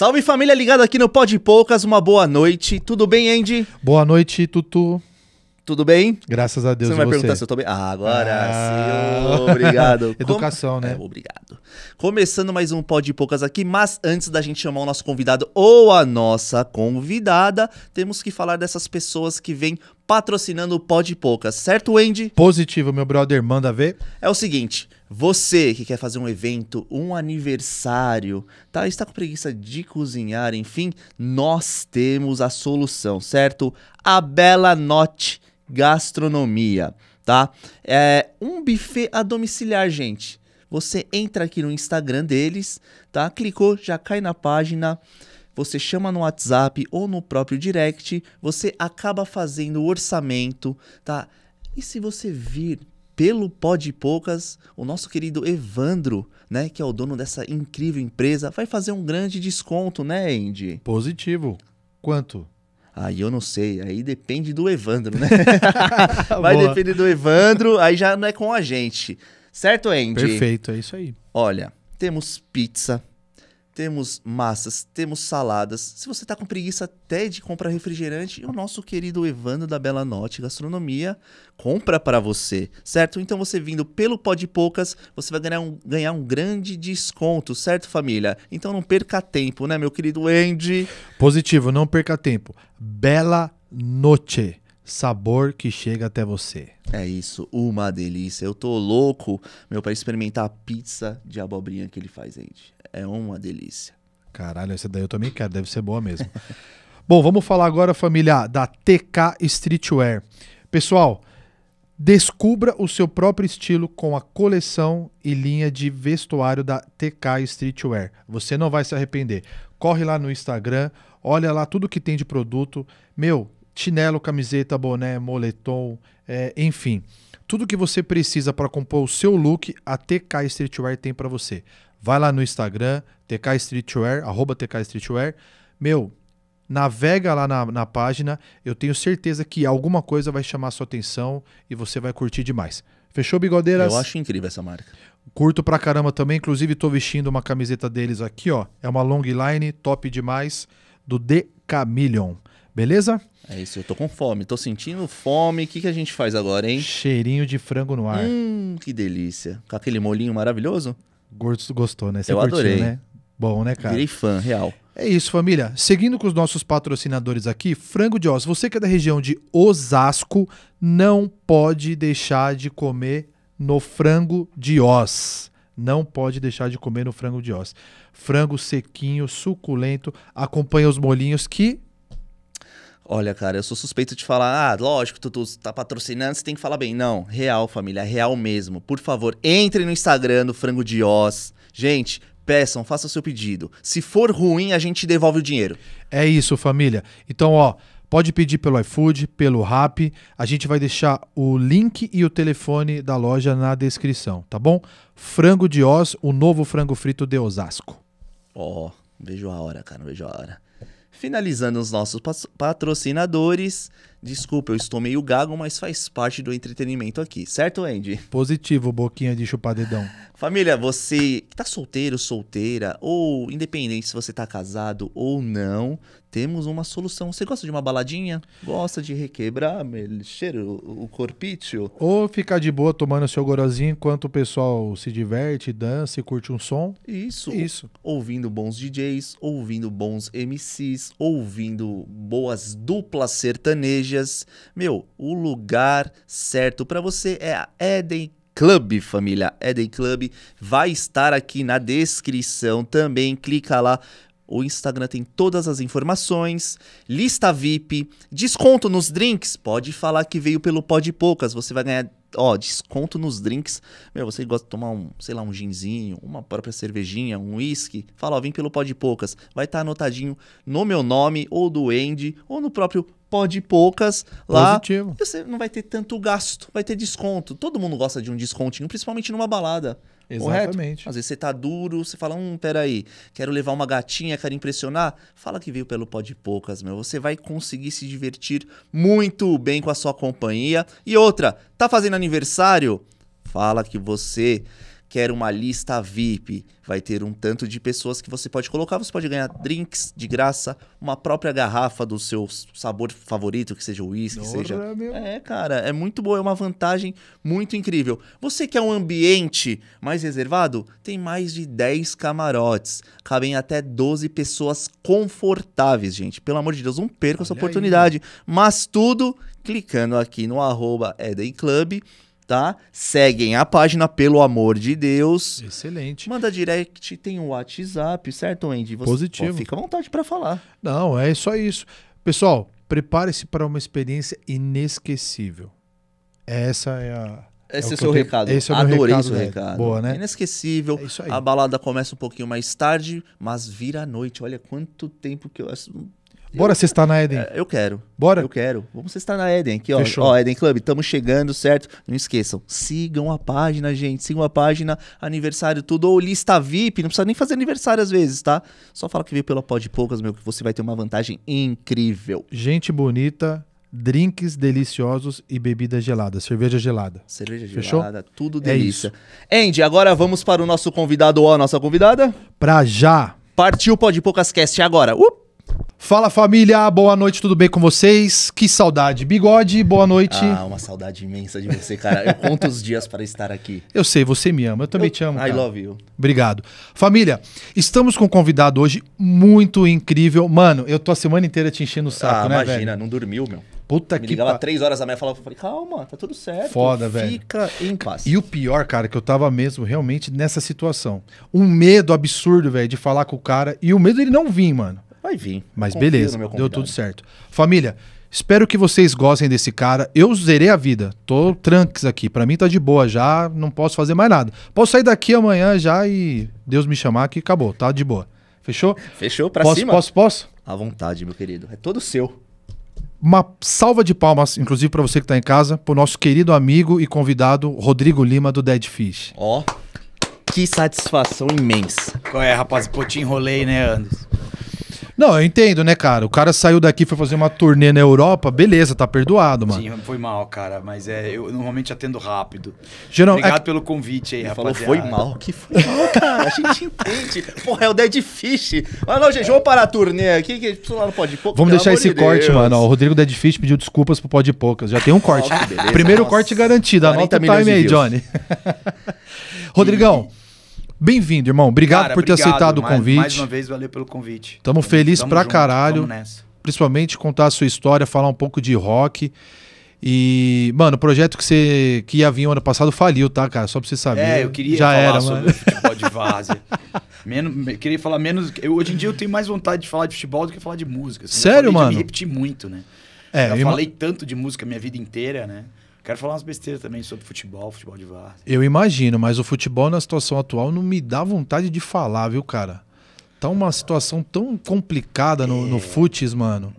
Salve família ligada aqui no Pode Poucas, uma boa noite. Tudo bem, Andy? Boa noite, Tutu. Tudo bem? Graças a Deus. Você vai você? perguntar se eu tô bem. Ah, agora ah. sim. Obrigado. Educação, Com... né? É, obrigado. Começando mais um Pode Poucas aqui, mas antes da gente chamar o nosso convidado ou a nossa convidada, temos que falar dessas pessoas que vêm patrocinando o Pode Poucas, certo, Andy? Positivo, meu brother, manda ver. É o seguinte. Você que quer fazer um evento, um aniversário, tá? está com preguiça de cozinhar, enfim, nós temos a solução, certo? A Bela Note Gastronomia, tá? É um buffet a domiciliar, gente. Você entra aqui no Instagram deles, tá? Clicou, já cai na página você chama no WhatsApp ou no próprio direct, você acaba fazendo o orçamento, tá? E se você vir pelo de Poucas, o nosso querido Evandro, né, que é o dono dessa incrível empresa, vai fazer um grande desconto, né, Andy? Positivo. Quanto? Aí eu não sei, aí depende do Evandro, né? vai Boa. depender do Evandro, aí já não é com a gente. Certo, Andy? Perfeito, é isso aí. Olha, temos pizza, temos massas, temos saladas. Se você está com preguiça até de comprar refrigerante, o nosso querido Evandro da Bela Note Gastronomia compra para você, certo? Então você vindo pelo de Poucas, você vai ganhar um, ganhar um grande desconto, certo família? Então não perca tempo, né meu querido Andy? Positivo, não perca tempo. Bela Noite sabor que chega até você. É isso, uma delícia. Eu tô louco, meu, para experimentar a pizza de abobrinha que ele faz, Andy é uma delícia. Caralho, essa daí eu também quero, deve ser boa mesmo. Bom, vamos falar agora, família, da TK Streetwear. Pessoal, descubra o seu próprio estilo com a coleção e linha de vestuário da TK Streetwear. Você não vai se arrepender. Corre lá no Instagram, olha lá tudo que tem de produto. Meu, chinelo, camiseta, boné, moletom, é, enfim. Tudo que você precisa para compor o seu look, a TK Streetwear tem para você. Vai lá no Instagram, TK Streetwear, arroba TK Streetwear. Meu, navega lá na, na página. Eu tenho certeza que alguma coisa vai chamar sua atenção e você vai curtir demais. Fechou, bigodeiras? Eu acho incrível essa marca. Curto pra caramba também. Inclusive, tô vestindo uma camiseta deles aqui, ó. É uma long line, top demais, do The Chameleon. Beleza? É isso, eu tô com fome, tô sentindo fome. O que, que a gente faz agora, hein? Cheirinho de frango no ar. Hum, que delícia. Com aquele molinho maravilhoso? Gostou, né? Você Eu curtiu, adorei. né? Bom, né, cara? Virei fã, real. É isso, família. Seguindo com os nossos patrocinadores aqui, Frango de Osso. Você que é da região de Osasco, não pode deixar de comer no Frango de Osso não pode deixar de comer no frango de Oz. Frango sequinho, suculento, acompanha os molinhos que Olha, cara, eu sou suspeito de falar, ah, lógico, tu, tu tá patrocinando, você tem que falar bem. Não, real, família, real mesmo. Por favor, entre no Instagram do Frango de Oz. Gente, peçam, façam seu pedido. Se for ruim, a gente devolve o dinheiro. É isso, família. Então, ó, pode pedir pelo iFood, pelo Rap. A gente vai deixar o link e o telefone da loja na descrição, tá bom? Frango de Oz, o novo frango frito de Osasco. Ó, oh, vejo a hora, cara, vejo a hora. Finalizando os nossos patrocinadores, Desculpa, eu estou meio gago, mas faz parte do entretenimento aqui, certo, Andy? Positivo, boquinha de chupadedão. Família, você que tá solteiro, solteira, ou independente se você tá casado ou não, temos uma solução. Você gosta de uma baladinha? Gosta de requebrar, mexer o, o corpício? Ou ficar de boa tomando seu gorozinho enquanto o pessoal se diverte, dança e curte um som? Isso. Isso. Ouvindo bons DJs, ouvindo bons MCs, ouvindo boas duplas sertanejas meu, o lugar certo para você é a Eden Club, família. Eden Club vai estar aqui na descrição também. Clica lá. O Instagram tem todas as informações, lista VIP, desconto nos drinks. Pode falar que veio pelo Pod Poucas, você vai ganhar ó, desconto nos drinks. Meu, você gosta de tomar um, sei lá, um ginzinho, uma própria cervejinha, um whisky? Fala, ó, vem pelo Pó de Poucas. Vai estar tá anotadinho no meu nome, ou do Andy, ou no próprio Pó de Poucas lá. Positivo. Você não vai ter tanto gasto, vai ter desconto. Todo mundo gosta de um descontinho, principalmente numa balada. Exatamente. Correto? Às vezes você tá duro, você fala, hum, peraí, quero levar uma gatinha, quero impressionar. Fala que veio pelo pó de poucas, meu. Você vai conseguir se divertir muito bem com a sua companhia. E outra, tá fazendo aniversário? Fala que você quer uma lista VIP. Vai ter um tanto de pessoas que você pode colocar. Você pode ganhar drinks de graça, uma própria garrafa do seu sabor favorito, que seja uísque, seja. É, é, cara, é muito bom, é uma vantagem muito incrível. Você quer é um ambiente mais reservado? Tem mais de 10 camarotes. Cabem até 12 pessoas confortáveis, gente. Pelo amor de Deus, não perca Olha essa oportunidade. Aí, Mas tudo clicando aqui no arroba Eden Club tá? Seguem a página, pelo amor de Deus. Excelente. Manda direct, tem o um WhatsApp, certo, Andy? Você, Positivo. Pô, fica à vontade para falar. Não, é só isso. Pessoal, prepare-se para uma experiência inesquecível. Essa é a. É esse é, é o seu recado. Esse é Adorei recado, recado. Boa, né? Inesquecível. É isso aí. A balada começa um pouquinho mais tarde, mas vira à noite. Olha quanto tempo que eu. Bora cestar na Eden. É, eu quero. Bora? Eu quero. Vamos cestar na Eden aqui, ó. Fechou. Ó, Eden Club, estamos chegando, certo? Não esqueçam, sigam a página, gente. Sigam a página, aniversário, tudo. Ou lista VIP, não precisa nem fazer aniversário às vezes, tá? Só fala que veio pela Pod Poucas, meu, que você vai ter uma vantagem incrível. Gente bonita, drinks deliciosos e bebida gelada, cerveja gelada. Cerveja Fechou? gelada, tudo é delícia. É Andy, agora vamos para o nosso convidado ou a nossa convidada? Pra já. Partiu Pod Poucas Cast agora. Uh! Fala família, boa noite, tudo bem com vocês? Que saudade. Bigode, boa noite. Ah, uma saudade imensa de você, cara. Eu conto os dias para estar aqui. Eu sei, você me ama, eu também eu, te amo. I love you. Obrigado. Família, estamos com um convidado hoje muito incrível. Mano, eu tô a semana inteira te enchendo o saco, ah, né, imagina, velho? não dormiu, meu. Puta me que ligava pa... três horas da manhã, falava, falei, calma, tá tudo certo. Foda, velho. Fica em paz. E o pior, cara, que eu tava mesmo realmente nessa situação. Um medo absurdo, velho, de falar com o cara. E o medo ele não vir, mano. Vai vir. Mas beleza, deu tudo certo. Família, espero que vocês gostem desse cara. Eu zerei a vida. Tô tranques aqui. Para mim tá de boa já, não posso fazer mais nada. Posso sair daqui amanhã já e Deus me chamar que acabou, tá de boa. Fechou? Fechou pra posso, cima? Posso, posso? À vontade, meu querido. É todo seu. Uma salva de palmas, inclusive para você que tá em casa, pro nosso querido amigo e convidado Rodrigo Lima do Dead Fish. Ó. Oh. Que satisfação imensa. Qual é, rapaz? Pô, te enrolei, né, Anderson? Não, eu entendo, né, cara? O cara saiu daqui, foi fazer uma turnê na Europa, beleza, tá perdoado, mano. Sim, foi mal, cara, mas é, eu normalmente atendo rápido. Geral, Obrigado é... pelo convite aí, Ele rapaziada. falou, foi mal, que foi mal, cara, a gente entende. Porra, é o Dead Fish. Mas ah, não, gente, vamos parar a turnê aqui, que a gente não pode pouco. Vamos deixar esse de corte, Deus. mano. o Rodrigo Dead Fish pediu desculpas pro Pode Poucas, já tem um corte. beleza, Primeiro nossa. corte garantido, anota o time aí, Johnny. Rodrigão, Bem-vindo, irmão. Obrigado Cara, por ter aceitado o convite. Mais uma vez, valeu pelo convite. Estamos felizes pra junto, caralho. nessa. Principalmente contar a sua história, falar um pouco de rock. E, mano, o projeto que você que ia vir ano passado faliu, tá, cara? Só pra você saber. É, eu queria Já falar era, sobre mano. futebol de vaza. menos, queria falar menos. Eu, hoje em dia eu tenho mais vontade de falar de futebol do que falar de música. Assim, Sério, eu mano? Eu me repetir muito, né? É, eu, eu falei tanto de música minha vida inteira, né? Quero falar umas besteiras também sobre futebol, futebol de várzea. Eu imagino, mas o futebol na situação atual não me dá vontade de falar, viu, cara? Tá uma situação tão complicada no, é... no mano.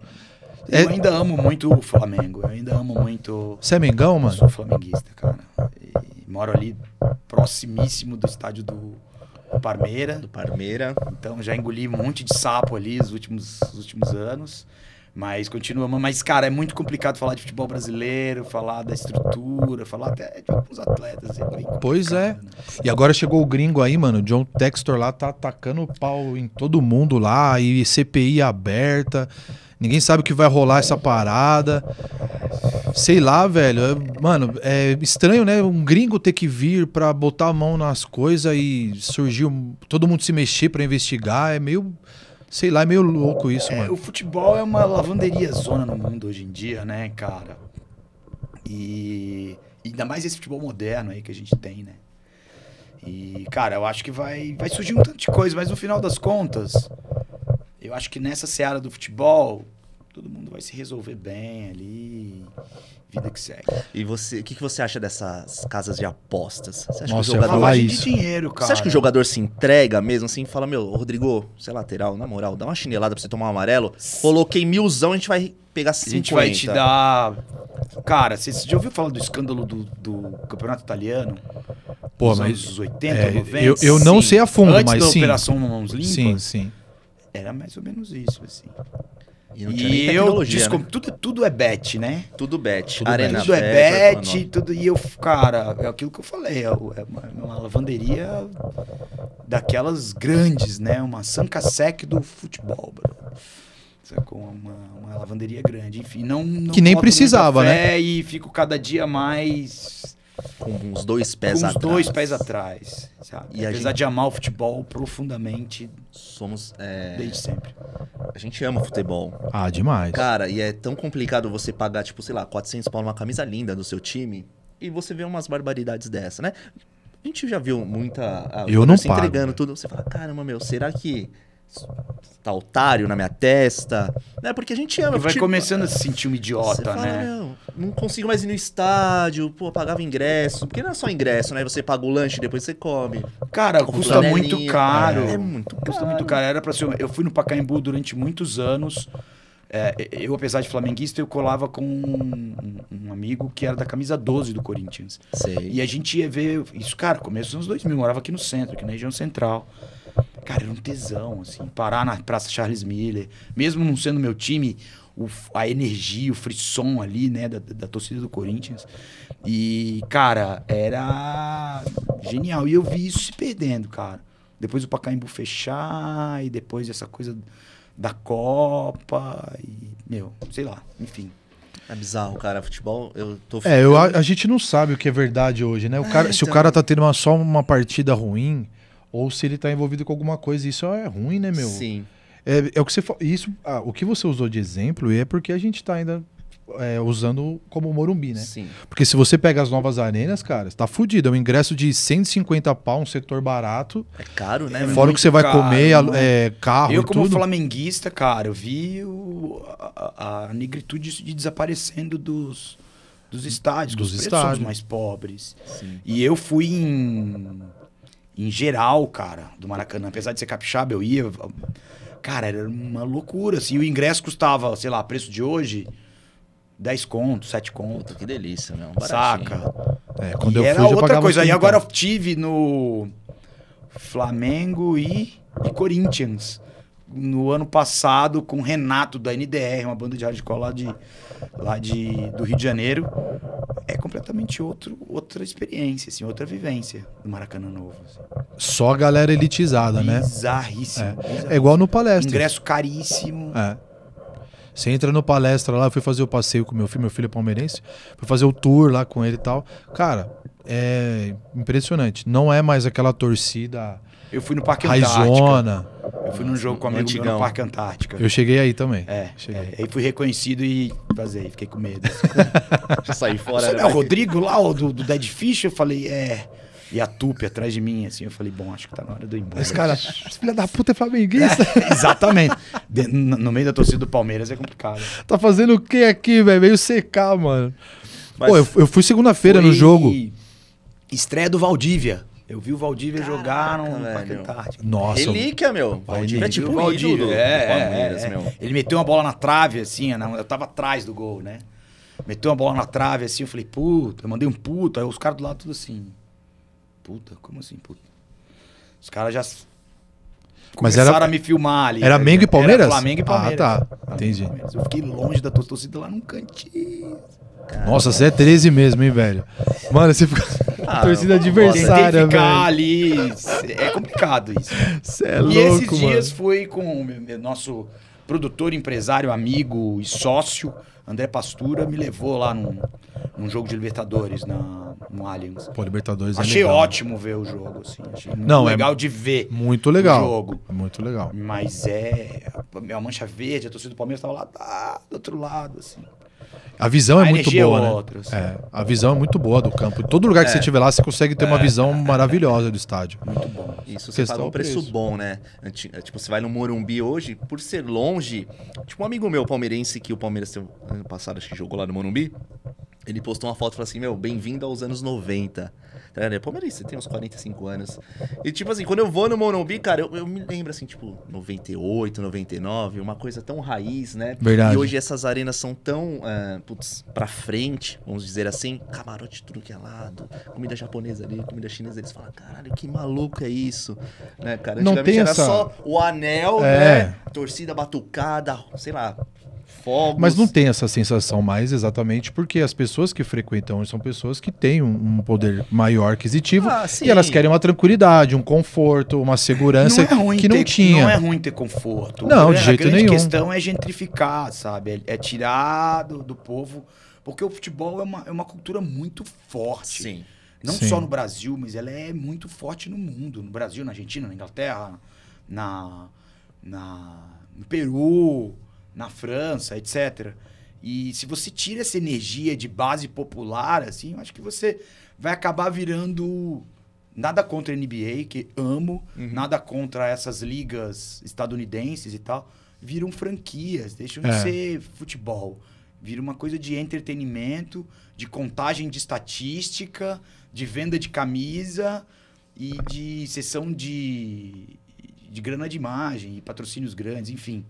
Eu é... ainda amo muito o Flamengo. Eu ainda amo muito. Você é Mengão, mano? Eu sou flamenguista, cara. E moro ali proximíssimo do estádio do Parmeira. Do Parmeira. Então já engoli um monte de sapo ali nos últimos, últimos anos. Mas continuamos. Mas, cara, é muito complicado falar de futebol brasileiro, falar da estrutura, falar até de alguns atletas. É pois é. Né? E agora chegou o gringo aí, mano. John Textor lá tá atacando o pau em todo mundo lá, e CPI aberta. Ninguém sabe o que vai rolar essa parada. Sei lá, velho. É, mano, é estranho, né? Um gringo ter que vir pra botar a mão nas coisas e surgiu todo mundo se mexer para investigar. É meio. Sei lá, é meio louco isso, é, mano. O futebol é uma lavanderia zona no mundo hoje em dia, né, cara? E, e ainda mais esse futebol moderno aí que a gente tem, né? E, cara, eu acho que vai, vai surgir um tanto de coisa, mas no final das contas, eu acho que nessa seara do futebol, todo mundo vai se resolver bem ali. Vida que segue. E você, o que, que você acha dessas casas de apostas? Você acha Nossa, que o jogador de isso. dinheiro, cara. Você acha que o jogador se entrega mesmo assim fala, meu, Rodrigo, você é lateral, na moral, dá uma chinelada pra você tomar um amarelo. Coloquei milzão, a gente vai pegar 50. A gente vai te dar. Cara, você já ouviu falar do escândalo do, do campeonato italiano? Pô, Os mas. Anos 80, é, 90, eu, eu não sei a fundo, Antes mas. da sim. Operação Mãos Limpas? Sim, sim. Era mais ou menos isso, assim. E, e eu descobri, né? tudo, tudo é bet, né? Tudo bet. Tudo, Arena tudo é, é bet, bet tudo. E eu, cara, é aquilo que eu falei, é, é uma, uma lavanderia daquelas grandes, né? Uma Sanca Sec do futebol, bro. Uma, uma lavanderia grande, enfim. Não, não que nem precisava, né? E fico cada dia mais com os dois pés com os atrás. dois pés atrás, sabe? E Apesar gente... de amar o futebol profundamente. Somos. É... Desde sempre. A gente ama futebol. Ah, demais. Cara, e é tão complicado você pagar, tipo, sei lá, 400 pau numa camisa linda do seu time e você vê umas barbaridades dessa, né? A gente já viu muita. A, Eu não se pago. entregando tudo. Você fala, caramba, meu, será que tá otário na minha testa. Né? Porque a gente ama. E vai tipo, começando a se sentir um idiota, fala, né? Não, não consigo mais ir no estádio, pô, pagava ingresso. Porque não é só ingresso, né? Você paga o lanche, depois você come. Cara, Com custa muito caro. É, é muito caro. Custa muito caro. Era pra ser. Eu fui no Pacaembu durante muitos anos. É, eu, apesar de flamenguista, eu colava com um, um, amigo que era da camisa 12 do Corinthians. Sei. E a gente ia ver isso, cara, começo dos anos 2000, morava aqui no centro, aqui na região central. Cara, era um tesão, assim. Parar na Praça Charles Miller, mesmo não sendo meu time, o, a energia, o frisson ali, né, da, da, torcida do Corinthians. E, cara, era genial. E eu vi isso se perdendo, cara. Depois o Pacaembu fechar, e depois essa coisa da Copa, e, meu, sei lá, enfim. É bizarro, cara. Futebol, eu tô. É, eu, a, a, gente não sabe o que é verdade hoje, né? O é, cara, é, então... Se o então. cara tá tendo uma, só uma partida ruim, ou se ele está envolvido com alguma coisa. Isso é ruim, né, meu? Sim. É, é o que você isso ah, o que você usou de exemplo é porque a gente está ainda é, usando como Morumbi, né? Sim. Porque se você pega as novas arenas, cara, está fudido. É um ingresso de 150 pau, um setor barato. É caro, né? É fora o que você vai caro, comer, né? é, carro Eu, como tudo. flamenguista, cara, eu vi o, a, a, negritude de desaparecendo dos, dos estádios, dos estádios mais pobres. Sim. E eu fui em em geral, cara, do Maracanã. Apesar de ser capixaba, eu ia. Cara, era uma loucura, assim. O ingresso custava, sei lá, preço de hoje, 10 conto, 7 conto. Puta, que delícia, né Saca? É, quando e eu era fui, outra coisa. E agora eu tive no Flamengo e, e Corinthians no ano passado com o Renato da NDR, uma banda de hardcore lá de lá de do Rio de Janeiro. É completamente outro, outra experiência, assim, outra vivência do Maracanã Novo. Assim. Só a galera elitizada, né? Bizarríssimo, é. bizarríssimo. É igual no palestra. Ingresso caríssimo. É. Você entra no palestra lá, eu fui fazer o passeio com meu filho, meu filho é palmeirense, fui fazer o tour lá com ele e tal. Cara, é impressionante. Não é mais aquela torcida eu fui no Parque Antártica. Raizona. Eu fui num jogo com um amigo meu no Parque Antártica. Eu cheguei aí também. É, cheguei. é. Aí fui reconhecido e fazer, fiquei com medo. Já saí fora. Você né? é o Rodrigo lá, o do, do Dead Fish? Eu falei, é... E a Tupi atrás de mim, assim, eu falei, bom, acho que tá na hora do ir embora. Esse cara, filha da puta é flamenguista. É, exatamente. De, no, meio da torcida do Palmeiras é complicado. Tá fazendo o que aqui, velho? Veio secar, mano. Mas Pô, eu, eu fui segunda-feira no jogo. Estreia do Valdívia. Eu vi o Valdívia Caraca, jogar no velho. Nossa. Relíquia, meu. Valdívia é tipo o Valdívia. Ídolo é, é, é. Ele meteu uma bola na trave, assim, né? eu tava atrás do gol, né? Meteu uma bola na trave, assim, eu falei, puta, eu mandei um puta. Aí os caras do lado tudo assim. Puta, como assim, puta? Os caras já mas começaram era, a me filmar ali. Era né? Tá Mengo e Palmeiras? Era ah, tá. Flamengo e Palmeiras. Ah, tá. Entendi. Eu fiquei longe da tua torcida lá num cantinho. Nossa, você é 13 mesmo, hein, velho? Mano, você fica. Ah, torcida adversária, velho. ficar ali. É complicado isso. é e louco, E esses mano. dias foi com o nosso produtor, empresário, amigo e sócio, André Pastura, me levou lá num, num jogo de Libertadores, na, no Allianz. Pô, Libertadores é Achei é ótimo ver o jogo, assim. Achei muito Não, é legal é de ver muito legal. o jogo. Muito legal. Mas é... A Mancha Verde, a torcida do Palmeiras estava lá tá, do outro lado, assim. A visão é a é muito boa, né? Assim. É, a visão é muito boa do campo. Todo lugar que é. você estiver lá, você consegue ter uma é. visão maravilhosa do estádio. Muito bom. Isso, você paga um é preço, preço bom, né? Tipo, você vai no Morumbi hoje, por ser longe... Tipo, um amigo meu palmeirense, que o Palmeiras ano passado acho que jogou lá no Morumbi, ele postou uma foto e falou assim: Meu, bem-vindo aos anos 90. Tá ligado? você é tem uns 45 anos. E, tipo assim, quando eu vou no Morumbi, cara, eu, eu, me lembro, assim, tipo, 98, 99, uma coisa tão raiz, né? Verdade. E hoje essas arenas são tão, uh, putz, pra frente, vamos dizer assim, camarote tudo que é lado, comida japonesa ali, comida chinesa. Eles falam: Caralho, que maluco é isso, né, cara? Não tem era essa... só o anel, é. né? Torcida batucada, sei lá, fogos. Mas não tem essa sensação mais exatamente porque as pessoas que frequentam são pessoas que têm um, um poder maior aquisitivo ah, e elas querem uma tranquilidade, um conforto, uma segurança não é que não tinha. Não é ruim ter conforto. Não, de jeito nenhum. A questão é gentrificar, sabe? É, é tirar do, do, povo. Porque o futebol é uma, é uma cultura muito forte. Sim. Não Sim. só no Brasil, mas ela é muito forte no mundo. No Brasil, na Argentina, na Inglaterra, na, na no Peru na França, etc. E se você tira essa energia de base popular, assim, eu acho que você vai acabar virando. Nada contra a NBA, que amo, uhum. nada contra essas ligas estadunidenses e tal. Viram franquias, deixam é. de ser futebol. Vira uma coisa de entretenimento, de contagem de estatística, de venda de camisa e de sessão de, de grana de imagem e patrocínios grandes, enfim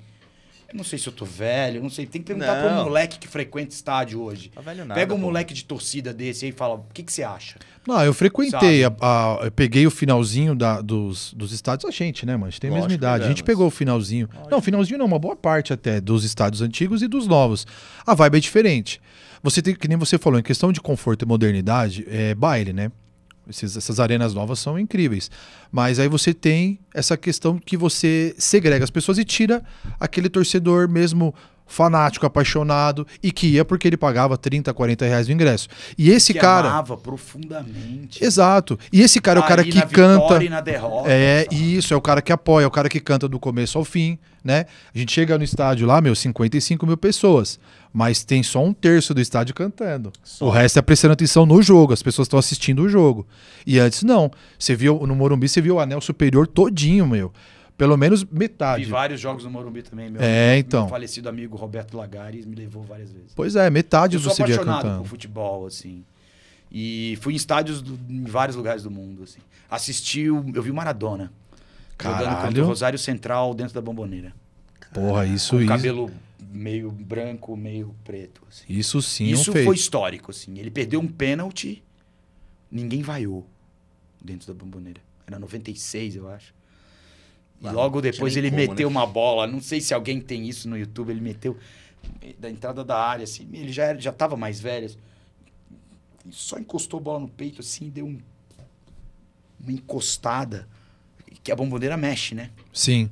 não sei se eu tô velho, não sei. Tem que perguntar não. pro moleque que frequenta estádio hoje. Tá velho nada, Pega um pô. moleque de torcida desse aí e fala, o que, que você acha? Não, eu frequentei, a, a, eu peguei o finalzinho da, dos, dos estádios. A gente, né, mano? A gente tem a mesma idade. a gente pegou o finalzinho. Lógico. Não, finalzinho não, uma boa parte até dos estádios antigos e dos novos. A vibe é diferente. Você tem, que nem você falou, em questão de conforto e modernidade, é baile, né? Esses, essas arenas novas são incríveis. Mas aí você tem essa questão que você segrega as pessoas e tira aquele torcedor mesmo fanático, apaixonado e que ia porque ele pagava 30, 40 reais o ingresso. E esse que cara. amava profundamente. Exato. E esse cara tá é o cara que canta. E na derrota, é, tá. isso, é o cara que apoia, é o cara que canta do começo ao fim, né? A gente chega no estádio lá, meu, 55 mil pessoas. Mas tem só um terço do estádio cantando. Só. O resto é prestando atenção no jogo, as pessoas estão assistindo o jogo. E antes não. Você viu no Morumbi, você viu o anel superior todinho, meu. Pelo menos metade. Vi vários jogos no Morumbi também, meu, é, amigo, então. meu falecido amigo Roberto Lagares me levou várias vezes. Pois é, metade eu do cantando. Eu sou apaixonado por futebol, assim. E fui em estádios do, em vários lugares do mundo, assim. Assisti, o, eu vi o Maradona. Caralho. Jogando contra o Rosário Central dentro da Bomboneira. Porra, isso... Com isso. cabelo meio branco, meio preto, assim. Isso sim Isso foi histórico, assim. Ele perdeu um pênalti, ninguém vaiou dentro da Bomboneira. Era 96, eu acho. E logo depois ele como, né, meteu né? uma bola. Não sei se alguém tem isso no YouTube. Ele meteu da entrada da área, assim. Ele já era, já estava mais velho. Assim. Só encostou a bola no peito, assim, deu um, uma encostada. Que a bomboneira mexe, né? Sim.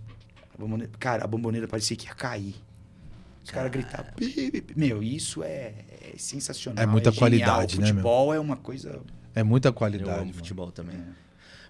A cara, a bomboneira parecia que ia cair. Os caras gritavam. Meu, isso é, é sensacional. É muita é qualidade, né? O futebol é uma coisa. É muita qualidade. Eu amo futebol também. É.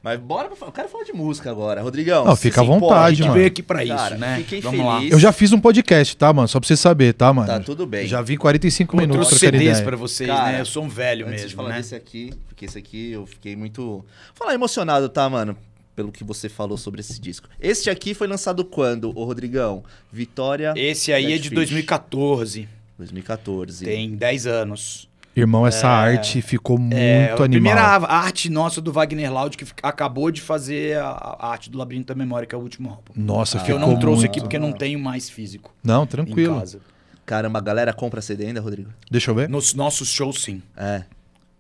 Mas bora pra Eu quero falar de música agora, Rodrigão. Não, fica à vontade, mano. A gente veio aqui pra isso, Cara, né? Vamos feliz. lá. Eu já fiz um podcast, tá, mano? Só pra você saber, tá, mano? Tá tudo bem. Já vi 45 eu minutos pra CDs ideia. pra vocês, Cara, né? Eu sou um velho antes mesmo, de falar né? desse aqui, porque esse aqui eu fiquei muito... Falar emocionado, tá, mano? Pelo que você falou sobre esse disco. Este aqui foi lançado quando, ô Rodrigão? Vitória... Esse aí Dead é de Fish. 2014. 2014. Tem 10 anos. Irmão, essa é, arte ficou é, muito é, animal. Primeira arte nossa do Wagner Laud, que acabou de fazer a, a, arte do Labirinto da Memória, que é o último álbum. Nossa, ah, ficou Que eu não trouxe aqui porque não tenho mais físico. Não, tranquilo. Caramba, a galera compra CD ainda, Rodrigo? Deixa eu ver. Nos nossos shows, sim. É.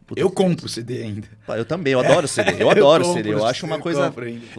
Puta eu compro CD ainda. Eu também, eu adoro CD. Eu adoro eu CD. Eu acho uma coisa.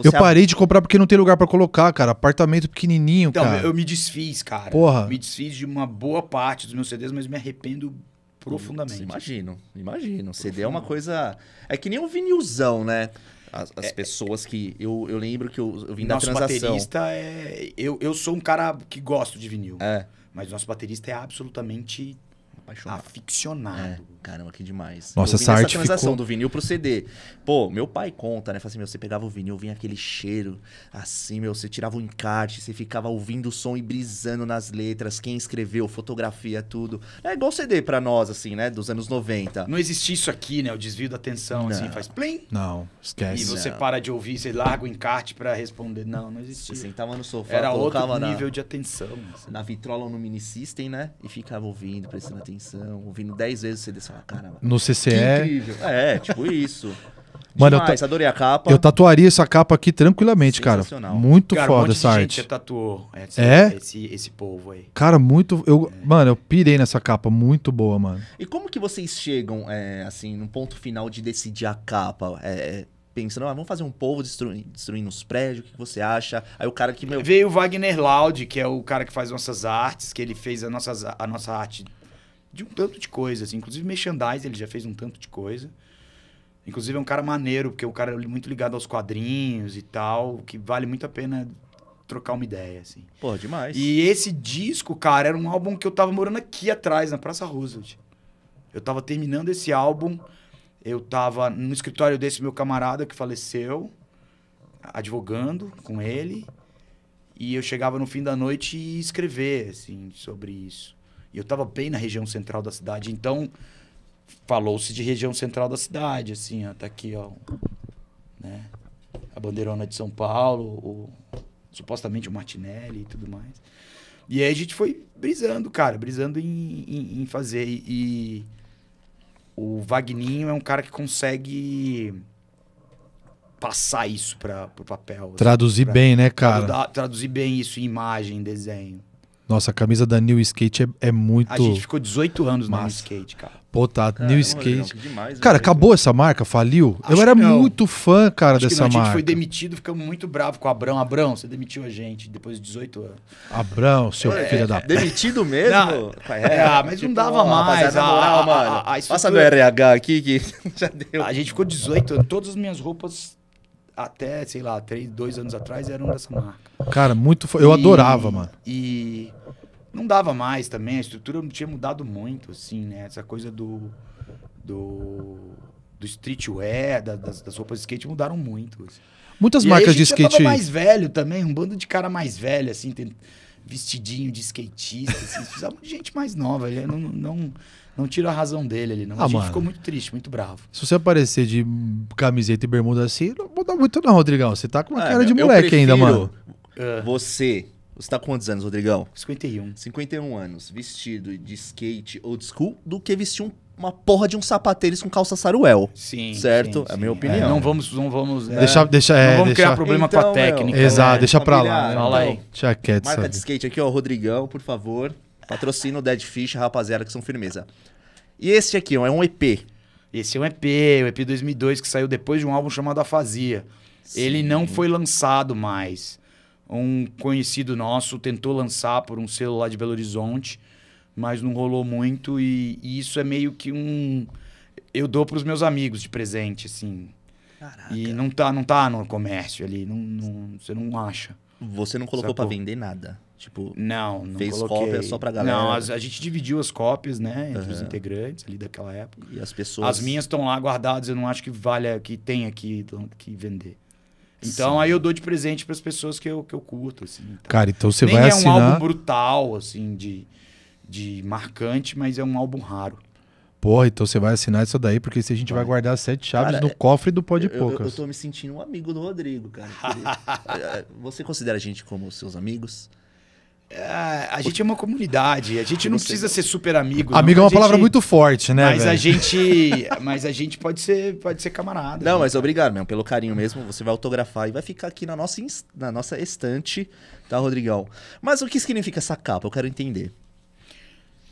Eu é parei de comprar porque não tem lugar para colocar, cara. Apartamento pequenininho, então, cara. Eu me desfiz, cara. Porra. Me desfiz de uma boa parte dos meus CDs, mas me arrependo profundamente. Imagino, imagino. CD é uma coisa. É que nem um vinilzão, né? As, as é, é. pessoas que. Eu, eu lembro que eu, eu vim nosso da transação. baterista é. Eu, eu sou um cara que gosto de vinil. É. Mas nosso baterista é absolutamente apaixonado. Aficionado. É caramba, que demais. Nossa, eu essa arte transação ficou... do vinil pro CD. Pô, meu pai conta, né? Fala assim, meu, você pegava o vinil, vinha aquele cheiro, assim, meu, você tirava o encarte, você ficava ouvindo o som e brisando nas letras, quem escreveu, fotografia, tudo. É igual CD pra nós, assim, né? Dos anos 90. Não existia isso aqui, né? O desvio da atenção, assim, não. assim, faz plim. Não, esquece. E você não. para de ouvir, você larga o encarte pra responder. Não, não existia. Você sentava no sofá, Era outro nível na... de atenção. Assim. Na vitrola ou no mini system, né? E ficava ouvindo, prestando atenção, ouvindo dez vezes o CD cara. No CCE. incrível. É, tipo isso. Mano, eu ta... adorei a capa. Eu tatuaria essa capa aqui tranquilamente, cara. Muito cara, foda um essa arte. Gente tatuou esse, é? Esse, esse povo aí. Cara, muito. Eu, é. Mano, eu pirei nessa capa. Muito boa, mano. E como que vocês chegam, é, assim, no ponto final de decidir a capa? É, é pensando, ah, vamos fazer um povo destruindo, destruindo os prédios, o que você acha? Aí o cara que. Meu... Veio o Wagner Laud, que é o cara que faz nossas artes, que ele fez a, nossas, a nossa arte de um tanto de coisa, assim. Inclusive merchandise, ele já fez um tanto de coisa. Inclusive é um cara maneiro, porque é um cara muito ligado aos quadrinhos e tal, que vale muito a pena trocar uma ideia, assim. Pô, demais. E esse disco, cara, era um álbum que eu tava morando aqui atrás, na Praça Roosevelt. Eu tava terminando esse álbum, eu tava no escritório desse meu camarada que faleceu, advogando com ele, e eu chegava no fim da noite e escrever, assim, sobre isso. E eu estava bem na região central da cidade. Então, falou-se de região central da cidade, assim, ó, tá aqui, ó, né? A bandeirona de São Paulo, o, supostamente o Martinelli e tudo mais. E aí a gente foi brisando, cara, brisando em, em, em fazer. E, e, o Wagninho é um cara que consegue passar isso para o papel. Assim, traduzir assim, pra, bem, né, cara? Traduzir bem isso em imagem, desenho. Nossa, a camisa da New Skate é, é muito. A gente ficou 18 anos no na New Skate, cara. Pô, tá, Caramba, New é Skate. Não, demais, né, cara, acabou essa marca? Faliu? Acho eu era muito fã, cara, Acho dessa não, marca. A gente foi demitido, ficamos muito bravo com o Abrão. Abrão, você demitiu a gente depois de 18 anos. Abrão, seu é, filho é, da. Demitido mesmo? Ah, não, é, ah, mas tipo, não dava ó, mais. A, moral, a, a, a, a estrutura... Passa no RH aqui que já deu. A gente ficou 18 anos. Todas as minhas roupas até, sei lá, três, dois anos atrás eram dessa marca. Cara, muito. Fo... Eu e, adorava, mano. E não dava mais também, a estrutura não tinha mudado muito, assim, né? Essa coisa do. do. do streetwear, da, das, das roupas de skate mudaram muito. Assim. Muitas e marcas de skate. Tava mais velho também, um bando de cara mais velho, assim, tem vestidinho de skatista, assim, precisava de gente mais nova. Né? Não, não, não tira a razão dele ali, não. Ah, a gente mano. ficou muito triste, muito bravo. Se você aparecer de camiseta e bermuda assim, não muda muito não, Rodrigão. Você tá com uma ah, cara de moleque ainda, mano. Ah. Você. Você tá com quantos anos, Rodrigão? 51. 51 anos, vestido de skate old school, do que vestir um uma porra de um sapateiros com calça saruel. Sim. Certo? Sim, É a minha opinião. É, não vamos. Não vamos é, é deixa, deixa, é, não vamos deixa. criar problema então, com a então, técnica. Meu, exato, né? deixa pra lá. Fala então. aí. Deixa Marca sabe. de skate aqui, ó, Rodrigão, por favor. Patrocina o Dead Fish, rapaziada, que são firmeza. E esse aqui, ó, é um EP. Esse é um EP, o um EP 2002 que saiu depois de um álbum chamado Afasia. Ele não foi lançado mais. Um conhecido nosso tentou lançar por um celular de Belo Horizonte, mas não rolou muito e, e isso é meio que um eu dou para os meus amigos de presente, assim. Caraca. E não tá, não tá no comércio ali, não, não você não acha. Você não colocou para vender nada. Tipo, não, não fez coloquei. cópia só pra galera. Não, a, a gente dividiu as cópias, né, entre uhum. os integrantes ali daquela época. E as pessoas. As minhas estão lá guardadas, eu não acho que valha, que tenha que, que vender. Então Sim. aí eu dou de presente para as pessoas que eu, que eu curto, assim. Então. Cara, então você Nem vai é assinar. É um álbum brutal, assim, de, de marcante, mas é um álbum raro. Porra, então você vai assinar isso daí, porque se a gente vai, vai guardar sete chaves cara, no cofre do pó de poucas. Eu, eu tô me sentindo um amigo do Rodrigo, cara. É, você considera a gente como seus amigos? É, a gente é uma comunidade, a gente não precisa ser super amigo. Amigo não, é uma gente, palavra muito forte, né? Mas a gente, mas a gente pode ser, pode ser camarada. Não, né? mas obrigado mesmo pelo carinho mesmo. Você vai autografar e vai ficar aqui na nossa na nossa estante, tá, Rodrigão? Mas o que significa essa capa? Eu quero entender.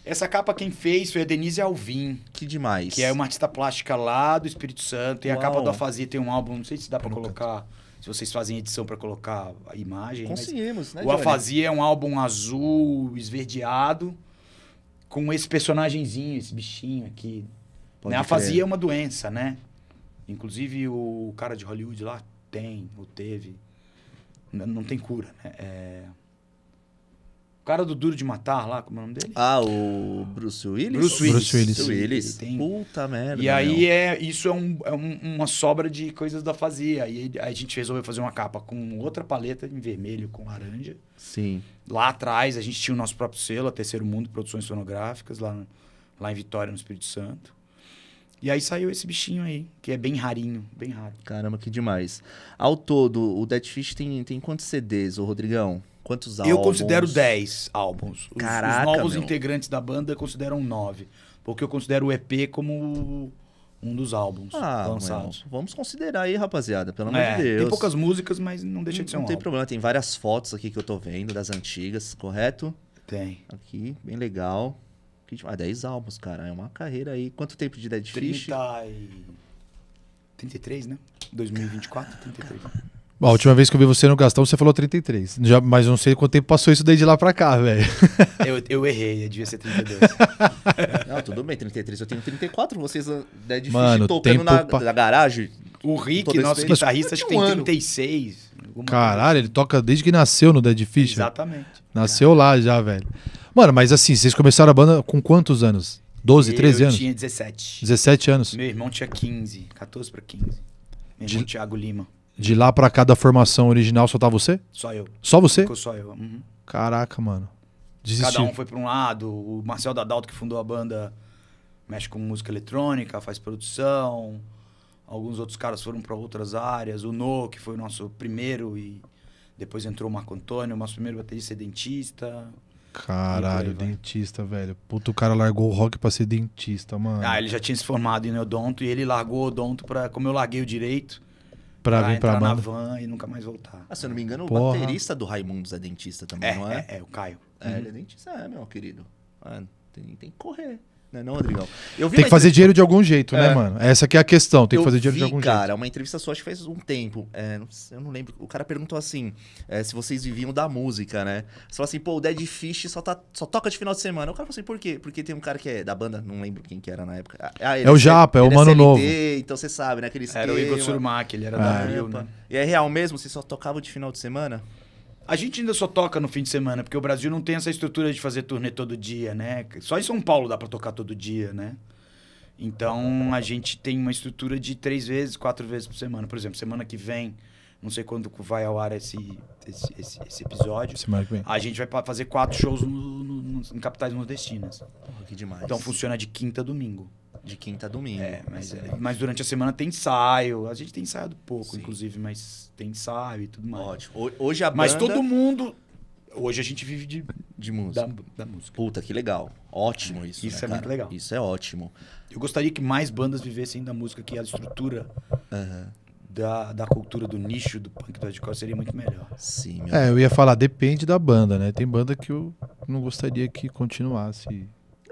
Essa capa quem fez foi a Denise Alvim. Que demais. Que é uma artista plástica lá do Espírito Santo. Tem a capa do Afasia, tem um álbum, não sei se dá para colocar se vocês fazem edição para colocar a imagem. Conseguimos, né? O Afazia é um álbum azul, esverdeado, com esse personagemzinho, esse bichinho aqui. né? A afasia é uma doença, né? Inclusive o cara de Hollywood lá tem, ou teve. Não tem cura, né? É cara do Duro de Matar lá, como é o nome dele? Ah, o Bruce Willis? Bruce Willis. Bruce Willis. Bruce Willis. Tem... Puta merda. E aí é, isso é, um, é um, uma sobra de coisas da fazia. aí a gente resolveu fazer uma capa com outra paleta em vermelho com laranja. Sim. Lá atrás a gente tinha o nosso próprio selo, a Terceiro Mundo Produções Sonográficas, lá, lá em Vitória, no Espírito Santo. E aí saiu esse bichinho aí, que é bem rarinho, bem raro. Caramba, que demais. Ao todo, o Dead Fish tem, tem quantos CDs, o Rodrigão? Quantos álbuns? Eu considero 10 álbuns. Caraca, os novos meu. integrantes da banda consideram 9. Porque eu considero o EP como um dos álbuns ah, lançados. Meu, vamos considerar aí, rapaziada, pelo amor é, de Deus. Tem poucas músicas, mas não deixa de ser não um Não tem álbum. problema, tem várias fotos aqui que eu tô vendo das antigas, correto? Tem. Aqui, bem legal. Ah, 10 álbuns, cara. É uma carreira aí. Quanto tempo de Dead 30 Fish? E... 33, né? 2024, 33. Bom, a última vez que eu vi você no Gastão, você falou 33. Já, mas não sei quanto tempo passou isso daí de lá pra cá, velho. Eu, eu errei, devia ser 32. não, tudo bem, 33. Eu tenho 34, vocês né, é difícil Mano, tocando na, pra... na, garagem. O Rick, nosso guitarrista, acho que tem 36. Caralho, coisa. ele assim. toca desde que nasceu no Dead Fish. Exatamente. Nasceu Caralho. lá já, velho. Mano, mas assim, vocês começaram a banda com quantos anos? 12, 13 anos? Eu tinha 17. 17 anos. Meu irmão tinha 15, 14 pra 15. Meu irmão de... Thiago Lima. De lá para cada formação original só tá você? Só eu. Só você? Ficou só eu. Uhum. Caraca, mano. Desistiu. Cada um foi para um lado. O Marcel Dadalto, que fundou a banda, mexe com música eletrônica, faz produção. Alguns outros caras foram para outras áreas. O No, que foi o nosso primeiro e depois entrou o Marco Antônio, o nosso primeiro baterista é dentista. Caralho, dentista, velho. Puto, o cara largou o rock pra ser dentista, mano. Ah, ele já tinha se formado em odonto e ele largou o odonto pra. Como eu larguei o direito, Pra, pra vir pra banda. na van e nunca mais voltar. Ah, se eu não me engano, Porra. o baterista do Raimundos é dentista também, é, não é? É, é o Caio. É, ele é uhum. dentista, é, meu querido. Ah, tem, tem que correr. Não, né, não Rodrigão. tem que fazer dinheiro de algum jeito, né, é. né, mano? Essa que é a questão, tem eu que fazer dinheiro vi, de algum cara, jeito. Cara, uma entrevista sua acho que faz um tempo. É, não, eu não lembro. O cara perguntou assim: é, se vocês viviam da música, né? Você falou assim, pô, o Dead Fish só, tá, só toca de final de semana. O cara falou assim, por quê? Porque tem um cara que é da banda, não lembro quem que era na época. Ah, é, é o é Japa, é, o Mano CLT, Novo. Então você sabe, né? Aquele era o Igor Surmac, ele era da é. Rio, né? E é real mesmo? Você só tocava de final de semana? A gente ainda só toca no fim de semana, porque o Brasil não tem essa estrutura de fazer turnê todo dia, né? Só em São Paulo dá para tocar todo dia, né? Então a gente tem uma estrutura de três vezes, quatro vezes por semana. Por exemplo, semana que vem, não sei quando vai ao ar esse, esse, esse, esse episódio. Semana que vem. A gente vai fazer quatro shows no, no, no, em capitais nordestinas. Porra, que demais. Então funciona de quinta a domingo. De quinta a domingo. É, mas, é, mas durante a semana tem ensaio. A gente tem ensaiado pouco, Sim. inclusive, mas tem ensaio e tudo mais. Ótimo. Hoje a banda... Mas todo mundo... Hoje a gente vive de... De música. Da, da música. Puta, que legal. Ótimo é, isso, Isso né, é cara? muito legal. Isso é ótimo. Eu gostaria que mais bandas vivessem da música, que a estrutura... Uhum. Da, da, cultura do nicho do punk do hardcore seria muito melhor. Sim. é, eu ia falar, depende da banda, né? Tem banda que eu não gostaria que continuasse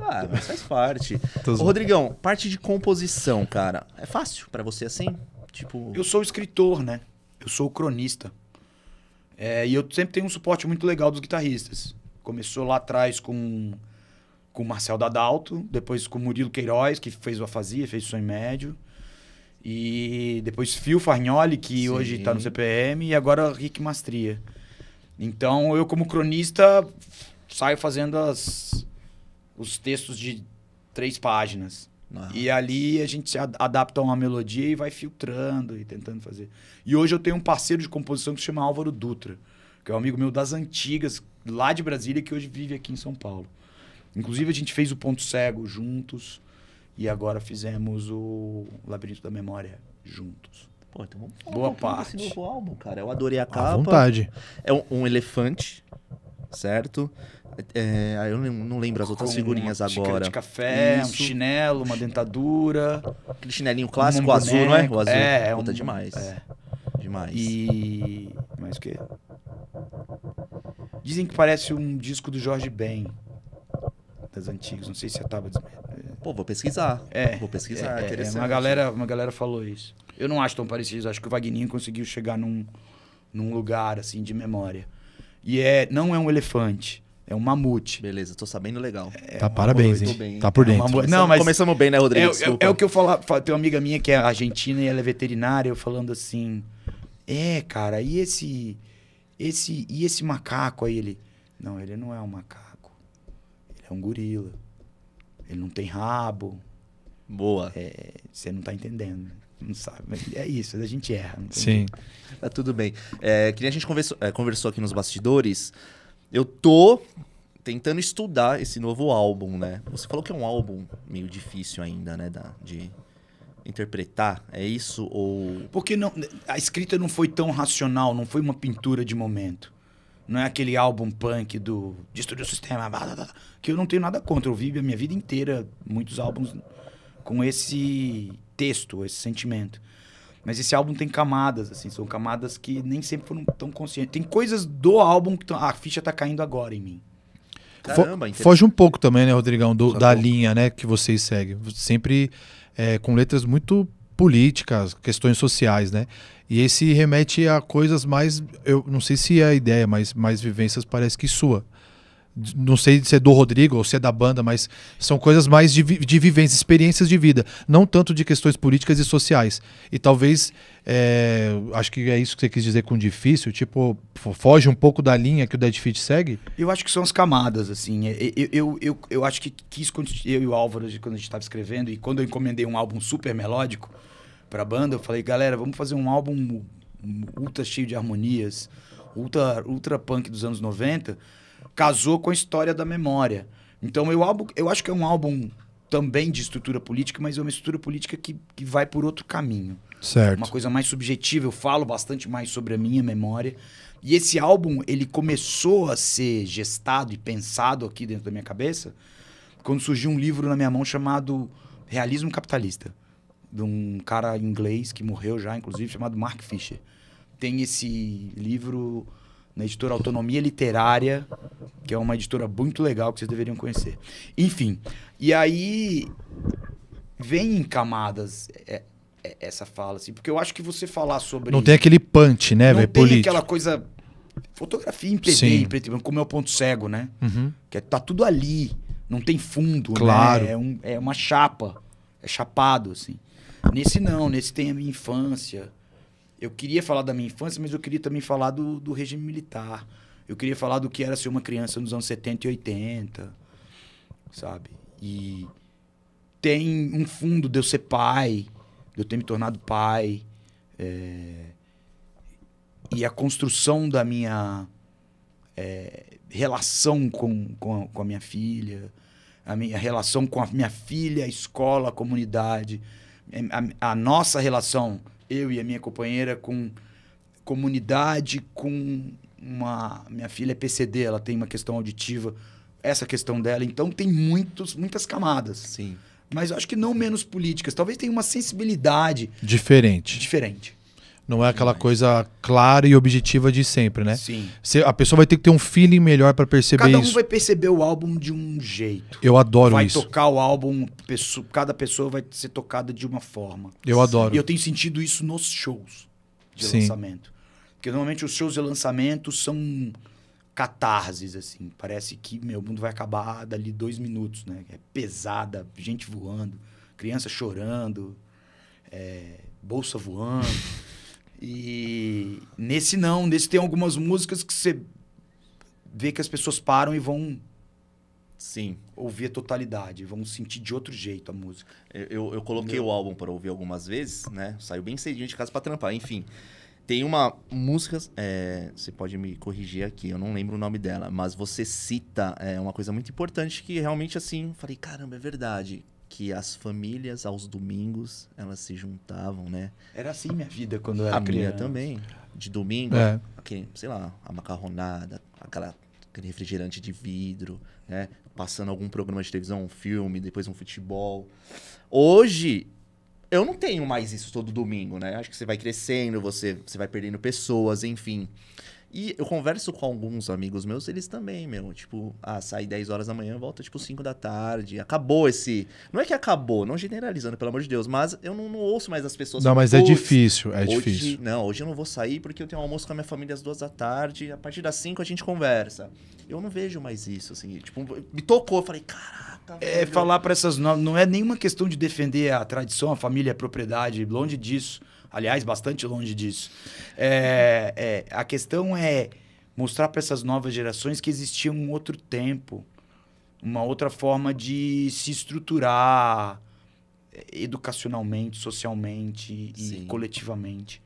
ah, mas faz parte. Ô, Rodrigão, parte de composição, cara. É fácil para você assim? Tipo. Eu sou escritor, né? Eu sou cronista. É, e eu sempre tenho um suporte muito legal dos guitarristas. Começou lá atrás com com o Marcel Dadalto, depois com o Murilo Queiroz, que fez o Afazia, fez o Sonho Médio. E depois Phil Farnioli que Sim. hoje está no CPM, e agora Rick Mastria. Então eu, como cronista, saio fazendo as, os textos de três páginas. E ali a gente se adapta a uma melodia e vai filtrando e tentando fazer. E hoje eu tenho um parceiro de composição que se chama Álvaro Dutra, que é um amigo meu das antigas, lá de Brasília, que hoje vive aqui em São Paulo. Inclusive a gente fez o Ponto Cego juntos e agora fizemos o Labirinto da Memória juntos. Pô, então vamos falar Boa um parte. desse novo álbum, cara. Eu adorei a capa. À vontade. É um, um elefante, certo? É, eu não lembro as outras figurinhas uma agora. de café, Isso. um chinelo, uma dentadura. Aquele chinelinho clássico, um azul, não é? O azul. É, Puta, um... demais. É. Demais. E. Mais o quê? Dizem que parece um disco do Jorge Ben. Das antigas. Não sei se é tábua Pô, vou pesquisar. É. Vou pesquisar. É, é uma, galera, uma galera falou isso. Eu não acho tão parecido. Acho que o Vagninho conseguiu chegar num, num lugar, assim, de memória. E é, não é um elefante. É um mamute. Beleza, tô sabendo legal. É tá, parabéns, hein? Bem. Tá por é dentro. É Não, mas... Começamos bem, né, Rodrigo? É, é o é que eu falo, tem uma amiga minha que é argentina e ela é veterinária, eu falando assim, é, cara, e esse, esse, e esse macaco aí? Ele, não, ele não é um macaco. Ele é um gorila. Ele não tem rabo. Boa. É, você não tá entendendo não sabe. É isso, a gente erra. Sim. Tá tudo bem. É, que nem a gente conversou, é, conversou aqui nos bastidores, eu tô tentando estudar esse novo álbum, né? Você falou que é um álbum meio difícil ainda, né? Da, de interpretar, é isso? Ou. Porque não, a escrita não foi tão racional, não foi uma pintura de momento. Não é aquele álbum punk do Destruir o Sistema, blá, blá, blá, que eu não tenho nada contra. Eu vivi a minha vida inteira muitos álbuns com esse texto, esse sentimento. Mas esse álbum tem camadas, assim, são camadas que nem sempre foram tão conscientes. Tem coisas do álbum que tão, ah, a ficha tá caindo agora em mim. Caramba, Foge um pouco também, né, Rodrigão, do, da linha, né, que vocês seguem. Sempre é, com letras muito políticas, questões sociais, né? E esse remete a coisas mais, eu não sei se é a ideia, mas mais vivências parece que sua não sei se é do Rodrigo ou se é da banda, mas são coisas mais de, de vivência, experiências de vida, não tanto de questões políticas e sociais. E talvez, é, acho que é isso que você quis dizer com difícil, tipo, foge um pouco da linha que o Dead Fit segue? Eu acho que são as camadas, assim. É, eu, eu, eu, eu acho que quis, eu e o Álvaro, quando a gente estava escrevendo, e quando eu encomendei um álbum super melódico para a banda, eu falei, galera, vamos fazer um álbum ultra cheio de harmonias, ultra, ultra punk dos anos 90 casou com a história da memória. Então eu, eu acho que é um álbum também de estrutura política, mas é uma estrutura política que, que vai por outro caminho. Certo. Uma coisa mais subjetiva, eu falo bastante mais sobre a minha memória. E esse álbum, ele começou a ser gestado e pensado aqui dentro da minha cabeça quando surgiu um livro na minha mão chamado Realismo Capitalista, de um cara inglês que morreu já, inclusive, chamado Mark Fisher. Tem esse livro na editora Autonomia Literária, que é uma editora muito legal que vocês deveriam conhecer. Enfim, e aí vem em camadas é, é, essa fala, assim, porque eu acho que você falar sobre. Não tem aquele punch, né, velho? Tem político. aquela coisa. Fotografia em Sim. em preto e branco, como é o ponto cego, né? Uhum. Que é, tá tudo ali, não tem fundo, né? claro. Né? É, um, é uma chapa, é chapado, assim. Nesse não, nesse tem a minha infância, eu queria falar da minha infância, mas eu queria também falar do, do regime militar. Eu queria falar do que era ser uma criança nos anos 70 e 80, sabe? E tem um fundo de eu ser pai, de eu ter me tornado pai. É... E a construção da minha é... relação com, com, com a minha filha, a minha relação com a minha filha, a escola, a comunidade, a, a nossa relação eu e a minha companheira, com comunidade, com uma. Minha filha é PCD, ela tem uma questão auditiva, essa questão dela. Então tem muitos, muitas camadas. Sim. Mas eu acho que não menos políticas. Talvez tenha uma sensibilidade. Diferente. Diferente. Não é aquela coisa clara e objetiva de sempre, né? Sim. a pessoa vai ter que ter um feeling melhor para perceber isso. Cada um isso. vai perceber o álbum de um jeito. Eu adoro vai isso. Vai tocar o álbum, cada pessoa vai ser tocada de uma forma. Eu adoro. E eu tenho sentido isso nos shows de Sim. lançamento. Porque normalmente os shows de lançamento são catarses, assim. Parece que, meu, mundo vai acabar dali dois minutos, né? É pesada, gente voando, criança chorando, é, bolsa voando. E nesse não, nesse tem algumas músicas que você vê que as pessoas param e vão Sim. Ouvir a totalidade, vão sentir de outro jeito a música. Eu, eu, eu coloquei Meu... o álbum para ouvir algumas vezes, né? Saiu bem cedinho de casa para trampar, enfim. Tem uma música, é, você pode me corrigir aqui, eu não lembro o nome dela, mas você cita é, uma coisa muito importante que realmente assim, falei, caramba, é verdade que as famílias aos domingos elas se juntavam, né? Era assim minha vida quando eu era a criança. Minha também. De domingo, é. aquele, sei lá, a macarronada, aquela, aquele refrigerante de vidro, né? Passando algum programa de televisão, um filme, depois um futebol. Hoje eu não tenho mais isso todo domingo, né? Acho que você vai crescendo, você, você vai perdendo pessoas, enfim. E eu converso com alguns amigos meus, eles também, meu. Tipo, ah, sai 10 horas da manhã, volta tipo 5 da tarde. Acabou esse. Não é que acabou, não generalizando, pelo amor de Deus, mas eu não, não ouço mais as pessoas. Não, mas é difícil, é hoje, difícil. Não, hoje eu não vou sair porque eu tenho um almoço com a minha família às 2 da tarde. A partir das 5 a gente conversa. Eu não vejo mais isso, assim. Tipo, me tocou, eu falei, caraca. É, velho. falar para essas. Não, não é nenhuma questão de defender a tradição, a família, a propriedade, longe disso. Aliás, bastante longe disso. É, é, a questão é mostrar para essas novas gerações que existia um outro tempo, uma outra forma de se estruturar educacionalmente, socialmente e Sim. coletivamente,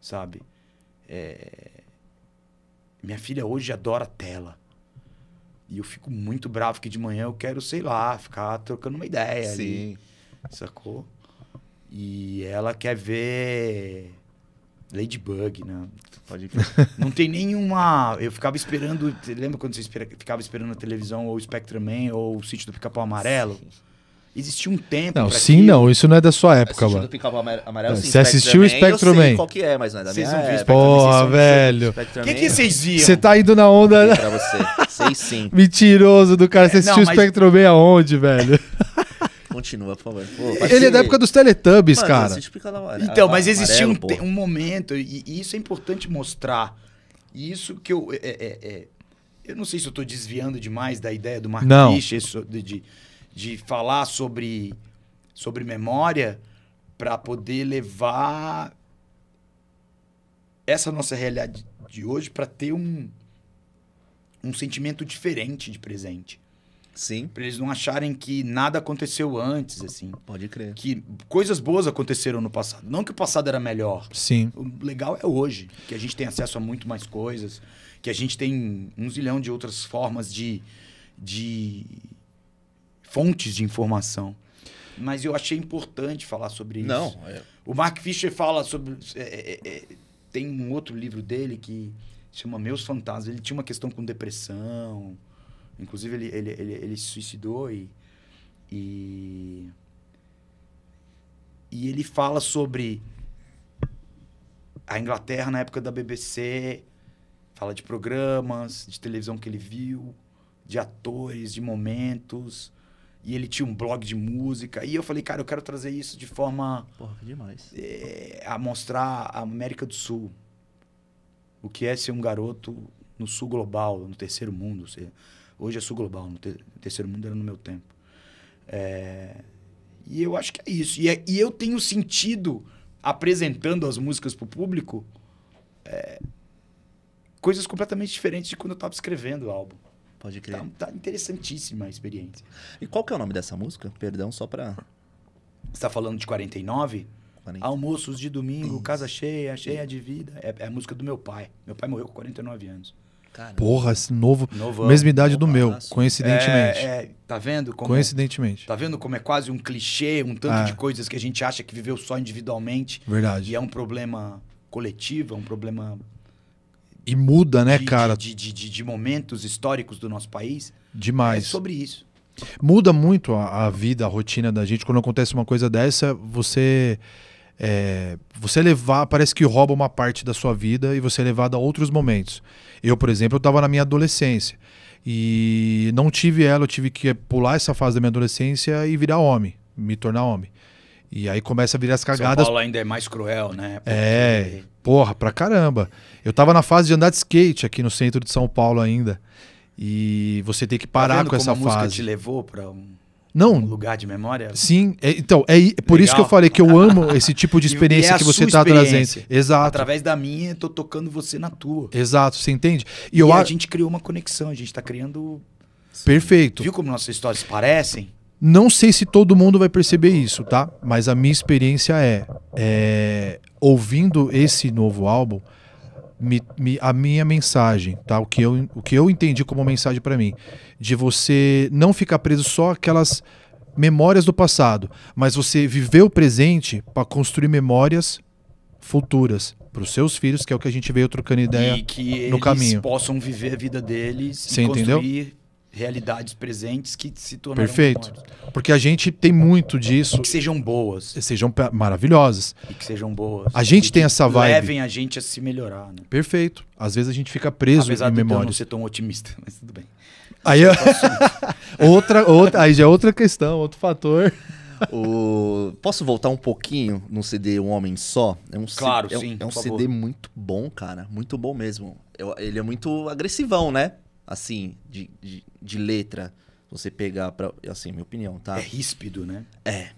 sabe? É... Minha filha hoje adora tela. E eu fico muito bravo que de manhã eu quero, sei lá, ficar trocando uma ideia Sim. ali. Sacou? E ela quer ver Ladybug, né? Pode Não tem nenhuma. Eu ficava esperando. Lembra quando você espera... ficava esperando a televisão ou o Spectrum Man ou o sítio do Pica-Pau Amarelo? Sim. Existia um tempo. Não, sim, que... não. Isso não é da sua época, mano. Amarelo, você assistiu o Spectrum Man? Eu sei qual que é, mas não é da minha vocês não época. Porra, é. velho. O que, que vocês viam? Você tá indo na onda. Pra você. Sei sim. Mentiroso do cara. É, você assistiu o Spectrum Man aonde, velho? Continua, por favor. Pô, ele é da época dos Teletubbies, cara. então, mas existia um, um, momento, e, e, isso é importante mostrar. E isso que eu. É, é, é eu não sei se eu estou desviando demais da ideia do Mark Fischer, de, de, de falar sobre, sobre memória para poder levar essa nossa realidade de hoje para ter um, um sentimento diferente de presente. Sim. Pra eles não acharem que nada aconteceu antes, assim. Pode crer. Que coisas boas aconteceram no passado. Não que o passado era melhor. Sim. O legal é hoje, que a gente tem acesso a muito mais coisas, que a gente tem um zilhão de outras formas de, de fontes de informação. Mas eu achei importante falar sobre isso. Não. É... O Mark Fisher fala sobre. É, é, é, é tem um outro livro dele que chama Meus Fantasmas. Ele tinha uma questão com depressão. Inclusive, ele, ele, ele, ele se suicidou e, e. E ele fala sobre a Inglaterra na época da BBC, fala de programas, de televisão que ele viu, de atores, de momentos. E ele tinha um blog de música. E eu falei, cara, eu quero trazer isso de forma. Porra, demais. É, a mostrar a América do Sul. O que é ser um garoto no sul global, no terceiro mundo. seja, Hoje eu sou global, no te terceiro mundo era no meu tempo. É... E eu acho que é isso. E, é, e eu tenho sentido, apresentando as músicas para o público, é... coisas completamente diferentes de quando eu estava escrevendo o álbum. Pode tá, crer. Tá, tá, interessantíssima a experiência. E qual que é o nome dessa música? Perdão, só para... Você está falando de 49? 40. Almoços de domingo, casa cheia, cheia de vida. É, é, a música do meu pai. Meu pai morreu com 49 anos. Caramba. Porra, esse novo. mesma idade do meu, coincidentemente. É, é, tá vendo como. É? Coincidentemente. Tá vendo como é quase um clichê, um tanto é. de coisas que a gente acha que viveu só individualmente. Verdade. E é um problema coletivo, é um problema. E muda, né, de, cara? De, de, de, momentos históricos do nosso país. Demais. É sobre isso. Muda muito a, a vida, a rotina da gente. Quando acontece uma coisa dessa, você. É, você levar, parece que rouba uma parte da sua vida e você é levado a outros momentos. Eu, por exemplo, estava na minha adolescência. E não tive ela, eu tive que pular essa fase da minha adolescência e virar homem, me tornar homem. E aí começa a virar as cagadas. São Paulo ainda é mais cruel, né? Porque... É, porra, pra caramba. Eu tava na fase de andar de skate aqui no centro de São Paulo ainda. E você tem que parar tá com essa fase. a música te levou pra um... Não. Um lugar de memória? Sim, é, então, é, é por Legal. isso que eu falei que eu amo esse tipo de experiência é que você está trazendo. Exato. Através da minha, estou tocando você na tua. Exato, você entende? E, e eu a gente criou uma conexão, a gente está criando. Perfeito. Viu como nossas histórias parecem? Não sei se todo mundo vai perceber isso, tá? Mas a minha experiência é, é ouvindo esse novo álbum, me, me, a minha mensagem, tá? O que eu, o que eu entendi como mensagem para mim, de você não ficar preso só aquelas memórias do passado, mas você viver o presente para construir memórias futuras para os seus filhos, que é o que a gente veio trocando ideia e que no eles caminho. possam viver a vida deles, Você e entendeu? construir realidades presentes que se tornam Perfeito. Boas. Porque a gente tem muito disso. E que sejam boas. sejam maravilhosas. E que sejam boas. A gente e tem essa vibe. Levem a gente a se melhorar. Né? Perfeito. Às vezes a gente fica preso Apesar em memória. Apesar de eu não ser tão otimista, mas tudo bem. Aí, eu... É outra, outra, aí já é outra questão, outro fator. O... Posso voltar um pouquinho no CD Um Homem Só? É um claro, c... É sim. É um, é um CD muito bom, cara. Muito bom mesmo. Eu... Ele é muito agressivão, né? assim, de, de, de letra, você pegar para assim, minha opinião, tá? É ríspido, né? É.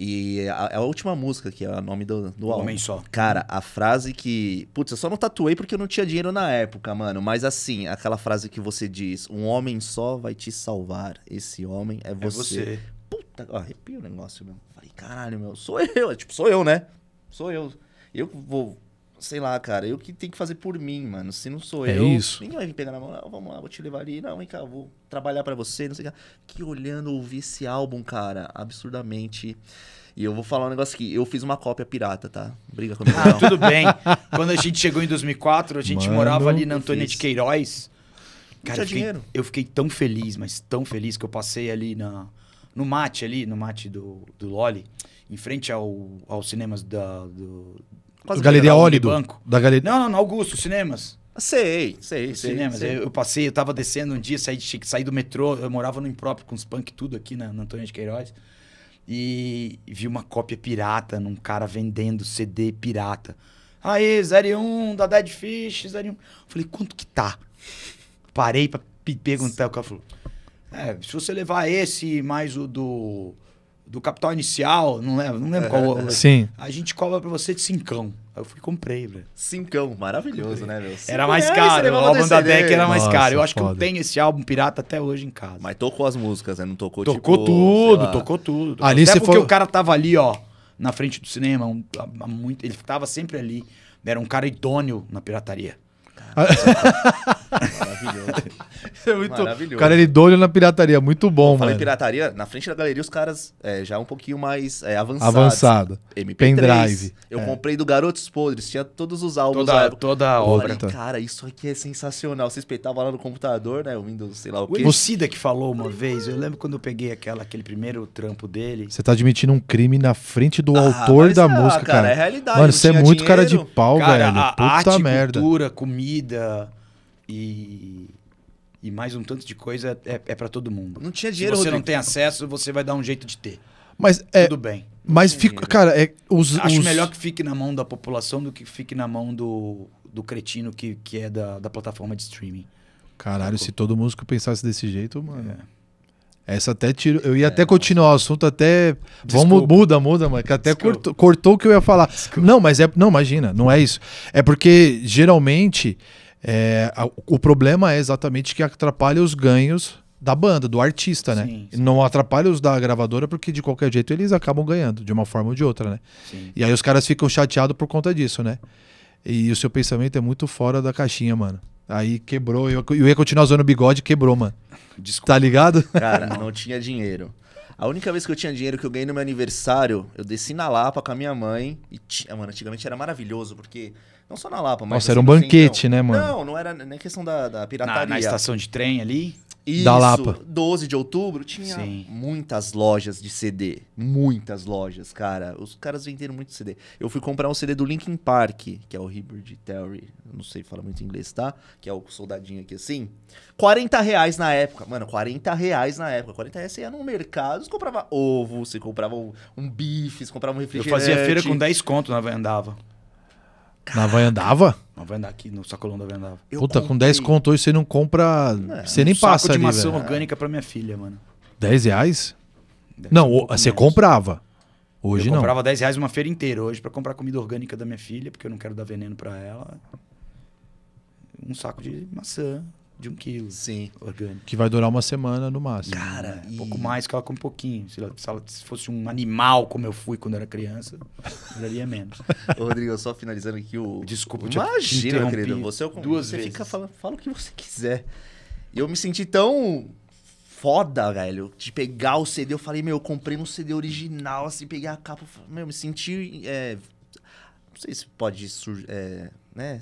E a, a última música, que é o nome do, do álbum. Homem Só. Cara, a frase que... Putz, eu só não tatuei porque eu não tinha dinheiro na época, mano. Mas assim, aquela frase que você diz, um homem só vai te salvar, esse homem é você. É você. Puta, arrepio o negócio, meu. Falei, caralho, meu, sou eu. É, tipo, sou eu, né? Sou eu. Eu vou sei lá, cara, eu que tenho que fazer por mim, mano. Se não sou é eu, isso. ninguém vai me pegar na mão. Não, ah, vamos lá, vou te levar ali. Não, vem cá, vou trabalhar para você, não sei o que. Que olhando, o esse álbum, cara, absurdamente. E eu vou falar um negócio aqui. Eu fiz uma cópia pirata, tá? Briga comigo. Ah, não. tudo bem. Quando a gente chegou em 2004, a gente mano, morava ali na Antônia de Queiroz. Cara, eu fiquei, dinheiro. eu fiquei tão feliz, mas tão feliz que eu passei ali na, no mate, ali, no mate do, do Loli, em frente ao, aos cinemas da, do, Quase Galeria Ólido? Banco. Da galeria... Não, não, no Augusto, cinemas. Ah, sei, sei, sei. Cinemas. Sei. Eu, eu passei, eu tava descendo um dia, saí, saí do metrô, eu morava no impróprio com os punk tudo aqui na, na Antônia de Queiroz. E vi uma cópia pirata num cara vendendo CD pirata. Aí, 01 da Dead Fish, 01. Falei, quanto que tá? Parei pra perguntar, o cara falou: É, se você levar esse mais o do do capital inicial, não lembro, não lembro qual. Sim. A gente cobra pra você de cincão. Aí eu fui e comprei, velho. Cincão, maravilhoso, né, meu? Cinco era mais caro, o álbum da deck era mais Nossa, caro. Eu acho foda. que eu tenho esse álbum pirata até hoje em casa. Mas tocou as músicas, né? Não tocou, tocou tipo, tudo, tocou tudo. Tocou. Ali até foi porque foi... o cara tava ali, ó, na frente do cinema, um, a, a, muito, ele tava sempre ali. Era um cara idôneo na pirataria. Maravilhoso. É muito... Maravilhoso. Cara, ele dole na pirataria. Muito bom, Eu falei mano. pirataria, na frente da galeria os caras é, já um pouquinho mais é, avançados. Avançado. MP3. Pendrive. Eu é. comprei do Garotos Podres, tinha todos os álbuns toda, Toda a obra. Falei, então. cara, isso aqui é sensacional. Você espetava lá no computador, né? O Windows, sei lá o quê. O Cida que falou uma vez, eu lembro quando eu peguei aquela, aquele primeiro trampo dele. Você tá admitindo um crime na frente do ah, autor da é, música, cara. cara. É realidade. Mano, você é muito dinheiro. cara de pau, cara, velho. Puta arte, merda. cultura, comida e e mais um tanto de coisa é, é para todo mundo. Não tinha dinheiro. Se você Rodrigo. não tem acesso, você vai dar um jeito de ter. Mas é, tudo bem. Mas fica, cara, é, os, acho os... melhor que fique na mão da população do que fique na mão do, do cretino que, que é da, da plataforma de streaming. Caralho, se todo músico pensasse desse jeito, mano. É. Essa até tiro. Eu ia é, até continuar o assunto até. Desculpa. Vamos, muda, muda, mano. que até cortou, cortou o que eu ia falar. Desculpa. Não, mas é. Não, imagina, não é isso. É porque geralmente é, a, o problema é exatamente que atrapalha os ganhos da banda, do artista, né? Sim, sim. Não atrapalha os da gravadora, porque de qualquer jeito eles acabam ganhando, de uma forma ou de outra, né? Sim. E aí os caras ficam chateados por conta disso, né? E o seu pensamento é muito fora da caixinha, mano. Aí quebrou, eu, eu ia continuar usando o bigode, quebrou, mano. Desculpa. Tá ligado? Cara, não tinha dinheiro. A única vez que eu tinha dinheiro que eu ganhei no meu aniversário, eu desci na Lapa com a minha mãe. E, mano, antigamente era maravilhoso, porque não só na Lapa, mas. Nossa, assim, era um banquete, né, mano? Não, não era nem questão da, da pirataria. Na, na, estação de trem ali? Isso, da Lapa. 12 de outubro tinha Sim. muitas lojas de CD. Muitas lojas, cara. Os caras venderam muito CD. Eu fui comprar um CD do Linkin Park, que é o Hybrid Theory. Não sei falar muito inglês, tá? Que é o soldadinho aqui assim. 40 reais na época. Mano, 40 reais na época. 40 reais você ia no mercado, você comprava ovo, você comprava um, bife, você comprava um refrigerante. Eu fazia feira com 10 conto, andava na Havaiana andava? Na Havaiana aqui, no sacolão da Havaiana andava. Eu Puta, comprei. com 10 conto hoje você não compra. É, você nem um passa saco ali. de maçã orgânica pra minha filha, mano. 10 reais? Deve não, um você menos. comprava. Hoje eu não. Eu comprava 10 reais uma feira inteira hoje para comprar comida orgânica da minha filha, porque eu não quero dar veneno para ela. Um saco de maçã, de um quilo. Sim. Orgânico. Que vai durar uma semana no máximo. Cara, né? e... pouco mais que ela come um pouquinho. Se, ela, se, ela, fosse um animal como eu fui quando era criança, daria menos. Rodrigo, só finalizando aqui o. Desculpa, eu Imagina, querido. Você, eu, é duas você vezes. fica falando, fala o que você quiser. E eu me senti tão foda, velho, de pegar o CD. Eu falei, meu, eu comprei um CD original, assim, peguei a capa. Meu, me senti. É, não sei se pode é, né,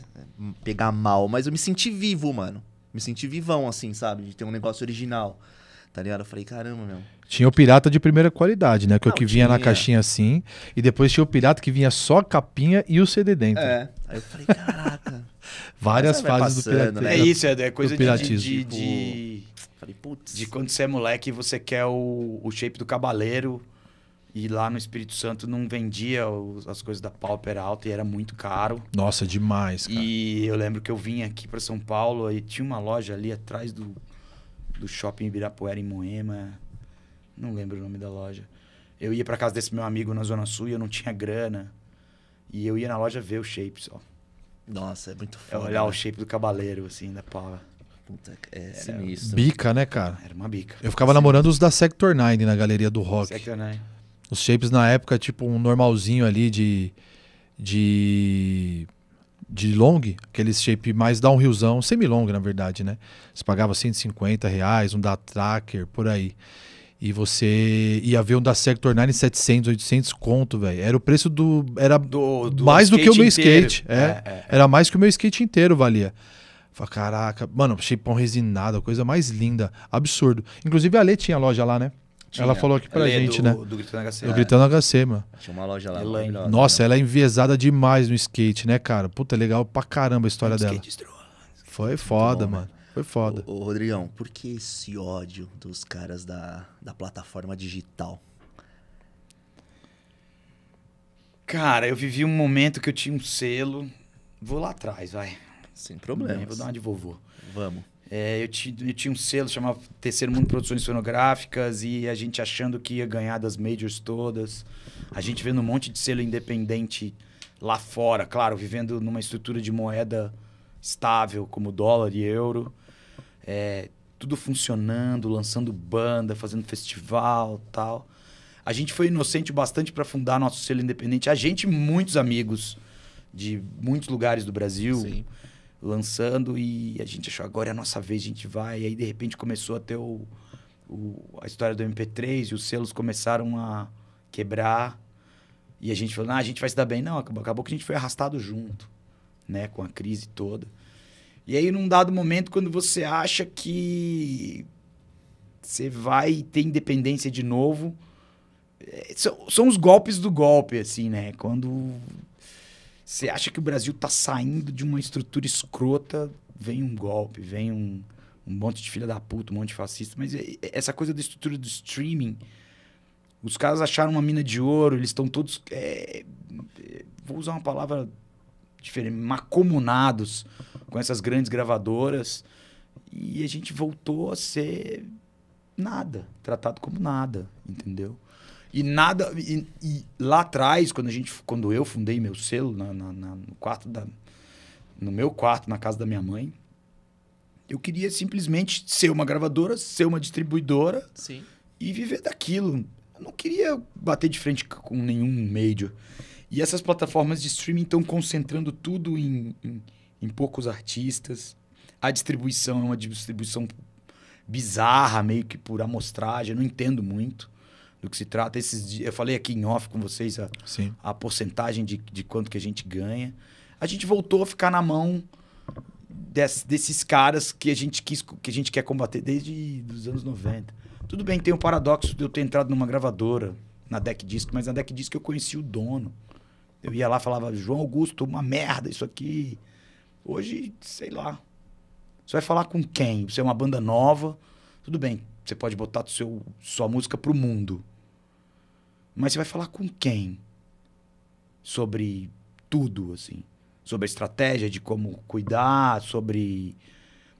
pegar mal, mas eu me senti vivo, mano me senti vivão, assim, sabe? De ter um negócio original. Tá ligado? Eu falei, caramba, meu. Tinha o pirata de primeira qualidade, né? Que é o que vinha tinha. na caixinha assim. E depois tinha o pirata que vinha só a capinha e o CD dentro. É. Aí eu falei, caraca. Várias fases passando, do piratismo. Né? É isso, é, é coisa de, de, de, tipo, Falei, putz. De quando você é moleque e você quer o, o shape do cabaleiro e lá no Espírito Santo não vendia os, as coisas da Pauper alta e era muito caro. Nossa, demais, cara. E eu lembro que eu vim aqui para São Paulo e tinha uma loja ali atrás do, do shopping Ibirapuera em Moema. Não lembro o nome da loja. Eu ia para casa desse meu amigo na Zona Sul e eu não tinha grana. E eu ia na loja ver o shape só. Nossa, é muito é foda. É olhar né? o shape do cavaleiro, assim, da Paula. Puta, é, Sinistro. Bica, né, cara? Era uma bica. Eu ficava namorando os da Sector 9 na galeria do rock. Sector 9. Os shapes na época, tipo um normalzinho ali de. de. de long, aquele shape mais downhillzão, semi-long na verdade, né? Você pagava 150 reais, um da Tracker, por aí. E você ia ver um da Sector 9 700, 800 conto, velho. Era o preço do. Era do, do mais do que o meu inteiro. skate. É, é, é, Era mais que o meu skate inteiro valia. Falei, caraca, mano, shapeão resinado, coisa mais linda, absurdo. Inclusive a Lê tinha loja lá, né? Tinha. Ela falou aqui pra ela gente, do, né? Do Gritando HC. Do é. Gritando HC, mano. Tinha uma loja lá. Ela... É Nossa, né? ela é enviesada demais no skate, né, cara? Puta, é legal pra caramba a história dela. Skate Foi foda, bom, mano. Foi foda. Ô, ô, Rodrigão, por que esse ódio dos caras da, da plataforma digital? Cara, eu vivi um momento que eu tinha um selo. Vou lá atrás, vai. Sem problema. Vou dar uma de vovô. Vamos. É, eu, tinha, eu, tinha um selo chamado Terceiro Mundo Produções Fonográficas e a gente achando que ia ganhar das majors todas. A gente vendo um monte de selo independente lá fora, claro, vivendo numa estrutura de moeda estável como dólar e euro. É, tudo funcionando, lançando banda, fazendo festival tal. A gente foi inocente bastante para fundar nosso selo independente. A gente muitos amigos de muitos lugares do Brasil. Sim lançando e a gente achou agora é a nossa vez, a gente vai. E aí, de repente, começou a ter o, o a história do MP3 e os selos começaram a quebrar. E a gente falou, ah, a gente vai se dar bem. Não, acabou, acabou que a gente foi arrastado junto, né? Com a crise toda. E aí, num dado momento, quando você acha que você vai ter independência de novo, eh, são, são os golpes do golpe, assim, né? Quando você acha que o Brasil está saindo de uma estrutura escrota, vem um golpe, vem um, um monte de filha da puta, um monte de fascista. Mas essa coisa da estrutura do streaming, os caras acharam uma mina de ouro, eles estão todos. É, é, vou usar uma palavra diferente, macomunados com essas grandes gravadoras. E a gente voltou a ser nada, tratado como nada, entendeu? E nada. E, e, lá atrás, quando a gente. Quando eu fundei meu selo na, na, na, no quarto da. No meu quarto, na casa da minha mãe, eu queria simplesmente ser uma gravadora, ser uma distribuidora Sim. e viver daquilo. Eu não queria bater de frente com nenhum major. E essas plataformas de streaming estão concentrando tudo em, em, em poucos artistas. A distribuição é uma distribuição bizarra, meio que por amostragem, eu não entendo muito do que se trata. Esses, eu falei aqui em off com vocês a, Sim. a porcentagem de, de quanto que a gente ganha. A gente voltou a ficar na mão des, desses caras que a gente quis, que a gente quer combater desde os anos 90. Tudo bem, tem o paradoxo de eu ter entrado numa gravadora, na Deck Disc, mas na Deck Disc eu conheci o dono. Eu ia lá falava, João Augusto, uma merda isso aqui. Hoje, sei lá. Você vai falar com quem? Você é uma banda nova. Tudo bem, você pode botar seu, sua música pro mundo. Mas você vai falar com quem? Sobre tudo, assim. Sobre a estratégia de como cuidar, sobre.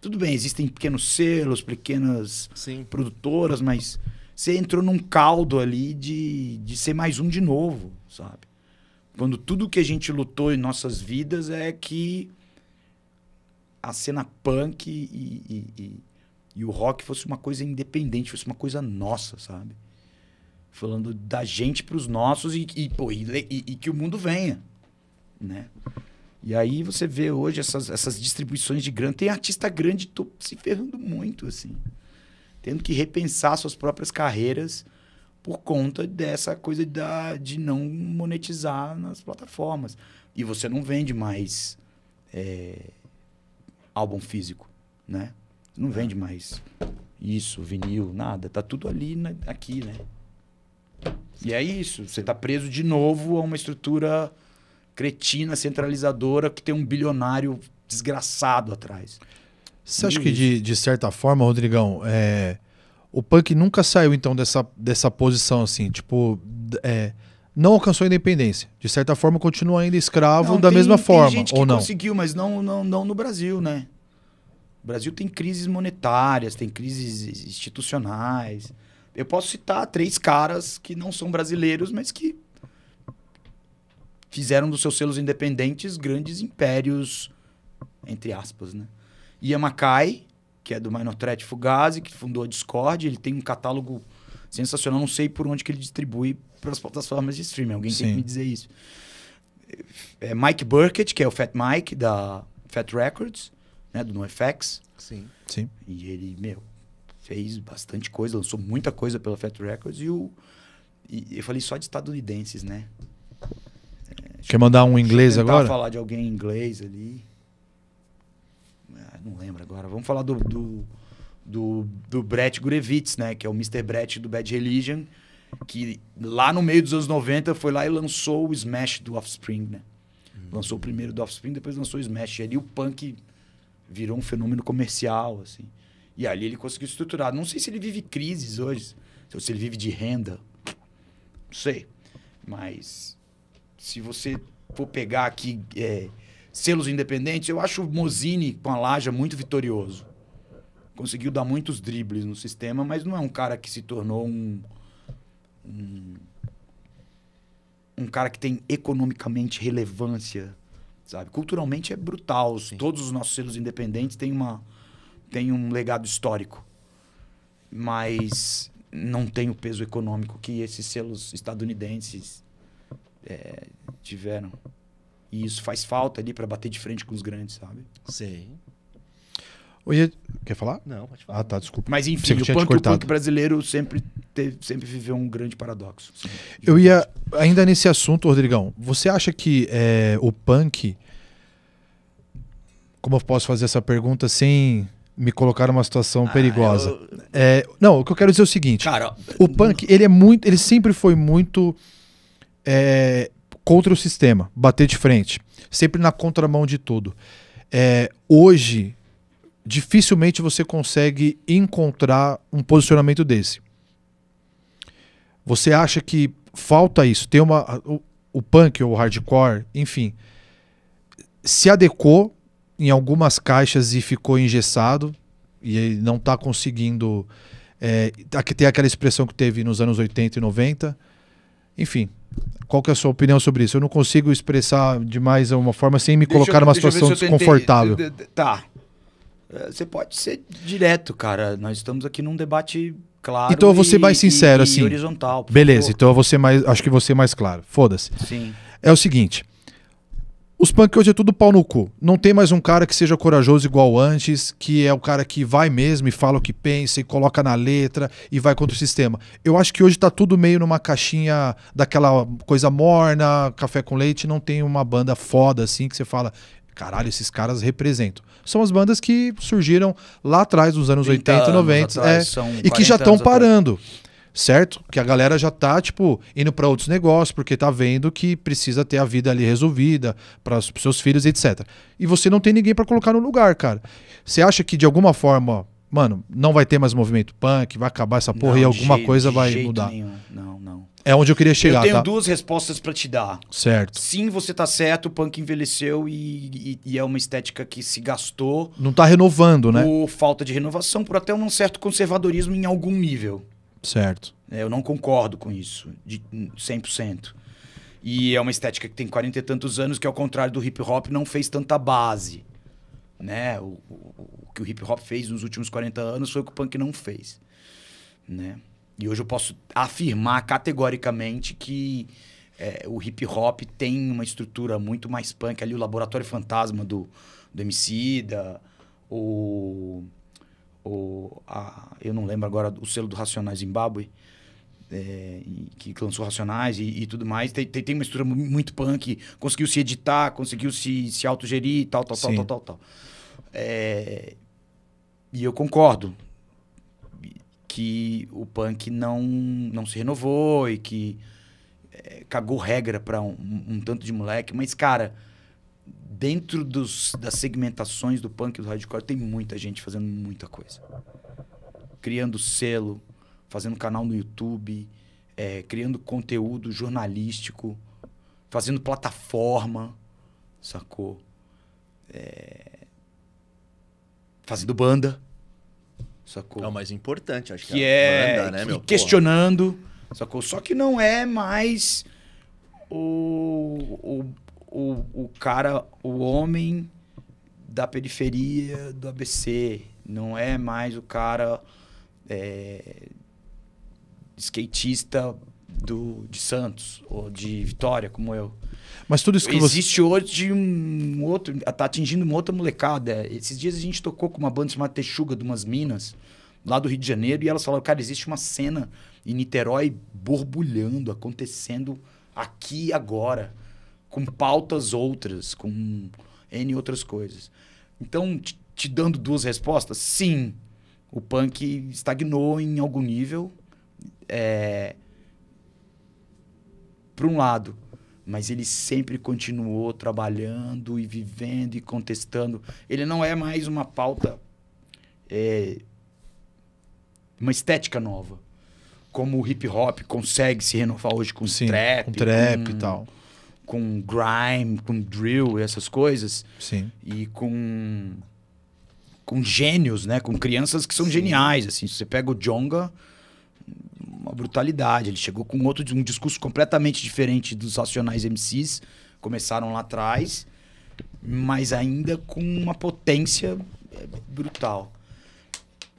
Tudo bem, existem pequenos selos, pequenas Sim. produtoras, mas você entrou num caldo ali de, de ser mais um de novo, sabe? Quando tudo que a gente lutou em nossas vidas é que a cena punk e, e, e, e o rock fosse uma coisa independente, fosse uma coisa nossa, sabe? falando da gente para os nossos e, e, pô, e, e, que o mundo venha, né? E aí você vê hoje essas, essas distribuições de grana. Tem artista grande tô se ferrando muito, assim. Tendo que repensar suas próprias carreiras por conta dessa coisa da, de não monetizar nas plataformas. E você não vende mais é, álbum físico, né? Não vende é. mais isso, vinil, nada. Tá tudo ali, na, né, aqui, né? E é isso. Você está preso de novo a uma estrutura cretina, centralizadora, que tem um bilionário desgraçado atrás. Você acha que, de, de certa forma, Rodrigão, é, o punk nunca saiu, então, dessa, dessa posição, assim, tipo, é, não alcançou a independência. De certa forma, continua ainda escravo não, da tem, mesma tem forma, gente ou que não? conseguiu, mas não, não, não no Brasil, né? O Brasil tem crises monetárias, tem crises institucionais. Eu posso citar três caras que não são brasileiros, mas que fizeram dos seus selos independentes grandes impérios, entre aspas, né? Yamakai, que é do Minor Threat Fugazi, que fundou a Discord, ele tem um catálogo sensacional, não sei por onde que ele distribui para as plataformas de streaming, alguém Sim. tem que me dizer isso. É, é Mike Burkett, que é o Fat Mike da Fat Records, né, do NoFX. Sim. Sim. E ele, meu, fez bastante coisa, lançou muita coisa pela Fat Records e o. E eu falei só de estadunidenses, né? É, Quer mandar um inglês agora? falar de alguém em inglês ali. Ah, não lembro agora. Vamos falar do, do, do, do Brett Gurevitz, né? Que é o Mr. Brett do Bad Religion. Que lá no meio dos anos 90 foi lá e lançou o Smash do Offspring, né? Hum. Lançou o primeiro do Offspring, depois lançou o Smash. E ali o punk virou um fenômeno comercial, assim. E ali ele conseguiu estruturar. Não sei se ele vive crises hoje, ou se ele vive de renda. Não sei. Mas se você for pegar aqui é, selos independentes, eu acho o Mozini com a Laja muito vitorioso. Conseguiu dar muitos dribles no sistema, mas não é um cara que se tornou um, um um cara que tem economicamente relevância, sabe? Culturalmente é brutal. Sim. Todos os nossos selos independentes têm uma tem um legado histórico, mas não tem o peso econômico que esses selos estadunidenses é, tiveram. E isso faz falta ali para bater de frente com os grandes, sabe? Sim. Oi, quer falar? Não, pode falar. Ah, tá, desculpa. Mas enfim, o punk, o punk, brasileiro sempre, teve, sempre viveu um grande paradoxo. Sim, Eu ia, ainda nesse assunto, Rodrigão, você acha que é, o punk como eu posso fazer essa pergunta sem me colocaram numa situação ah, perigosa. Eu... É, não, o que eu quero dizer é o seguinte. Cara, o punk, ele é muito. Ele sempre foi muito é, contra o sistema, bater de frente. Sempre na contramão de tudo. É, hoje, dificilmente você consegue encontrar um posicionamento desse. Você acha que falta isso? Tem uma. O, o punk ou o hardcore, enfim, se adequou em algumas caixas e ficou engessado e não está conseguindo. É, tem aquela expressão que teve nos anos 80 e 90. Enfim, qual que é a sua opinião sobre isso? Eu não consigo expressar de mais uma forma sem me deixa colocar numa situação desconfortável. Tá. É, você pode ser direto, cara. Nós estamos aqui num debate claro. Então eu vou ser mais sincero, e, assim. E horizontal. Beleza, favor. então eu vou ser mais. Acho que você mais claro. Foda-se. Sim. É o seguinte. Os punk hoje é tudo pau no cu. Não tem mais um cara que seja corajoso igual antes, que é o cara que vai mesmo e fala o que pensa e coloca na letra e vai contra o sistema. Eu acho que hoje tá tudo meio numa caixinha daquela coisa morna, café com leite, não tem uma banda foda assim que você fala, caralho, esses caras representam. São as bandas que surgiram lá atrás, nos anos 80, 90, é, e que já estão parando. Atrás certo? Que a galera já tá, tipo, indo para outros negócios, porque tá vendo que precisa ter a vida ali resolvida, para os seus filhos, etc. E você não tem ninguém para colocar no lugar, cara. Você acha que de alguma forma, mano, não vai ter mais movimento punk, vai acabar essa porra não, e alguma coisa vai mudar? Nenhum. Não, não. É onde eu queria chegar. Eu tenho tá? duas respostas para te dar. Certo. Sim, você tá certo, o punk envelheceu e, e, e, é uma estética que se gastou. Não tá renovando, né? Por falta de renovação, por até um certo conservadorismo em algum nível. Certo. É, eu não concordo com isso, de 100%. E é uma estética que tem 40 e tantos anos, que ao contrário do hip hop, não fez tanta base. Né? O, o, o que o hip hop fez nos últimos 40 anos foi o que o punk não fez. Né? E hoje eu posso afirmar categoricamente que é, o hip hop tem uma estrutura muito mais punk ali, o Laboratório Fantasma do, do Emicida, o ou a, eu não lembro agora o selo do Racionais Zimbábue, é, que lançou Racionais e, e tudo mais, tem, tem, tem, uma mistura muito punk, conseguiu se editar, conseguiu se, se autogerir e tal, tal, tal, tal, tal, tal. É, e eu concordo que o punk não, não se renovou e que é, cagou regra para um, um, um tanto de moleque, mas, cara dentro dos, das segmentações do punk e do hardcore, tem muita gente fazendo muita coisa. Criando selo, fazendo canal no YouTube, é, criando conteúdo jornalístico, fazendo plataforma, sacou? É, fazendo banda, sacou? É o mais importante, acho que, que é, é banda, né, que, meu? Questionando, porra. sacou? Só que não é mais o, o o, o cara, o homem da periferia do ABC. Não é mais o cara é, skatista do, de Santos ou de Vitória, como eu. Mas tudo isso que Existe você... hoje um outro. Tá atingindo uma outra molecada. Esses dias a gente tocou com uma banda chamada Texuga, de umas minas, lá do Rio de Janeiro, e elas falaram: cara, existe uma cena em Niterói borbulhando, acontecendo aqui e agora com pautas outras, com N outras coisas. Então, te, te dando duas respostas, sim, o punk estagnou em algum nível. É, por um lado, mas ele sempre continuou trabalhando e vivendo e contestando. Ele não é mais uma pauta, é, uma estética nova, como o hip hop consegue se renovar hoje com Sim, trap, com trap com, e tal com grime, com drill e essas coisas. Sim. E com com gênios, né? Com crianças que são Sim. geniais, assim. Você pega o Jonga, uma brutalidade. Ele chegou com outro um discurso completamente diferente dos Racionais MCs, começaram lá atrás, mas ainda com uma potência é, brutal.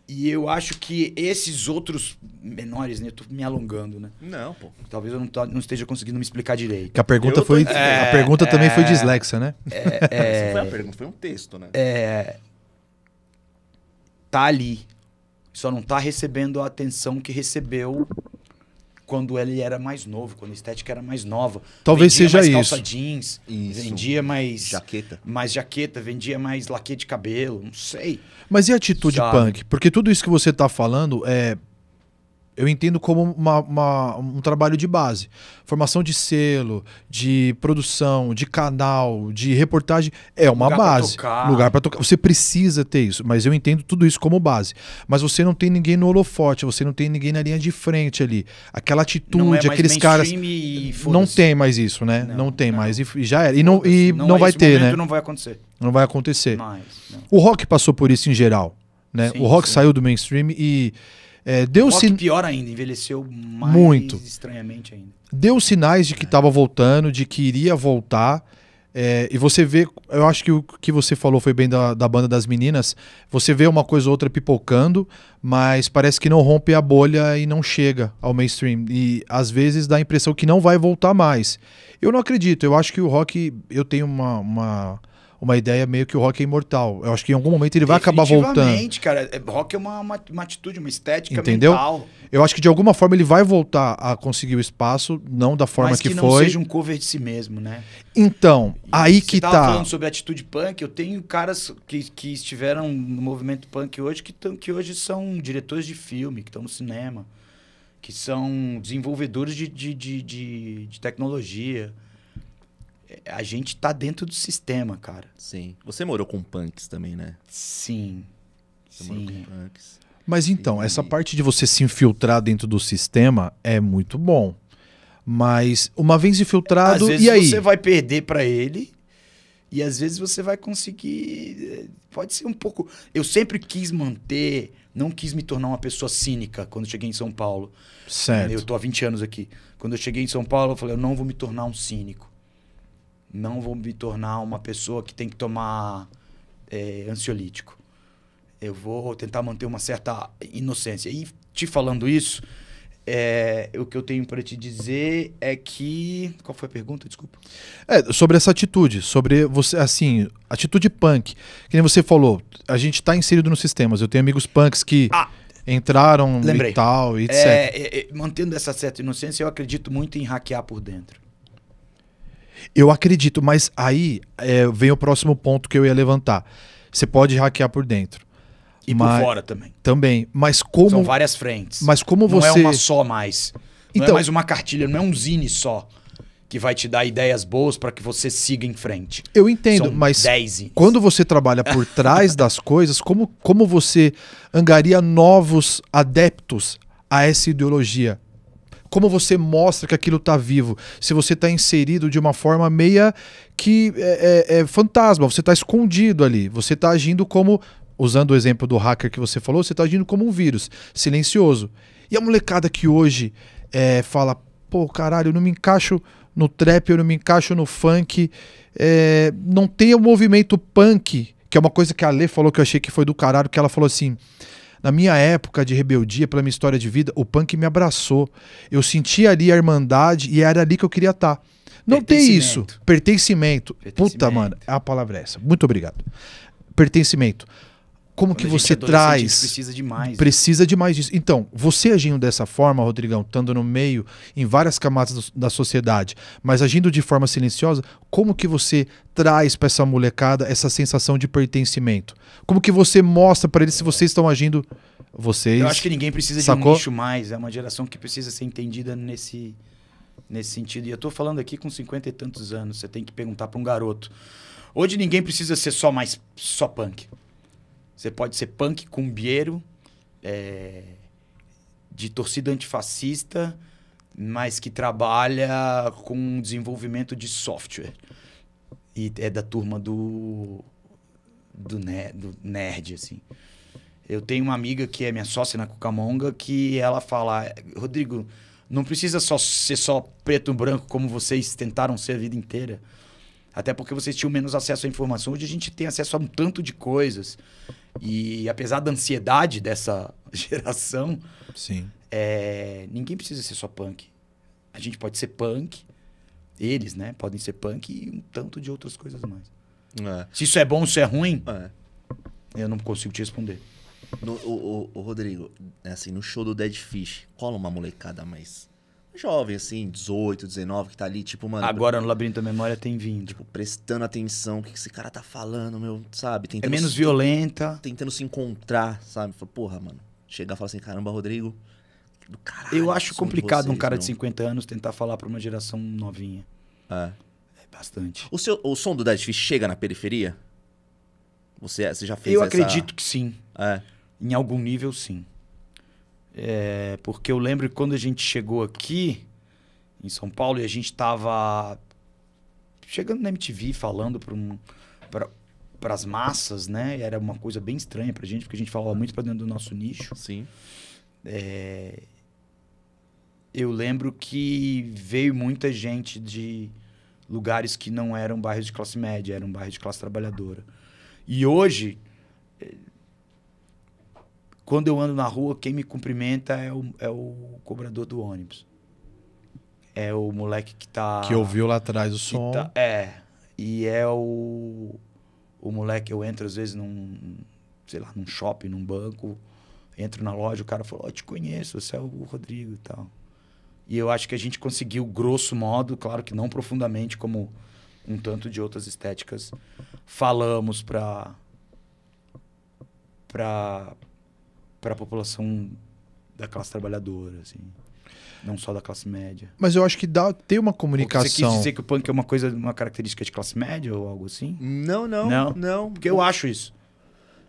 E eu acho que esses outros menores, né? Eu tô me alongando, né? Não, pô. Talvez eu não, tô, não esteja conseguindo me explicar direito. Que a pergunta foi. É, a pergunta é, também foi dislexa, né? É, foi a é. pergunta, foi um texto, né? É. Tá ali. Só não tá recebendo a atenção que recebeu quando ele era mais novo, quando a estética era mais nova. Talvez vendia seja mais calça jeans, isso. vendia mais jaqueta, mais jaqueta, vendia mais laque de cabelo, não sei. Mas e a atitude Sabe? punk? Porque tudo isso que você está falando é eu entendo como uma, uma, um trabalho de base. Formação de selo, de produção, de canal, de reportagem é uma lugar base. Pra tocar. lugar para tocar. Você precisa ter isso, mas eu entendo tudo isso como base. Mas você não tem ninguém no holofote, você não tem ninguém na linha de frente ali. Aquela é atitude, é aqueles caras. Não tem mais isso, né? Não, não tem não. mais. E, já era. E não, e não, não é vai ter, né? Não vai acontecer. Não vai acontecer. Mais, o rock passou por isso em geral. Né? Sim, o rock sim. saiu do mainstream e é, deu sin... pior ainda, envelheceu mais muito. estranhamente ainda. Deu sinais de que estava é. voltando, de que iria voltar. É, e você vê, eu acho que o que você falou foi bem da, da banda das meninas. Você vê uma coisa ou outra pipocando, mas parece que não rompe a bolha e não chega ao mainstream. E às vezes dá a impressão que não vai voltar mais. Eu não acredito, eu acho que o rock. Eu tenho uma, uma uma ideia meio que o rock é imortal. Eu acho que em algum momento ele vai acabar voltando. cara. É, rock é uma, uma, uma, atitude, uma estética Entendeu? mental. Eu acho que de alguma forma ele vai voltar a conseguir o espaço, não da forma que, que não foi. seja um cover de si mesmo, né? Então, e aí que tava tá. falando sobre atitude punk, eu tenho caras que, que estiveram no movimento punk hoje que, tão, que hoje são diretores de filme, que estão no cinema, que são desenvolvedores de, de, de, de, de tecnologia a gente tá dentro do sistema, cara. Sim. Você morou com punks também, né? Sim. Você Sim. morou com punks. Mas então, essa parte de você se infiltrar dentro do sistema é muito bom. Mas uma vez infiltrado, às vezes e aí? você vai perder para ele e às vezes você vai conseguir. Eh, pode ser um pouco. Eu sempre quis manter, não quis me tornar uma pessoa cínica quando cheguei em São Paulo. Certo. Eu tô há 20 anos aqui. Quando eu cheguei em São Paulo, eu falei, eu não vou me tornar um cínico não vou me tornar uma pessoa que tem que tomar é, ansiolítico. Eu vou tentar manter uma certa inocência. E te falando isso, é, o que eu tenho para te dizer é que. Qual foi a pergunta? Desculpa. É, sobre essa atitude, sobre você, assim, atitude punk. Que nem você falou, a gente está inserido nos sistemas. Eu tenho amigos punks que ah, entraram lembrei. e tal, e é, etc. É, é, mantendo essa certa inocência, eu acredito muito em hackear por dentro. Eu acredito, mas aí é, vem o próximo ponto que eu ia levantar. Você pode hackear por dentro. E mas, por fora também. Também. Mas como. São várias frentes. Mas como não é você. Não é uma só mais. Não é então... é mais uma cartilha, não é um zine só que vai te dar ideias boas para que você siga em frente. Eu entendo, São mas quando você trabalha por trás das coisas, como, como você angaria novos adeptos a essa ideologia? como você mostra que aquilo está vivo, se você está inserido de uma forma meia que é, é, é fantasma, você está escondido ali, você está agindo como, usando o exemplo do hacker que você falou, você está agindo como um vírus, silencioso. E a molecada que hoje é, fala, pô, caralho, eu não me encaixo no trap, eu não me encaixo no funk, é, não tem o movimento punk, que é uma coisa que a Lê falou que eu achei que foi do caralho, que ela falou assim na minha época de rebeldia, pela minha história de vida, o punk me abraçou. Eu sentia ali a irmandade e era ali que eu queria estar. Tá. Não tem isso. Pertencimento. Pertencimento. Puta, mano, a palavra é essa. Muito obrigado. Pertencimento como que você é traz. Precisa demais. Né? Precisa né? mais disso. Então, você agindo dessa forma, Rodrigão, estando no meio, em várias camadas do, da sociedade, mas agindo de forma silenciosa, como que você traz para essa molecada essa sensação de pertencimento? Como que você mostra para eles se vocês estão agindo. Vocês. Eu acho que ninguém precisa sacou? de um nicho mais. É uma geração que precisa ser entendida nesse, nesse sentido. E eu estou falando aqui com cinquenta e tantos anos. Você tem que perguntar para um garoto. Hoje ninguém precisa ser só mais só punk. Você pode ser punk, cumbieiro, é, de torcida antifascista, mas que trabalha com desenvolvimento de software. E é da turma do, do, do nerd, assim. Eu tenho uma amiga que é minha sócia na Cucamonga que ela fala, Rodrigo, não precisa só ser só preto e branco como vocês tentaram ser a vida inteira. Até porque vocês tinham menos acesso à informação. Hoje a gente tem acesso a um tanto de coisas. E apesar da ansiedade dessa geração, Sim. É, ninguém precisa ser só punk. A gente pode ser punk, eles, né? Podem ser punk e um tanto de outras coisas mais. É. Se isso é bom, se é ruim, é. eu não consigo te responder. No, o, o, o Rodrigo, é assim, no show do Dead Fish, cola uma molecada mais jovem, assim, 18, 19, que tá ali, tipo, mano. Agora no Labirinto da Memória tem vindo. Tipo, prestando atenção, o que esse cara tá falando, meu, sabe? Tentando é menos se, violenta. Tentando se encontrar, sabe? porra, mano. Chegar e falar assim, caramba, Rodrigo. Caralho, eu acho complicado vocês, um cara não. de 50 anos tentar falar pra uma geração novinha. É. É bastante. O, seu, o som do Dead Fish chega na periferia? Você, é, você já fez Eu essa... acredito que sim. É. Em algum nível, sim. É, porque eu lembro que quando a gente chegou aqui em São Paulo e a gente estava chegando na MTV falando para um, as massas, né? E era uma coisa bem estranha para a gente, porque a gente falava muito para dentro do nosso nicho. Sim. É, eu lembro que veio muita gente de lugares que não eram bairros de classe média, eram bairros de classe trabalhadora. E hoje quando eu ando na rua, quem me cumprimenta é o, é o cobrador do ônibus. É o moleque que tá. Que ouviu lá atrás o som. Tá, é. E é o. O moleque, eu entro às vezes num. Sei lá, num shopping, num banco. Entro na loja, o cara falou: oh, te conheço, você é o Rodrigo e tal. E eu acho que a gente conseguiu, grosso modo, claro que não profundamente, como um tanto de outras estéticas, falamos para para para a população da classe trabalhadora, assim. Não só da classe média. Mas eu acho que dá ter uma comunicação. Você quis dizer que o punk é uma coisa, uma característica de classe média ou algo assim? Não, não, não. não. Porque eu acho isso.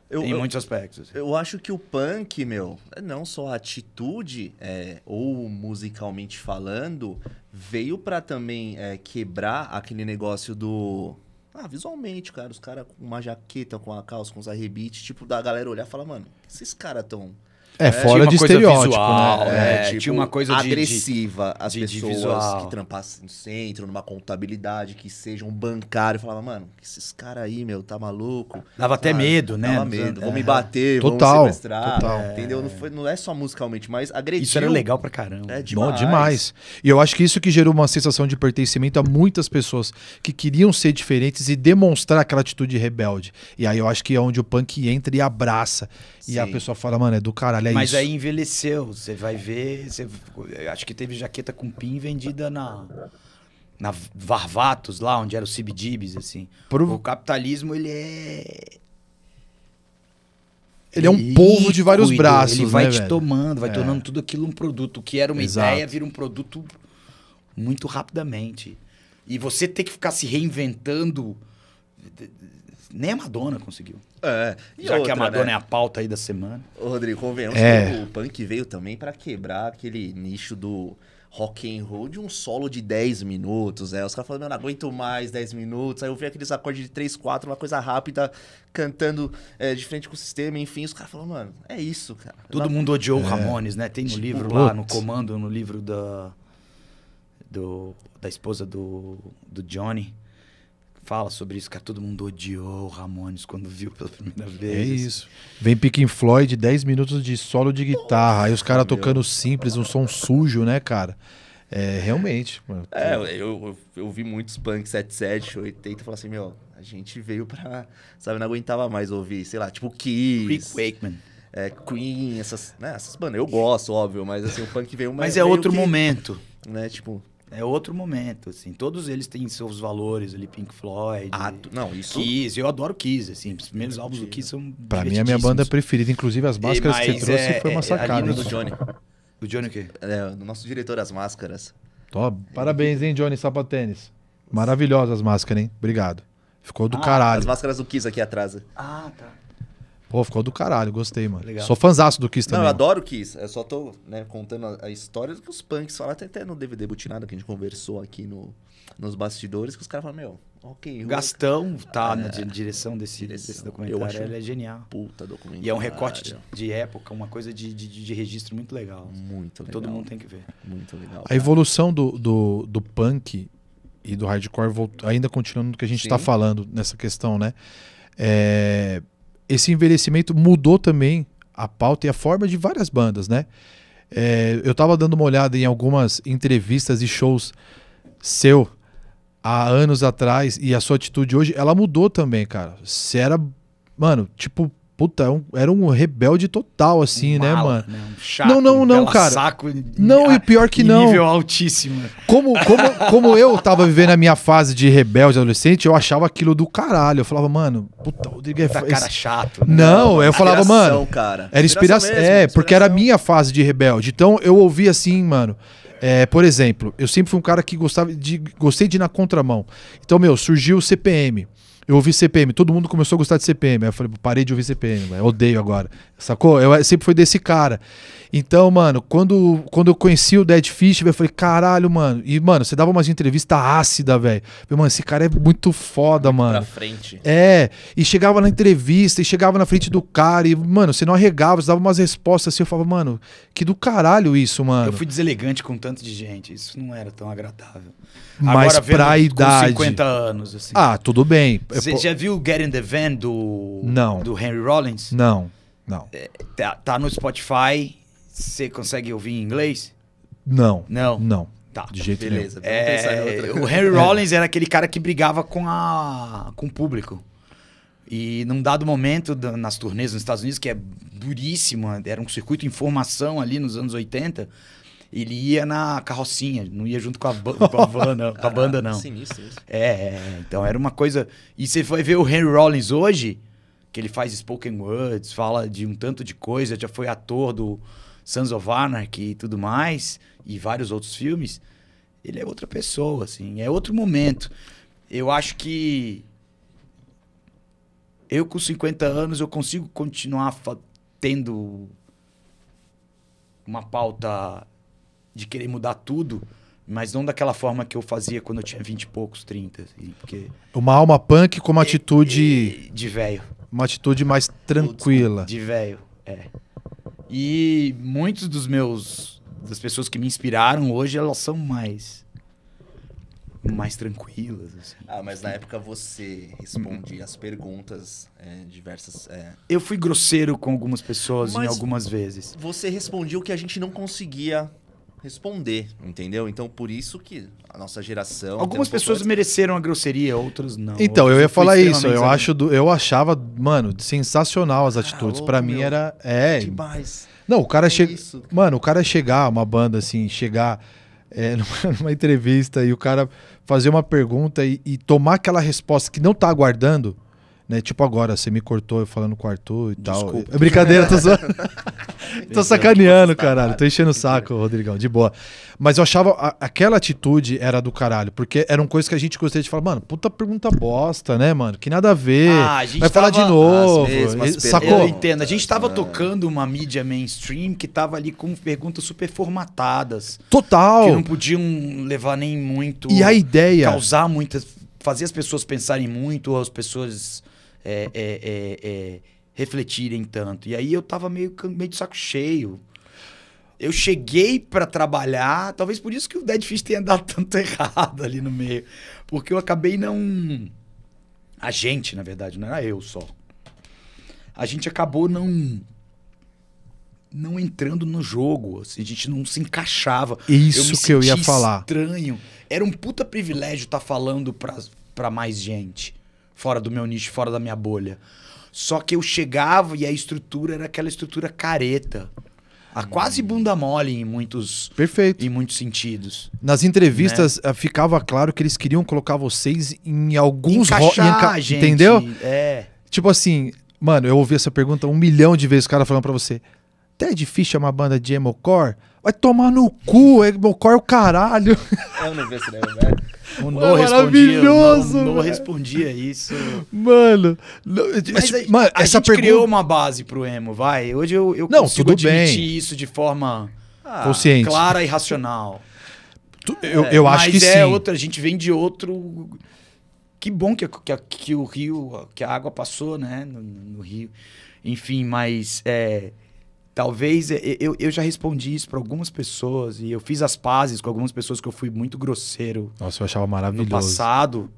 Eu, em eu, muitos aspectos. Assim. Eu acho que o punk, meu, é não só a atitude, é, ou musicalmente falando, veio para também é, quebrar aquele negócio do ah, visualmente, cara, os caras com uma jaqueta, com uma calça, com uns arrebites, tipo, da galera olhar e falar, mano, esses caras tão é, é, fora de estereótipo, visual, né? É, é, tipo, tinha uma coisa agressiva. as pessoas que trampassem no centro, numa contabilidade, que sejam bancário, falava, mano, esses caras aí, meu, tá maluco. Dava até medo, né? Dava medo, é. vão me bater, total, vão me sequestrar. Total. Entendeu? Não, foi, não é só musicalmente, mas agressivo, Isso era legal pra caramba. É demais. Bom demais. E eu acho que isso que gerou uma sensação de pertencimento a muitas pessoas que queriam ser diferentes e demonstrar aquela atitude rebelde. E aí eu acho que é onde o punk entra e abraça. Sim. E a pessoa fala, mano, é do caralho mas isso. aí envelheceu, você vai ver. Você... Acho que teve jaqueta com pin vendida na. Na Varvatos, lá onde era o Cibdibs, assim. Pro... O capitalismo, ele é. Ele é um povo de vários braços. Ele né, vai né, te velho? tomando, vai é. tornando tudo aquilo um produto. O que era uma Exato. ideia vira um produto muito rapidamente. E você ter que ficar se reinventando nem a Madonna conseguiu. É. E Já outra, que a Madonna né? é a pauta aí da semana. Ô, Rodrigo, convenhamos é. que o punk veio também para quebrar aquele nicho do rock and roll de um solo de 10 minutos, né? Os caras falando, eu não aguento mais 10 minutos. Aí eu vi aqueles acordes de 3, 4, uma coisa rápida, cantando é, de frente com o sistema, enfim. Os caras falam, mano, é isso, cara. Todo mundo odiou o é. Ramones, né? Tem no tipo, livro lá, no comando, no livro da, do, da esposa do, do Johnny fala sobre isso, cara. É todo mundo odiou o Ramones quando viu pela primeira é vez. É isso. Vem Pink Floyd, 10 minutos de solo de guitarra. Aí os caras tocando simples, um som sujo, né, cara? É, realmente. Mano. É, eu, eu, eu vi muitos punk 77, 80, falar assim, meu, a gente veio pra. Sabe, não aguentava mais ouvir, sei lá, tipo Kiss. Rick Wakeman. É, Queen, essas, né, essas bandas. Eu gosto, óbvio, mas assim, o punk veio mais. Mas é outro que, momento. Né, tipo, é outro momento, assim. Todos eles têm seus valores ali, Pink Floyd. Ah, não, isso. Kiss, eu adoro Kiss, assim. Os primeiros álbuns do Kiss são. Pra mim, a minha banda preferida, inclusive as máscaras e, que você trouxe, é, foi uma é, é sacada. do Johnny. O Johnny o quê? É, o nosso diretor, as máscaras. Top. Parabéns, hein, Johnny Sapatênis. Maravilhosas as máscaras, hein? Obrigado. Ficou do ah, caralho. As máscaras do Kiss aqui atrás. Ah, tá. Pô, ficou do caralho, gostei, mano. Legal. Sou fanzaço do Kiss também. Não, eu adoro o Kiss. Eu só tô né, contando a, a história que os punks falaram, até, até no DVD Butinada que a gente conversou aqui no, nos bastidores, que os caras falam, meu, ok. Gastão tá é. na direção desse, direção. desse documentário. Eu acho ele é genial. Puta documentário. E é um recorte de época, uma coisa de, de, de registro muito legal. Muito legal. Todo mundo tem que ver. Muito legal. A cara. evolução do, do, do punk e do hardcore, ainda continuando no que a gente tá Sim. tá falando nessa questão, né? É. Hum esse envelhecimento mudou também a pauta e a forma de várias bandas, né? É, eu estava dando uma olhada em algumas entrevistas e shows seu há anos atrás e a sua atitude hoje, ela mudou também, cara. Você era, mano, tipo, puta, é era um rebelde total, assim, um né, mala, mano? Né? Um chato, não, não, não, um cara. Saco, não, e pior que não. Nível altíssimo. Como, como, como eu tava vivendo a minha fase de rebelde adolescente, eu achava aquilo do caralho. Eu falava, mano, puta, o Rodrigo é. Tá esse... cara chato. Né? Não, eu falava, mano. Cara. Era inspiração. Mesmo, é, inspiração. porque era a minha fase de rebelde. Então eu ouvi assim, mano. É, por exemplo, eu sempre fui um cara que gostava de, gostei de ir na contramão. Então, meu, surgiu o CPM eu ouvi CPM, todo mundo começou a gostar de CPM. Aí eu falei, parei de ouvir CPM, véio, odeio agora. Sacou? Eu eh, sempre fui desse cara. Então, mano, quando, quando eu conheci o Dead Fish, eu falei, caralho, mano. E, mano, você dava umas entrevistas ácida velho. Mano, esse cara é muito foda, mano. Na frente. É. E chegava na entrevista, e chegava na frente do cara, e, mano, você não arregava, você dava umas respostas assim. Eu falava, mano, que do caralho isso, mano. Eu fui deselegante com tanto de gente. Isso não era tão agradável. Mas Agora, pra a idade. Com 50 anos, assim. Ah, tudo bem. Você já viu Get in the Van do. Não. Do Henry Rollins? Não. Não. É, tá, tá no Spotify, você consegue ouvir em inglês? Não. Não. Não. Tá, de jeito beleza. nenhum. É, o Henry Rollins era aquele cara que brigava com, a, com o público. E num dado momento, nas turnês nos Estados Unidos, que é duríssimo era um circuito em formação ali nos anos 80, ele ia na carrocinha, não ia junto com a, com a, não, com a ah, banda, não. Sinistro isso. É, é, é, então era uma coisa. E você vai ver o Henry Rollins hoje, que ele faz spoken words, fala de um tanto de coisa, já foi ator do Sons of Anarchy e tudo mais, e vários outros filmes, ele é outra pessoa, assim, é outro momento. Eu acho que eu com 50 anos eu consigo continuar tendo uma pauta de querer mudar tudo, mas não daquela forma que eu fazia quando eu tinha 20 e poucos, 30. Assim, porque... Uma alma punk com uma é, atitude. É, de velho. Uma atitude mais tranquila. De velho, é. E muitos dos meus das pessoas que me inspiraram hoje, elas são mais mais tranquilas. Assim. Ah, mas na época você respondia as perguntas é, diversas. É... Eu fui grosseiro com algumas pessoas mas em algumas vezes. Você respondia o que a gente não conseguia responder, entendeu? Então, por isso que a nossa geração. Algumas pessoas mereceram a grosseria, outras não. Então, outras eu ia falar isso. Eu, acho, do, eu achava, mano, sensacional as atitudes. Ah, para mim era. É, é. Demais. Não, o cara é chega. Mano, o cara chegar, uma banda assim, chegar. É, numa, entrevista e o cara fazer uma pergunta e, e tomar aquela resposta que não tá aguardando, né? Tipo agora, você me cortou eu falando com o Arthur e Desculpa. tal. É brincadeira, tô, tô sacaneando, caralho. Tô enchendo o saco, Rodrigão, de boa. Mas eu achava a, aquela atitude era do caralho, porque eram coisas que a gente gostaria de falar, mano, puta pergunta bosta, né, mano? Que nada a ver. Ah, a gente Vai tava... falar de novo. sacou? Eu entendo. A gente tava ah. tocando uma mídia mainstream que tava ali com perguntas super formatadas. Total. Que não podiam levar nem muito. E a ideia. Causar muitas. Fazer as pessoas pensarem muito, as pessoas é é, é, é, refletirem tanto. E aí eu tava meio, meio de saco cheio. Eu cheguei para trabalhar, talvez por isso que o Dead Fish tenha dado tanto errado ali no meio. Porque eu acabei não. A gente, na verdade, não era eu só. A gente acabou não não entrando no jogo. Assim, a gente não se encaixava. Isso eu que eu ia falar. Estranho. Era um puta privilégio estar tá falando pra, pra mais gente fora do meu nicho, fora da minha bolha. Só que eu chegava e a estrutura era aquela estrutura careta. A quase hum. bunda mole em muitos, Perfeito. Em muitos sentidos. Nas entrevistas né? Eh, ficava claro que eles queriam colocar vocês em alguns... Encaixar, em gente, Entendeu? É. Tipo assim, mano, eu ouvi essa pergunta um milhão de vezes o cara falando para você até é difícil chamar banda de emo-core Vai tomar no cu, emo-core é o caralho. é o universo esse né, velho. O maravilhoso, respondia, o respondia isso. Mano, mas, é tipo, a, mano, a essa gente pergunta... criou uma base pro emo, vai. Hoje eu, eu não, consigo admitir bem. isso de forma ah, consciente, clara e racional. Tu, eu, é, eu acho que é sim. outra, a gente vem de outro que bom que, que, que, o rio, que a água passou, né, no, no rio. Enfim, mas é, Talvez eu, eu já respondi isso para algumas pessoas e eu fiz as pazes com algumas pessoas que eu fui muito grosseiro. Nossa, eu achava maravilhoso. No passado,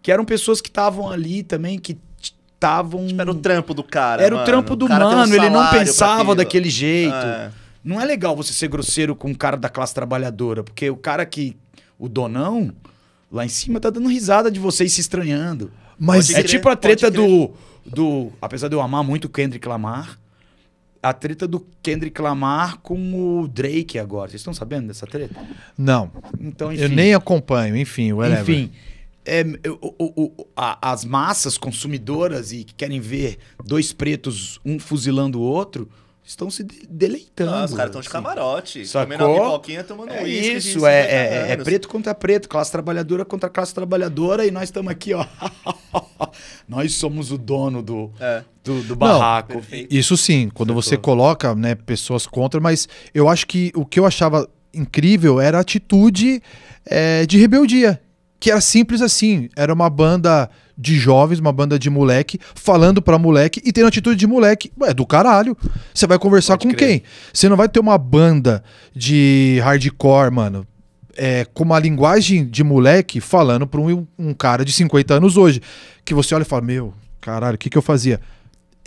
que eram pessoas que estavam ali também que estavam tipo, era o trampo do cara. Era mano. o trampo do o mano, um ele não pensava daquele jeito. É. Não é legal você ser grosseiro com um cara da classe trabalhadora, porque o cara que o donão lá em cima tá dando risada de vocês se estranhando. Mas é tipo a treta do do apesar de eu amar muito o Kendrick Lamar, a treta do Kendrick Lamar com o Drake agora. Vocês estão sabendo dessa treta? Não. Então, enfim. Eu nem acompanho, enfim, whatever. Enfim, é, o, o, Enfim, a, as massas consumidoras e que querem ver dois pretos, um fuzilando o outro, estão se deleitando. Ah, os caras estão de assim. camarote, Sacou? comendo uma pipoquinha, tomando é uísque. Isso, é, né, é, é, é, preto contra preto, classe trabalhadora contra classe trabalhadora, e nós estamos aqui, ó. nós somos o dono do, é. do, do, barraco. Não, isso sim, quando Acertou. você coloca né, pessoas contra, mas eu acho que o que eu achava incrível era a atitude é, de rebeldia, que era simples assim, era uma banda de jovens, uma banda de moleque, falando para moleque e tendo atitude de moleque. É do caralho. Você vai conversar Pode com crer. quem? Você não vai ter uma banda de hardcore, mano. É, com uma linguagem de moleque falando para um, um, cara de 50 anos hoje. Que você olha e fala: Meu, caralho, o que, que eu fazia?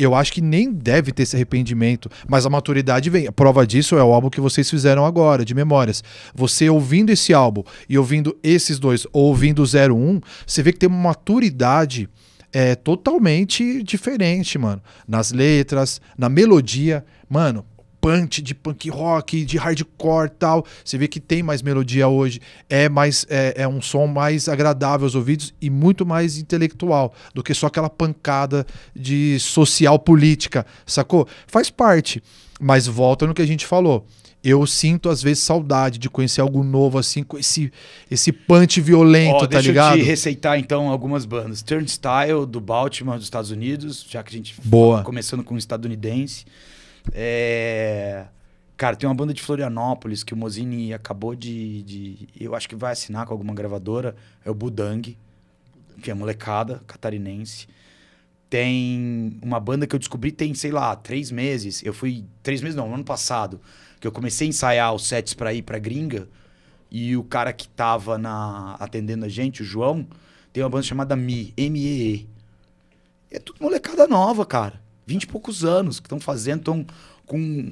eu acho que nem deve ter esse arrependimento, mas a maturidade vem. A prova disso é o álbum que vocês fizeram agora, de memórias. Você ouvindo esse álbum e ouvindo esses dois, ou ouvindo o 01, você vê que tem uma maturidade é totalmente diferente, mano. Nas letras, na melodia. Mano, punch de punk rock, de hardcore tal. Você vê que tem mais melodia hoje. É mais é, é, um som mais agradável aos ouvidos e muito mais intelectual do que só aquela pancada de social política, sacou? Faz parte. Mas volta no que a gente falou. Eu sinto, às vezes, saudade de conhecer algo novo, assim, com esse, esse punch violento, oh, tá ligado? Deixa eu te receitar, então, algumas bandas. Turnstile, do Baltimore, dos Estados Unidos, já que a gente... Boa. Começando com o estadunidense. É... Cara, tem uma banda de Florianópolis que o Mozini acabou de, de, Eu acho que vai assinar com alguma gravadora. É o Budang, que é molecada catarinense. Tem uma banda que eu descobri tem, sei lá, três meses. Eu fui. Três meses não, ano passado. Que eu comecei a ensaiar os sets pra ir pra gringa. E o cara que tava na, atendendo a gente, o João, tem uma banda chamada Mi, M-E-E. -E. É tudo molecada nova, cara. 20 e poucos anos que estão fazendo, estão com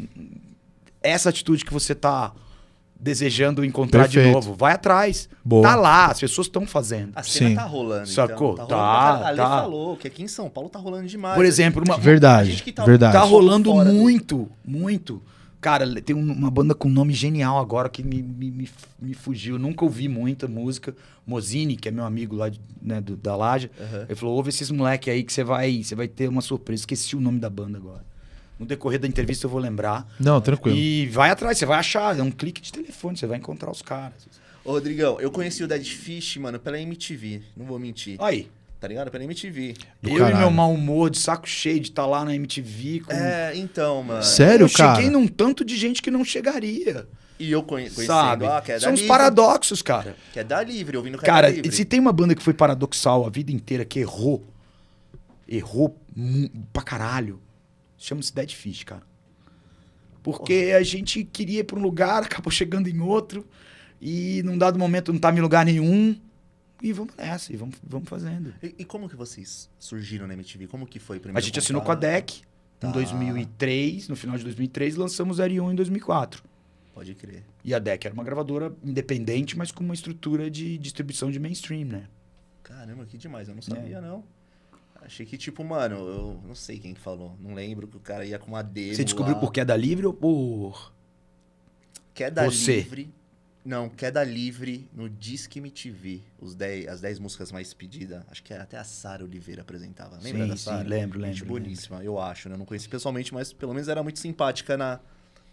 essa atitude que você está desejando encontrar Perfeito. de novo. Vai atrás. Boa. Tá lá, as pessoas estão fazendo. A cena Sim. tá rolando. Então. Sacou? Então. Tá, rolando, tá, a Lê falou que aqui em São Paulo tá rolando demais. Por exemplo, uma. Verdade. Tá, verdade. tá rolando muito, muito. Cara, tem uma banda com nome genial agora que me, me, me, fugiu. Nunca ouvi muita música. Mozini, que é meu amigo lá de, né, do, da Laje, uhum. ele falou: ouve esses moleque aí que você vai, você vai ter uma surpresa. Esqueci o nome da banda agora. No decorrer da entrevista eu vou lembrar. Não, tranquilo. E vai atrás, você vai achar. É um clique de telefone, você vai encontrar os caras. Ô, Rodrigão, eu conheci o Dead Fish, mano, pela MTV. Não vou mentir. Aí tá ligado? Pela MTV. Do eu caralho. e meu mau humor, de saco cheio de estar tá lá na MTV. Com... É, então, mano. Sério, eu cara? Eu cheguei num tanto de gente que não chegaria. E eu conhe conhecendo, Sabe? Ah, que é São uns paradoxos, cara. Que é dar livre, ouvindo que é cara, livre. Cara, se tem uma banda que foi paradoxal a vida inteira, que errou, errou pra caralho, chama-se Dead Fish, cara. Porque a gente queria ir pra um lugar, acabou chegando em outro, e num dado momento não tava tá em lugar nenhum e vamos nessa, e vamos, vamos fazendo. E, e, como que vocês surgiram na MTV? Como que foi primeiro A gente assinou com a DEC tá. em 2003, no final de 2003, lançamos R1 em 2004. Pode crer. E a DEC era uma gravadora independente, mas com uma estrutura de distribuição de mainstream, né? Caramba, que demais, eu não sabia não. É. não. Achei que, tipo, mano, eu não sei quem falou, não lembro que o cara ia com uma D Você descobriu lá. por queda livre ou por... Queda Você. livre não, Queda Livre no Disque Me TV. Os dez, as 10 músicas mais pedidas. Acho que até a Sara Oliveira apresentava. Lembra sim, da Sara? Sim, lembro, lembro. Gente boníssima, lembro. eu acho. Né? Não conheci pessoalmente, mas pelo menos era muito simpática na.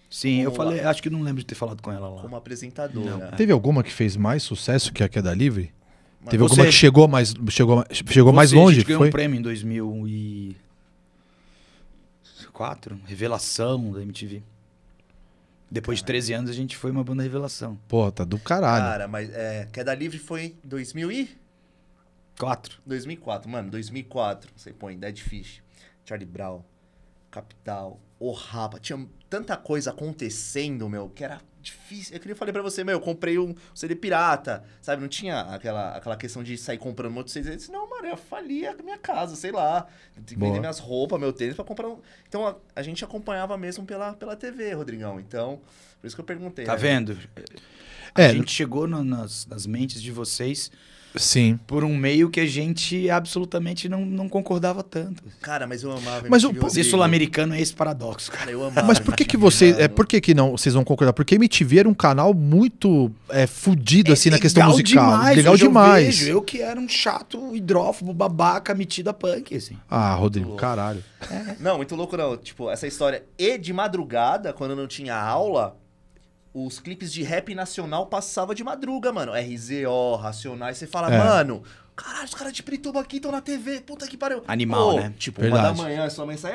Sim, eu falei, lá. acho que não lembro de ter falado com ela lá. Como apresentadora. Não. Teve alguma que fez mais sucesso que a Queda Livre? Mas Teve você, alguma que chegou mais, chegou, chegou você, mais longe? A gente ganhou foi? um prêmio em 2004, Revelação da MTV. Depois Caramba. de 13 anos, a gente foi uma banda revelação. Pô, tá do caralho. Cara, mas é, Queda Livre foi em 2004. 2004, mano, 2004. Você põe Dead Fish, Charlie Brown, Capital, O Rapa. Tinha tanta coisa acontecendo, meu, que era difícil. É eu queria falar para você, meu, eu comprei um CD pirata, sabe? Não tinha aquela, aquela questão de sair comprando um CD. Eu disse, não, mano, eu falia a minha casa, sei lá. Tem que vender minhas roupas, meu tênis para comprar um. Então, a, a, gente acompanhava mesmo pela, pela TV, Rodrigão. Então, por isso que eu perguntei. Tá né? vendo? É, a é, gente chegou no, nas, nas mentes de vocês Sim. Por um meio que a gente absolutamente não, não concordava tanto. Cara, mas eu amava. Mas MTV o sul-americano é esse paradoxo, cara. Eu amava. Mas por que, que você. É, por que, que não, vocês vão concordar? Porque MTV era um canal muito é, fudido, é assim, na questão musical. Demais, legal demais. Eu, vejo, eu que era um chato hidrófobo, babaca, metido a punk, assim. Ah, Rodrigo, caralho. É. Não, muito louco, não. Tipo, essa história. E de madrugada, quando não tinha aula os clipes de rap nacional passava de madruga, mano. RZO, Racionais, você fala, é. mano, caralho, os caras de Prituba aqui estão na TV, puta que pariu. Animal, né? Tipo, Verdade. uma da manhã, sua mãe sai,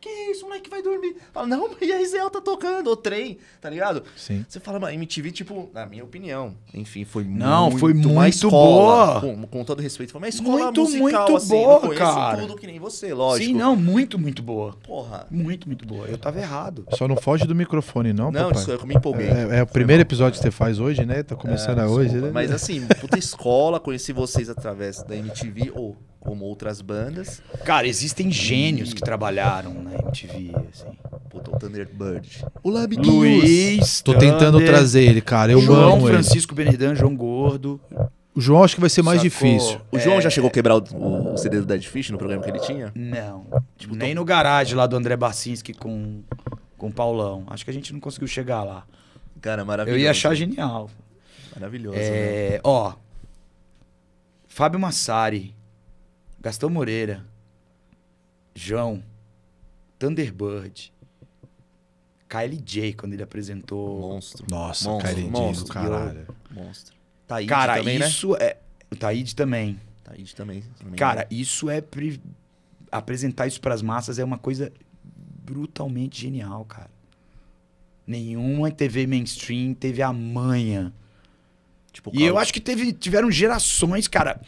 que é isso, moleque vai dormir. Fala, não, e a Israel tá tocando, o trem, tá ligado? Sim. Você fala, a MTV, tipo, na minha opinião, enfim, foi muito. não, foi muito uma escola, boa. Com, com todo respeito, foi uma escola muito, musical, muito assim, boa, eu cara. tudo que nem você, lógico. Sim, não, muito, muito boa. Porra. Muito, muito boa. Eu tava errado. Só não foge do microfone, não, Não, papai. Isso, eu me empolguei. É, é o primeiro episódio que você faz hoje, né? Tá começando é, hoje, né? Mas assim, puta escola, conheci vocês através da MTV, ou... Oh, como outras bandas. Cara, existem gênios e... que trabalharam na MTV, assim. Puta, o Thunderbird. O Lab Luiz, Tô Thunder, tentando trazer ele, cara. Eu João amo Francisco ele. Benedan, João Gordo. O João acho que vai ser mais Sacou. difícil. O João é... já chegou a quebrar o, o, CD do Dead Fish no programa que ele tinha? Não. Tipo, Nem no garagem lá do André Bacinski com, com o Paulão. Acho que a gente não conseguiu chegar lá. Cara, maravilhoso. É eu ia achar genial. Maravilhoso. Né? É... Né? Ó. Fábio Massari. Gastão Moreira, João, Thunderbird, KLJ, quando ele apresentou. Monstro. Nossa, monstro, KLJ, monstro, do caralho. Monstro. Taíde Cara, também, né? isso né? é. O Taíde também. Taíde também. também né? Cara, é. isso é. Pri... Apresentar isso para as massas é uma coisa brutalmente genial, cara. Nenhuma TV mainstream teve a manha. Tipo, e eu acho que teve, tiveram gerações, cara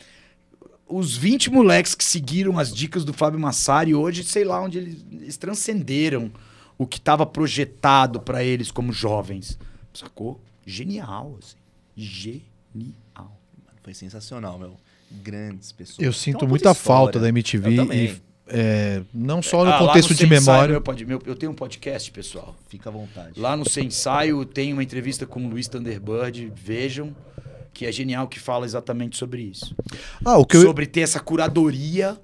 os 20 moleques que seguiram as dicas do Fábio Massari hoje, sei lá onde eles, eles transcenderam o que estava projetado para eles como jovens. Sacou? Genial, assim. Genial. Foi sensacional, meu. Grandes pessoas. Eu sinto muita falta da MTV e é, não só no ah, contexto no de memória. Ensaio, meu, eu tenho um podcast, pessoal. Fica à vontade. Lá no Sem Ensaio tem uma entrevista com o Luiz Thunderbird. Vejam que é genial, que fala exatamente sobre isso. Ah, o que sobre eu... ter essa curadoria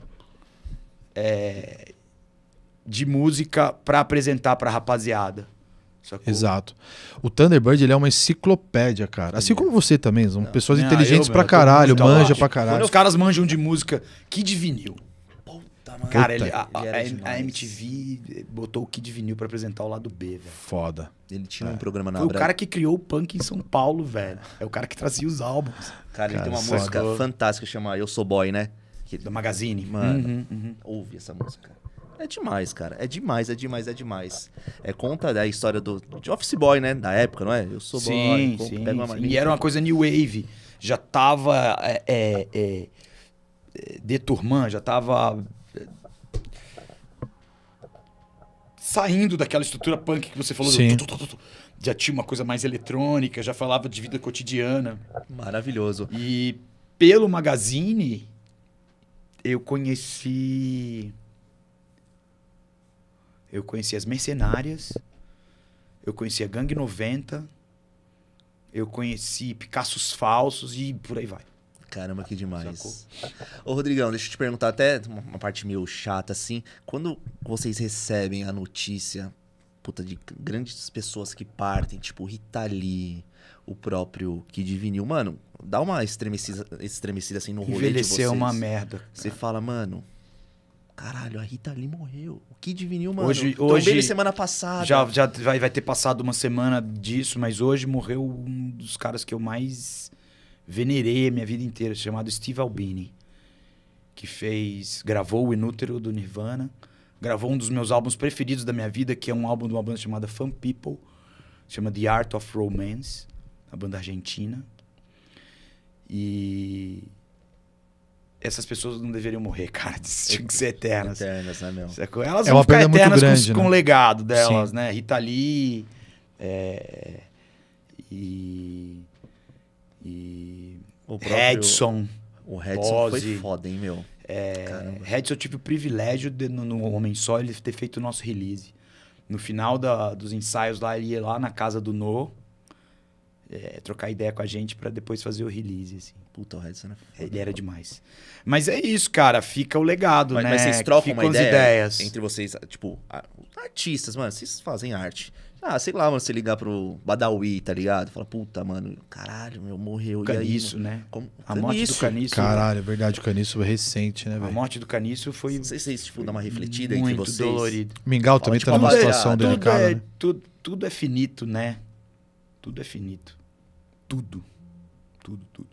é, de música para apresentar para rapaziada. Sacou? Exato. O Thunderbird ele é uma enciclopédia, cara. Assim como é. você também, são pessoas inteligentes eu, pra caralho, manja pra caralho. Quando os caras manjam de música, que de vinil mano. Cara, ele, a, ele a, a, MTV botou o Kid Vinil pra apresentar o lado B, velho. Foda. Ele tinha é. um programa na Foi Abra... o cara que criou o punk em São Paulo, velho. É o cara que trazia os álbuns. Cara, cara ele tem uma música do... fantástica chamada Eu Sou Boy, né? Que... Da Magazine. Mano, uhum, uhum. ouve essa música. É demais, cara. É demais, é demais, é demais. É conta da história do de Office Boy, né? Da época, não é? Eu sou sim, boy. Sim, uma sim. E era uma coisa new wave. Já tava é, é, é, já tava saindo daquela estrutura punk que você falou. Sim. Do, já tinha uma coisa mais eletrônica, já falava de vida cotidiana. Maravilhoso. E pelo Magazine, eu conheci. Eu conheci as Mercenárias, eu conheci a Gangue 90, eu conheci Picassos Falsos e por aí vai. Caramba, que demais. Sacou? Ô, Rodrigão, deixa eu te perguntar até uma parte meio chata, assim. Quando vocês recebem a notícia, puta, de grandes pessoas que partem, tipo Rita Lee, o próprio Kid Vinil, mano, dá uma estremecida, estremecida assim no rolê Envelhecer de vocês. uma merda. Você fala, mano, caralho, a Rita Lee morreu. O Kid Vinil, mano, hoje, hoje ele semana passada. Já, já vai, vai ter passado uma semana disso, mas hoje morreu um dos caras que eu mais venerei a minha vida inteira, chamado Steve Albini, que fez, gravou o Inútero do Nirvana, gravou um dos meus álbuns preferidos da minha vida, que é um álbum de uma banda chamada Fan People, chama The Art of Romance, a banda argentina. E essas pessoas não deveriam morrer, cara. Tinham que ser eternas. Eternas, né, meu? Elas é vão ficar eternas grande, com, né? com o legado delas, Sim. né? Rita Lee. É... E e. O próprio... Edson. O Redson foi foda, hein, meu? É, Redson, eu tive o privilégio de, no, no Homem Só ele ter feito o nosso release. No final da, dos ensaios lá, ele ia lá na casa do No. É, trocar ideia com a gente para depois fazer o release, assim. Puta, o Redson é Ele era demais. Mas é isso, cara. Fica o legado, mas, né? Mas vocês trocam Ficam uma ideia ideias. entre vocês, tipo, artistas, mano. Vocês fazem arte. Ah, sei lá, mano, você ligar pro Badawi, tá ligado? Fala, puta, mano, caralho, meu, morreu. Caniço, né? Como... A caniço. morte do Caniço. Caralho, é verdade, o Caniço é recente, né, velho? A morte do Caniço foi... se vocês tipo, dá uma refletida muito entre vocês. dolorido. Mingau também Fala, tá numa situação delicada, é, né? tudo, tudo é finito, né? Tudo é finito. Tudo. Tudo, tudo.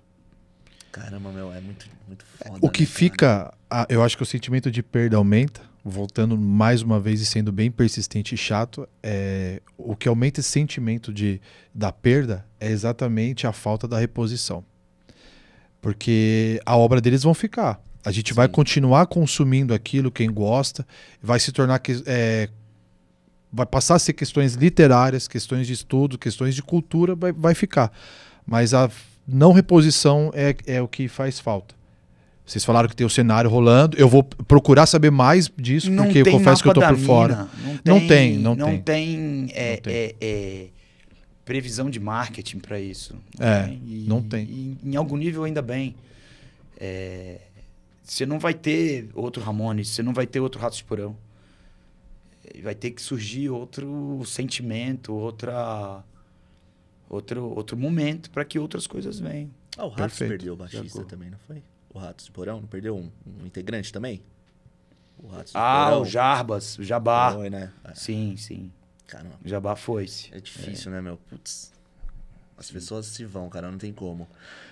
Caramba, meu, é muito, muito foda. O que né, fica... A, eu acho que o sentimento de perda aumenta voltando mais uma vez e sendo bem persistente e chato, é, o que aumenta esse sentimento de, da perda é exatamente a falta da reposição. Porque a obra deles vão ficar. A gente Sim. vai continuar consumindo aquilo, quem gosta, vai se tornar. É, vai passar a ser questões literárias, questões de estudo, questões de cultura, vai, vai ficar. Mas a não reposição é, é o que faz falta. Vocês falaram que tem o cenário rolando. Eu vou procurar saber mais disso, não porque eu confesso que eu tô por mina. fora. Não tem, não tem. Não tem, é, não tem é, é, previsão de marketing para isso. É, né? e, não tem. E, em algum nível, ainda bem. É, você não vai ter outro Ramones, você não vai ter outro Ratos Porão. Vai ter que surgir outro sentimento, outra, outro, outro momento para que outras coisas venham. Ah, o Ratos Perfeito. perdeu o baixista também, não foi? O Ratos de Porão, não perdeu um, um integrante também? O Ratos de ah, Porão. o Jarbas, o Jabá. Foi, né? É. Sim, sim. Caramba. Jabá foi-se. É difícil, é. né, meu? Putz. As pessoas se vão, cara, não tem como.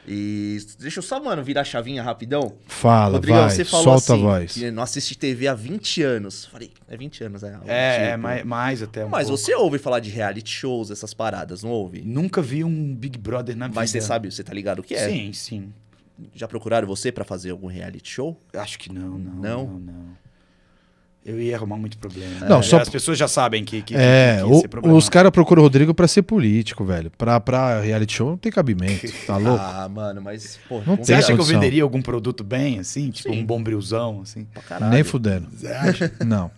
E deixa eu só, mano, virar a chavinha rapidão. Fala, Rodrigão, vai, você falou solta assim, a voz. Que não assiste TV há 20 anos. Falei, é 20 anos, É, tipo. é, é, é mais, mais até um Mas pouco. você ouve falar de reality shows, essas paradas, não ouve? Nunca vi um Big Brother na Mas vida. Mas você sabe, você tá ligado o que é? Sim, sim já procuraram você para fazer algum reality show? Acho que não, não. Não, não. não. Eu ia arrumar muito problema. Não, é, só... As pessoas já sabem que, que, é, que, que o, Os caras procuram o Rodrigo pra ser político, velho. Pra, pra reality show não tem cabimento. Tá louco? ah, mano, mas, pô, não você acha condição. que eu venderia algum produto bem, assim? Tipo Sim. um bombrilzão, assim? Pra caralho. Nem fudendo. Você acha? não.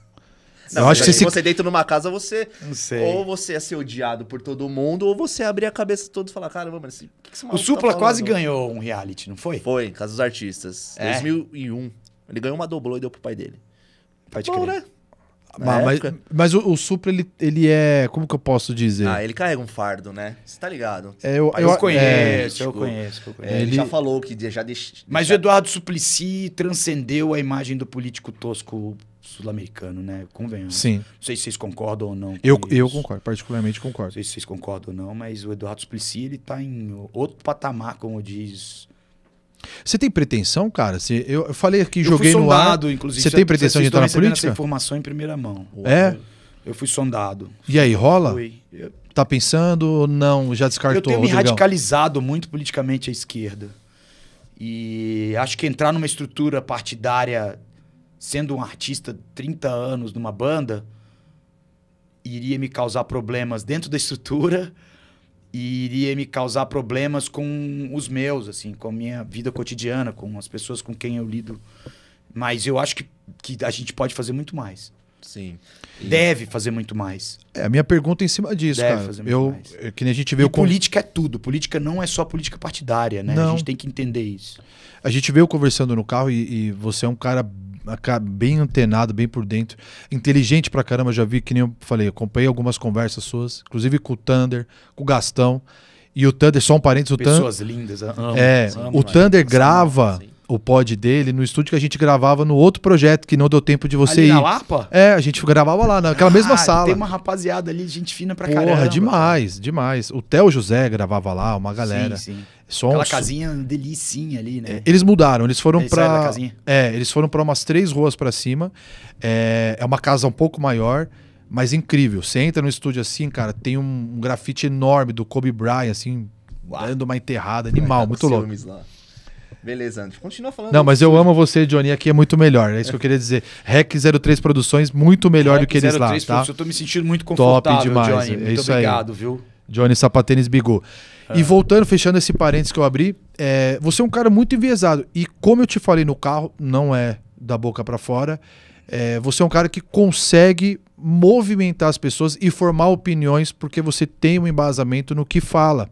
Não, eu acho que se você deita numa casa, você. Ou você é ser odiado por todo mundo, ou você abrir a cabeça todos e falar: caramba, mano, esse, que, que esse O tá Supla tá quase ganhou um reality, não foi? Foi, Casa dos Artistas. É. 2001. Ele ganhou uma doblô e deu pro pai dele. Pode tá Bom, Né? mas, mas, o, o Supra, ele, ele é. Como que eu posso dizer? Ah, ele carrega um fardo, né? Você tá ligado? É, eu, eu, eu, conheço, é, eu, conheço, eu conheço. É, ele, ele, já falou que já deixou. Mas o Eduardo Suplicy transcendeu a imagem do político tosco sul-americano, né? Convenhamos. Sim. Não sei se vocês concordam ou não. Eu, eu concordo, particularmente concordo. Não sei se vocês concordam ou não, mas o Eduardo Suplicy, ele tá em outro patamar, como diz. Você tem pretensão, cara? Você, eu, falei que eu joguei sondado, no lado, inclusive. Você tem pretensão de entrar na política? Essa informação em primeira mão. É? Eu fui sondado. E aí, rola? Fui. Eu... Tá pensando ou não? Já descartou? Eu tenho me Rodrigão. radicalizado muito politicamente à esquerda. E acho que entrar numa estrutura partidária sendo um artista 30 anos numa banda, iria me causar problemas dentro da estrutura e iria me causar problemas com os meus, assim, com a minha vida cotidiana, com as pessoas com quem eu lido. Mas eu acho que, que a gente pode fazer muito mais. Sim. E... Deve fazer muito mais. É, a minha pergunta é em cima disso, Deve cara. Fazer muito eu, mais. É que nem a gente vê o política é tudo. Política não é só política partidária, né? Não. A gente tem que entender isso. A gente veio conversando no carro e, e você é um cara bem antenado, bem por dentro, inteligente pra caramba, já vi, que nem eu falei, acompanhei algumas conversas suas, inclusive com o Thunder, com o Gastão. E o Thunder, só um parênteses, o Thunder. Pessoas lindas, amo, É, amo, o Thunder grava o pod dele no estúdio que a gente gravava no outro projeto que não deu tempo de você ali ir. Na Lapa? É, a gente gravava lá, naquela ah, mesma sala. Tem uma rapaziada ali, gente fina pra Porra, caramba. Porra, demais, demais. O Theo José gravava lá, uma galera. Sim, sim. Sons. Aquela casinha delicinha ali, né? É, eles mudaram, eles foram para É, eles foram para umas três ruas para cima. É, é uma casa um pouco maior, mas incrível. Você entra no estúdio assim, cara, tem um, um grafite enorme do Kobe Bryant, assim, Uau. dando uma enterrada, animal, muito louco. Lá. Beleza, André. Continua falando. Não, mas eu amo você, Johnny. Aqui é muito melhor. É isso que eu queria dizer. Rec 03 Produções, muito melhor Rec do que eles 03 lá. Tá? Eu tô me sentindo muito confortável, Top demais. Johnny. É muito obrigado, aí. viu? Johnny Sapatênis Bigô. E é. voltando, fechando esse parênteses que eu abri, é, você é um cara muito enviesado. E como eu te falei no carro, não é da boca para fora. É, você é um cara que consegue movimentar as pessoas e formar opiniões porque você tem um embasamento no que fala.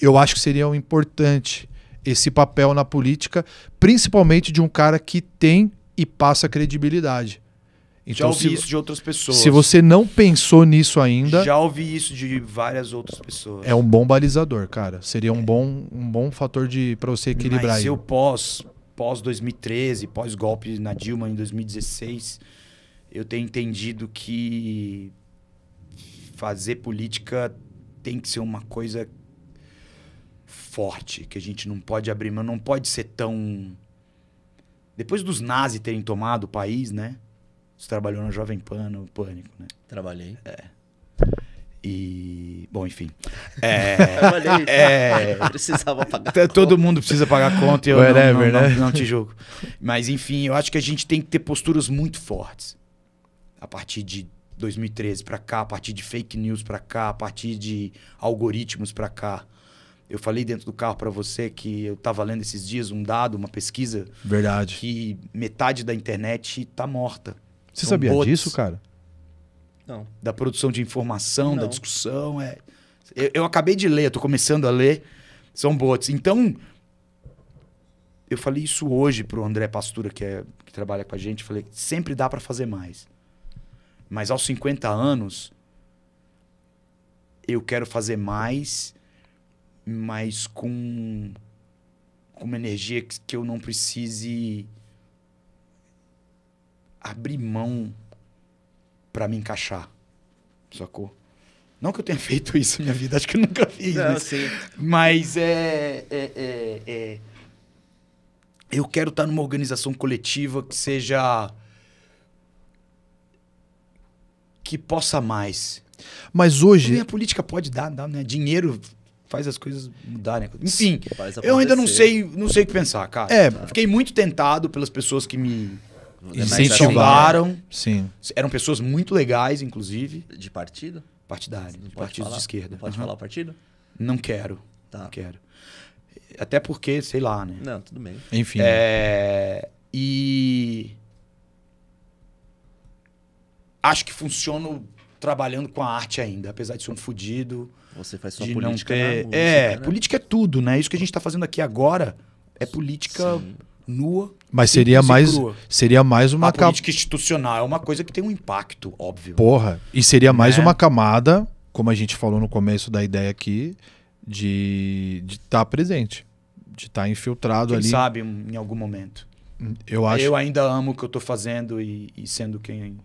Eu acho que seria um importante esse papel na política, principalmente de um cara que tem e passa credibilidade. Então, já ouvi se, isso de outras pessoas. Se você não pensou nisso ainda. Já ouvi isso de várias outras pessoas. É um bom balizador, cara. Seria um, é. bom, um bom fator de para você equilibrar Mas aí. eu pós, pós 2013, pós golpe na Dilma em 2016, eu tenho entendido que fazer política tem que ser uma coisa forte, que a gente não pode abrir mão, não pode ser tão depois dos nazis terem tomado o país, né? Você trabalhou na Jovem Pan, no Pânico, né? Trabalhei. É. E. Bom, enfim. É, Trabalhei. É, precisava pagar. Todo mundo precisa pagar conta e eu Whatever, não, não, né? não, não te jogo. Mas, enfim, eu acho que a gente tem que ter posturas muito fortes. A partir de 2013 para cá, a partir de fake news para cá, a partir de algoritmos para cá. Eu falei dentro do carro para você que eu estava lendo esses dias um dado, uma pesquisa. Verdade. Que metade da internet está morta. Você São sabia bots. disso, cara? Não. Da produção de informação, Não. da discussão. É... Eu, eu, acabei de ler, eu tô começando a ler. São bots. Então, eu falei isso hoje pro André Pastura, que, é, que trabalha com a gente. Falei, sempre dá para fazer mais. Mas aos 50 anos, eu quero fazer mais, mas com, com uma energia que, que eu não precise abrir mão para me encaixar. Sacou? Não que eu tenha feito isso na minha vida, acho que eu nunca fiz. Não, mas, mas é, é, é, é. Eu quero estar numa organização coletiva que seja. que possa mais. Mas hoje. a política pode dar, dar né? Dinheiro faz as coisas mudarem. Né? Enfim, eu ainda não sei, não sei o que pensar, cara. É, fiquei muito tentado pelas pessoas que me Incentivaram. Sim. Eram pessoas muito legais, inclusive. De partido? Partidário, de partido falar? de esquerda. Não pode uhum. falar o partido? Não quero. Tá. Não quero. Até porque, sei lá, né? Não, tudo bem. Enfim. É... E. Acho que funciona trabalhando com a arte ainda, apesar de ser um fudido. Você faz sua de política não ter... É, música, É, né? política é tudo, né? Isso que a gente tá fazendo aqui agora é política Sim. nua mas seria mais, seria mais uma camada. política institucional é uma coisa que tem um impacto, óbvio. Porra. E seria mais né? uma camada, como a gente falou no começo da ideia aqui, de estar tá presente. De estar tá infiltrado quem ali. sabe em algum momento. Eu acho. Eu ainda amo o que eu estou fazendo e, e, sendo quem.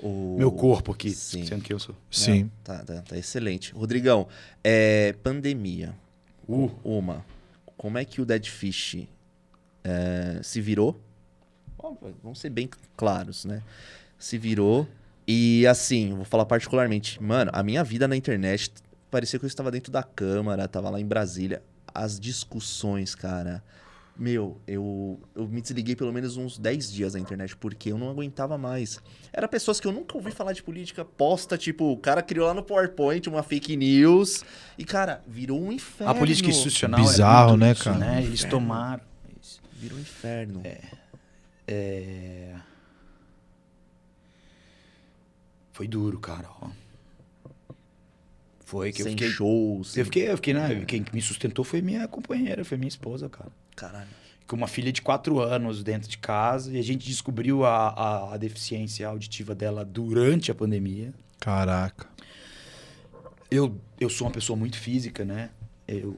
O... Meu corpo aqui, Sim. sendo quem eu sou. Sim. É, tá, tá, tá, excelente. Rodrigão, é, pandemia. Uh. Uma. Como é que o Dead Fish é, se virou. vamos ser bem claros, né? Se virou. E assim, vou falar particularmente, mano, a minha vida na internet parecia que eu estava dentro da Câmara, estava lá em Brasília. As discussões, cara. Meu, eu, eu me desliguei pelo menos uns 10 dias da internet, porque eu não aguentava mais. Era pessoas que eu nunca ouvi falar de política posta, tipo, o cara criou lá no PowerPoint uma fake news. E, cara, virou um inferno. A política institucional. É Bizarro, né, cara? né? Eles tomaram. Vira um inferno. É. é... Foi duro, cara. Ó. Foi que sem eu fiquei. Show, sem... Eu fiquei, eu fiquei, né? É. Quem me sustentou foi minha companheira, foi minha esposa, cara. Caralho. Com uma filha de quatro anos dentro de casa e a gente descobriu a, a, a deficiência auditiva dela durante a pandemia. Caraca. Eu, eu sou uma pessoa muito física, né? Eu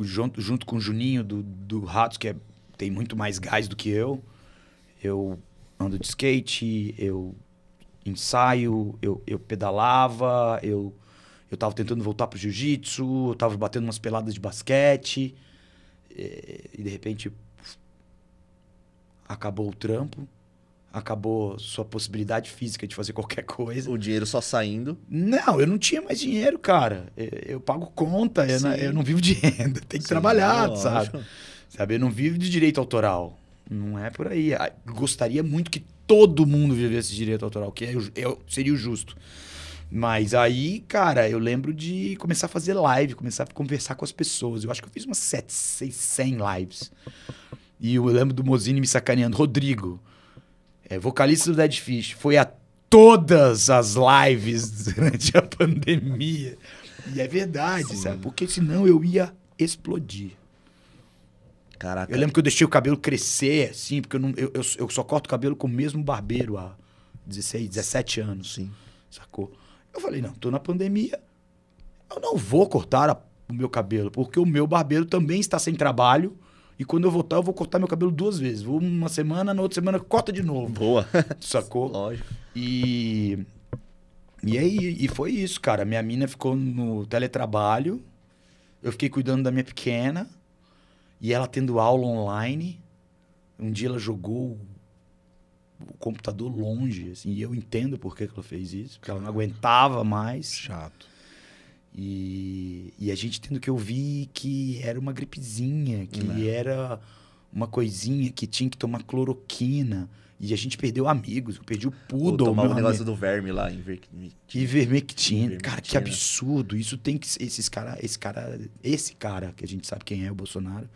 junto, junto com o Juninho do, do Ratos, que é, tem muito mais gás do que eu. Eu ando de skate, eu ensaio, eu, eu pedalava, eu, eu tava tentando voltar pro jiu-jitsu, eu tava batendo umas peladas de basquete. E, eh, e de repente acabou o trampo acabou sua possibilidade física de fazer qualquer coisa. O dinheiro só saindo? Não, eu não tinha mais dinheiro, cara. Eu, eu pago conta, eu não, eu não, vivo de renda, tem que Sim, trabalhar, sabe? Sabe, eu não vivo de direito autoral. Não é por aí. Eu ah, gostaria muito que todo mundo vivesse direito autoral, que eu, é é seria o justo. Mas aí, cara, eu lembro de começar a fazer live, começar a conversar com as pessoas. Eu acho que eu fiz umas 700 lives. E eu lembro do Mozini me sacaneando. Rodrigo, é, vocalista do Dead Fish, foi a todas as lives durante a pandemia. E é verdade, Sim. sabe? Porque senão eu ia explodir. Caraca. Eu lembro que eu deixei o cabelo crescer, assim, porque eu, não, eu, eu, eu só corto o cabelo com o mesmo barbeiro há 16, 17 anos. Sim. Sacou? Eu falei, não, tô na pandemia, eu não vou cortar a, o meu cabelo, porque o meu barbeiro também está sem trabalho e quando eu voltar, eu vou cortar meu cabelo duas vezes. Vou uma semana, na outra semana corta de novo. Boa. Sacou? Lógico. E. E aí, e foi isso, cara. Minha mina ficou no teletrabalho. Eu fiquei cuidando da minha pequena. E ela tendo aula online. Um dia ela jogou o computador longe, assim. E eu entendo por que ela fez isso. Porque ela não aguentava mais. Chato. E, e a gente tendo que ouvir que era uma gripezinha, que Não. É. era uma coisinha que tinha que tomar cloroquina. E a gente perdeu amigos, eu perdi o poodle. Tomar o negócio do verme lá, Ivermectina. Ivermectina. Cara, que absurdo. Isso tem que. Esses cara, esse cara, esse cara, que a gente sabe quem é o Bolsonaro,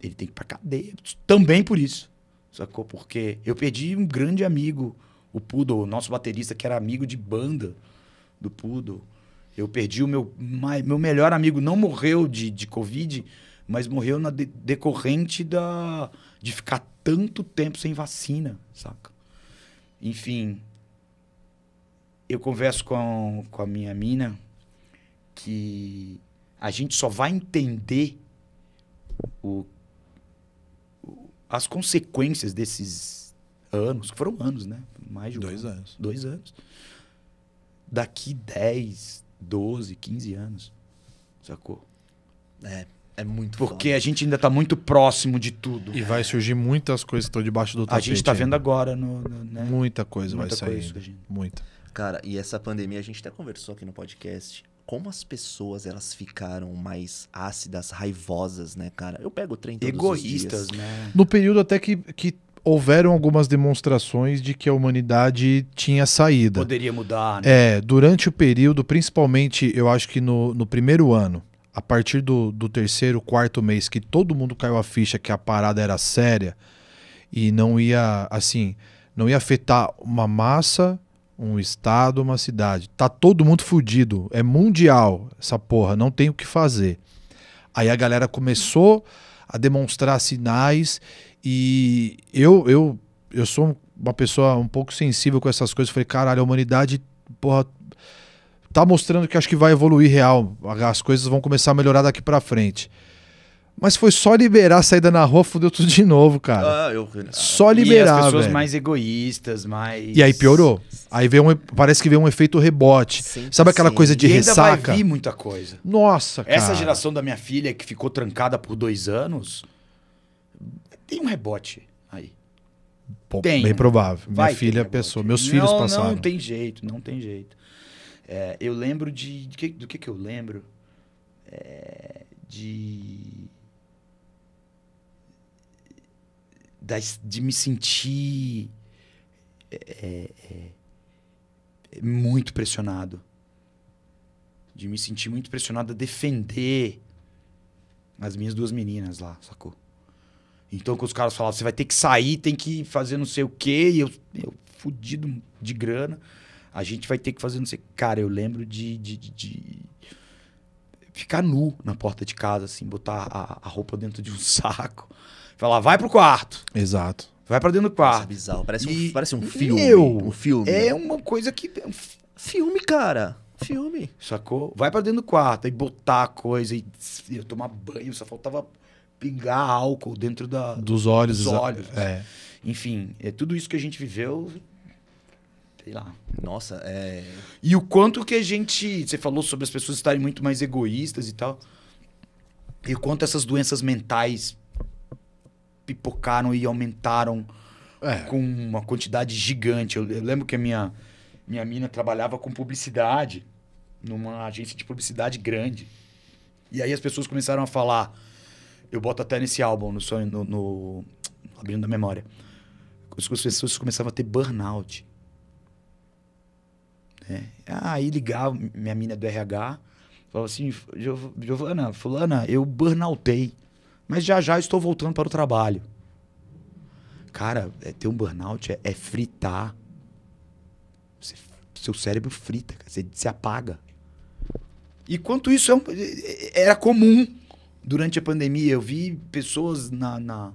ele tem que ir pra cadeia. Também por isso. Sacou? Porque eu perdi um grande amigo, o Poodle, nosso baterista, que era amigo de banda do Poodle. Eu perdi o meu, meu melhor amigo, não morreu de, de Covid, mas morreu na de, decorrente da, de ficar tanto tempo sem vacina, saca? Enfim, eu converso com, com a minha mina que a gente só vai entender o, o, as consequências desses anos, que foram anos, né? Mais de um dois ano, anos. Dois anos. Daqui 10, 12, 15 anos. Sacou? É. É muito Porque foda. a gente ainda está muito próximo de tudo. E vai surgir muitas coisas que estão debaixo do tapete. A gente está vendo né? agora. No, no né? Muita coisa Muita vai coisa Muita. Cara, e essa pandemia, a gente até conversou aqui no podcast. Como as pessoas elas ficaram mais ácidas, raivosas, né, cara? Eu pego o trem todos Egoístas, né? No período até que, que houveram algumas demonstrações de que a humanidade tinha saída. Poderia mudar, né? É, durante o período, principalmente, eu acho que no, no primeiro ano, a partir do, do terceiro, quarto mês, que todo mundo caiu a ficha que a parada era séria e não ia, assim, não ia afetar uma massa, um estado, uma cidade. Tá todo mundo fudido. É mundial essa porra, não tem o que fazer. Aí a galera começou a demonstrar sinais e eu, eu, eu sou uma pessoa um pouco sensível com essas coisas. Falei, caralho, a humanidade, porra, tá mostrando que acho que vai evoluir real. As coisas vão começar a melhorar daqui para frente. Mas foi só liberar a saída na rua, fudeu tudo de novo, cara. Ah, eu... Só liberar. E as pessoas velho. mais egoístas, mais. E aí piorou. Aí veio um, parece que veio um efeito rebote. Sempre Sabe aquela sim. coisa de e ressaca? Ainda vai vir muita coisa. Nossa, cara. Essa geração da minha filha que ficou trancada por dois anos tem um rebote aí. Pô, tem. Bem provável. Minha filha pessoa meus não, filhos passaram. Não tem jeito, não tem jeito. É, eu lembro de. de que, do que, que eu lembro? É, de. Das, de me sentir. É, é, é, muito pressionado. De me sentir muito pressionado a defender as minhas duas meninas lá, sacou? Então, que os caras falavam, você vai ter que sair, tem que fazer não sei o quê. E eu, eu fudido de grana. A gente vai ter que fazer não sei. Cara, eu lembro de, de, de, de ficar nu na porta de casa, assim, botar a, a roupa dentro de um saco. Falar, vai pro quarto. Exato. Vai pra dentro do quarto. é bizarro. Parece, e, um, parece um filme. Eu um filme. É uma coisa que. É um filme, cara. Filme. Sacou? Vai pra dentro do quarto. e botar a coisa e, e tomar banho. Só faltava pingar álcool dentro da, dos olhos. Dos olhos. Né? É. Enfim, é tudo isso que a gente viveu. Sei lá. Nossa, é. E o quanto que a gente. Você falou sobre as pessoas estarem muito mais egoístas e tal. E o quanto essas doenças mentais pipocaram e aumentaram é. com uma quantidade gigante. Eu, eu lembro que a minha, minha mina trabalhava com publicidade, numa agência de publicidade grande. E aí as pessoas começaram a falar eu boto até nesse álbum, no sonho, no, no abrindo da memória. As pessoas começavam a ter burnout. Né? Aí ligava minha mina do RH, falava assim, Giovana, fulana, eu burnoutei, mas já já estou voltando para o trabalho. Cara, é, ter um burnout é, é fritar. Você, seu cérebro frita, você se apaga. E quanto isso é um, é, é, era comum durante a pandemia, eu vi pessoas na, na,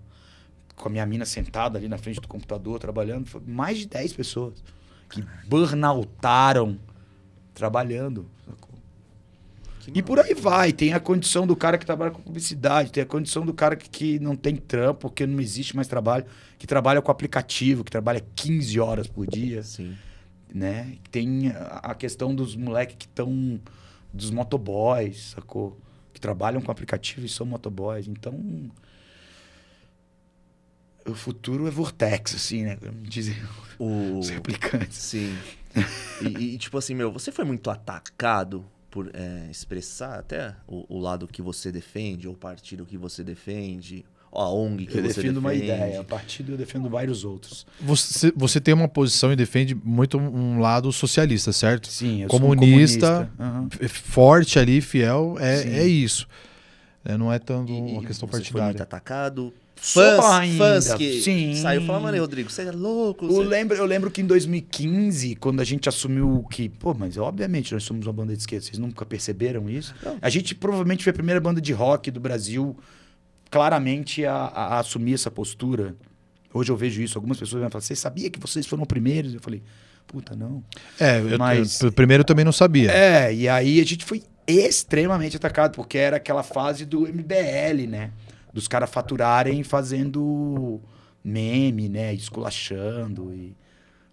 com a minha mina sentada ali na frente do computador trabalhando, mais de 10 pessoas que burnoutaram trabalhando. E por aí vai. Tem a condição do cara que trabalha com publicidade, tem a condição do cara que, que não tem trampo, que não existe mais trabalho, que trabalha com aplicativo, que trabalha 15 horas por dia. Sim. Né? Tem a questão dos moleques que estão. dos motoboys, sacou? que trabalham com aplicativo e são motoboys. Então, o futuro é Vortex, assim, né? Dizem o... os replicantes. Sim. e, e, tipo assim, meu, você foi muito atacado por é, expressar até o, o lado que você defende ou o partido que você defende a ONG que eu você defendo defende. uma ideia, partido eu defendo vários outros. Você, você tem uma posição e defende muito um lado socialista, certo? Sim, eu comunista, sou um comunista. forte ali, fiel, é, é isso. É, não é tanto e, uma questão você partidária. Foi muito atacado. Fãs, fãs que Sim. saiu falando, mano, Rodrigo, você é louco. Você... Eu, lembro, eu lembro que em 2015, quando a gente assumiu que, pô, mas obviamente nós somos uma banda de esquerda, vocês nunca perceberam isso? Não. A gente provavelmente foi a primeira banda de rock do Brasil claramente a, a, assumir essa postura. Hoje eu vejo isso, algumas pessoas vão falar, você sabia que vocês foram primeiros? Eu falei, puta, não. É, mas... Eu, primeiro eu também não sabia. É, e aí a gente foi extremamente atacado, porque era aquela fase do MBL, né? Dos caras faturarem fazendo meme, né? Esculachando. E...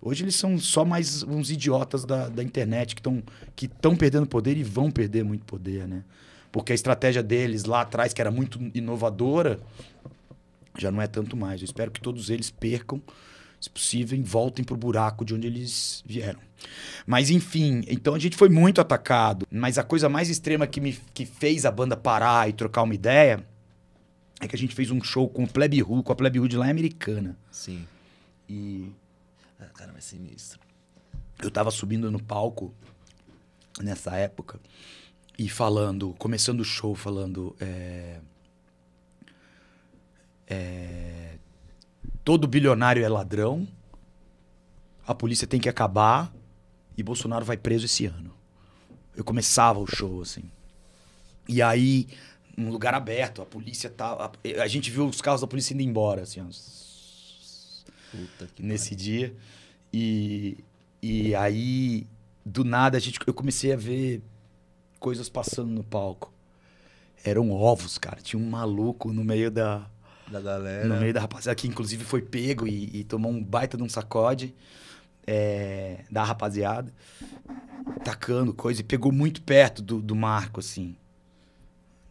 Hoje eles são só mais uns idiotas da, da internet que estão que perdendo poder e vão perder muito poder, né? Porque a estratégia deles lá atrás, que era muito inovadora, já não é tanto mais. Eu espero que todos eles percam, se possível, e voltem para o buraco de onde eles vieram. Mas enfim, então a gente foi muito atacado. Mas a coisa mais extrema que me que fez a banda parar e trocar uma ideia é que a gente fez um show com o Plebe Who, com a Plebe Who de lá em é Americana. Sim. E. Ah, cara, mas é sinistro. Eu tava subindo no palco nessa época e falando, começando o show falando. É, é, todo bilionário é ladrão, a polícia tem que acabar e Bolsonaro vai preso esse ano. Eu começava o show assim. E aí, um lugar aberto, a polícia tá. A, a gente viu os carros da polícia indo embora, assim, ó. Puta que nesse cara. dia. E, e aí, do nada, a gente, eu comecei a ver coisas passando no palco. Eram ovos, cara. Tinha um maluco no meio da. Da galera. No meio da rapaziada, que inclusive foi pego e, e tomou um baita de um sacode é, da rapaziada, tacando coisa, e pegou muito perto do, do Marco, assim.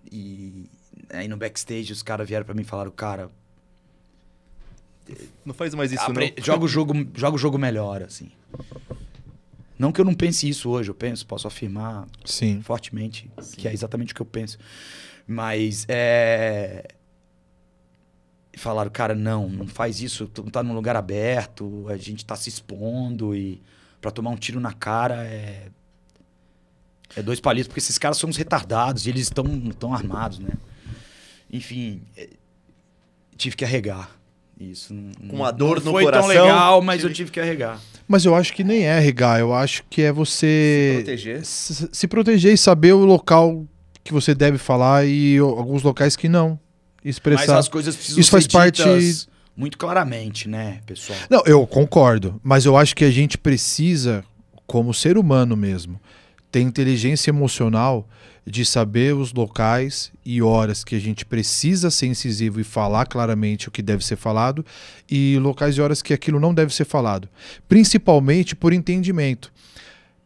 E aí no backstage os caras vieram para mim e falaram, cara. Não faz mais isso, não. Joga o jogo, joga o jogo melhor, assim. Não que eu não pense isso hoje, eu penso, posso afirmar Sim. fortemente Sim. que é exatamente o que eu penso. Mas é... falaram, cara, não, não faz isso, tu tá num lugar aberto, a gente tá se expondo e para tomar um tiro na cara é é dois palitos, porque esses caras são uns retardados e eles estão tão armados, né? Enfim, é... tive que arregar. Isso. Com uma dor não no foi coração. Foi tão legal, mas tive... eu tive que arregar. Mas eu acho que nem é regar, eu acho que é você. Se proteger. Se, se proteger e saber o local que você deve falar e alguns locais que não. Expressar. Mas as coisas precisam Isso faz parte muito claramente, né, pessoal? Não, eu concordo, mas eu acho que a gente precisa, como ser humano mesmo, ter inteligência emocional de saber os locais e horas que a gente precisa ser incisivo e falar claramente o que deve ser falado e locais e horas que aquilo não deve ser falado, principalmente por entendimento.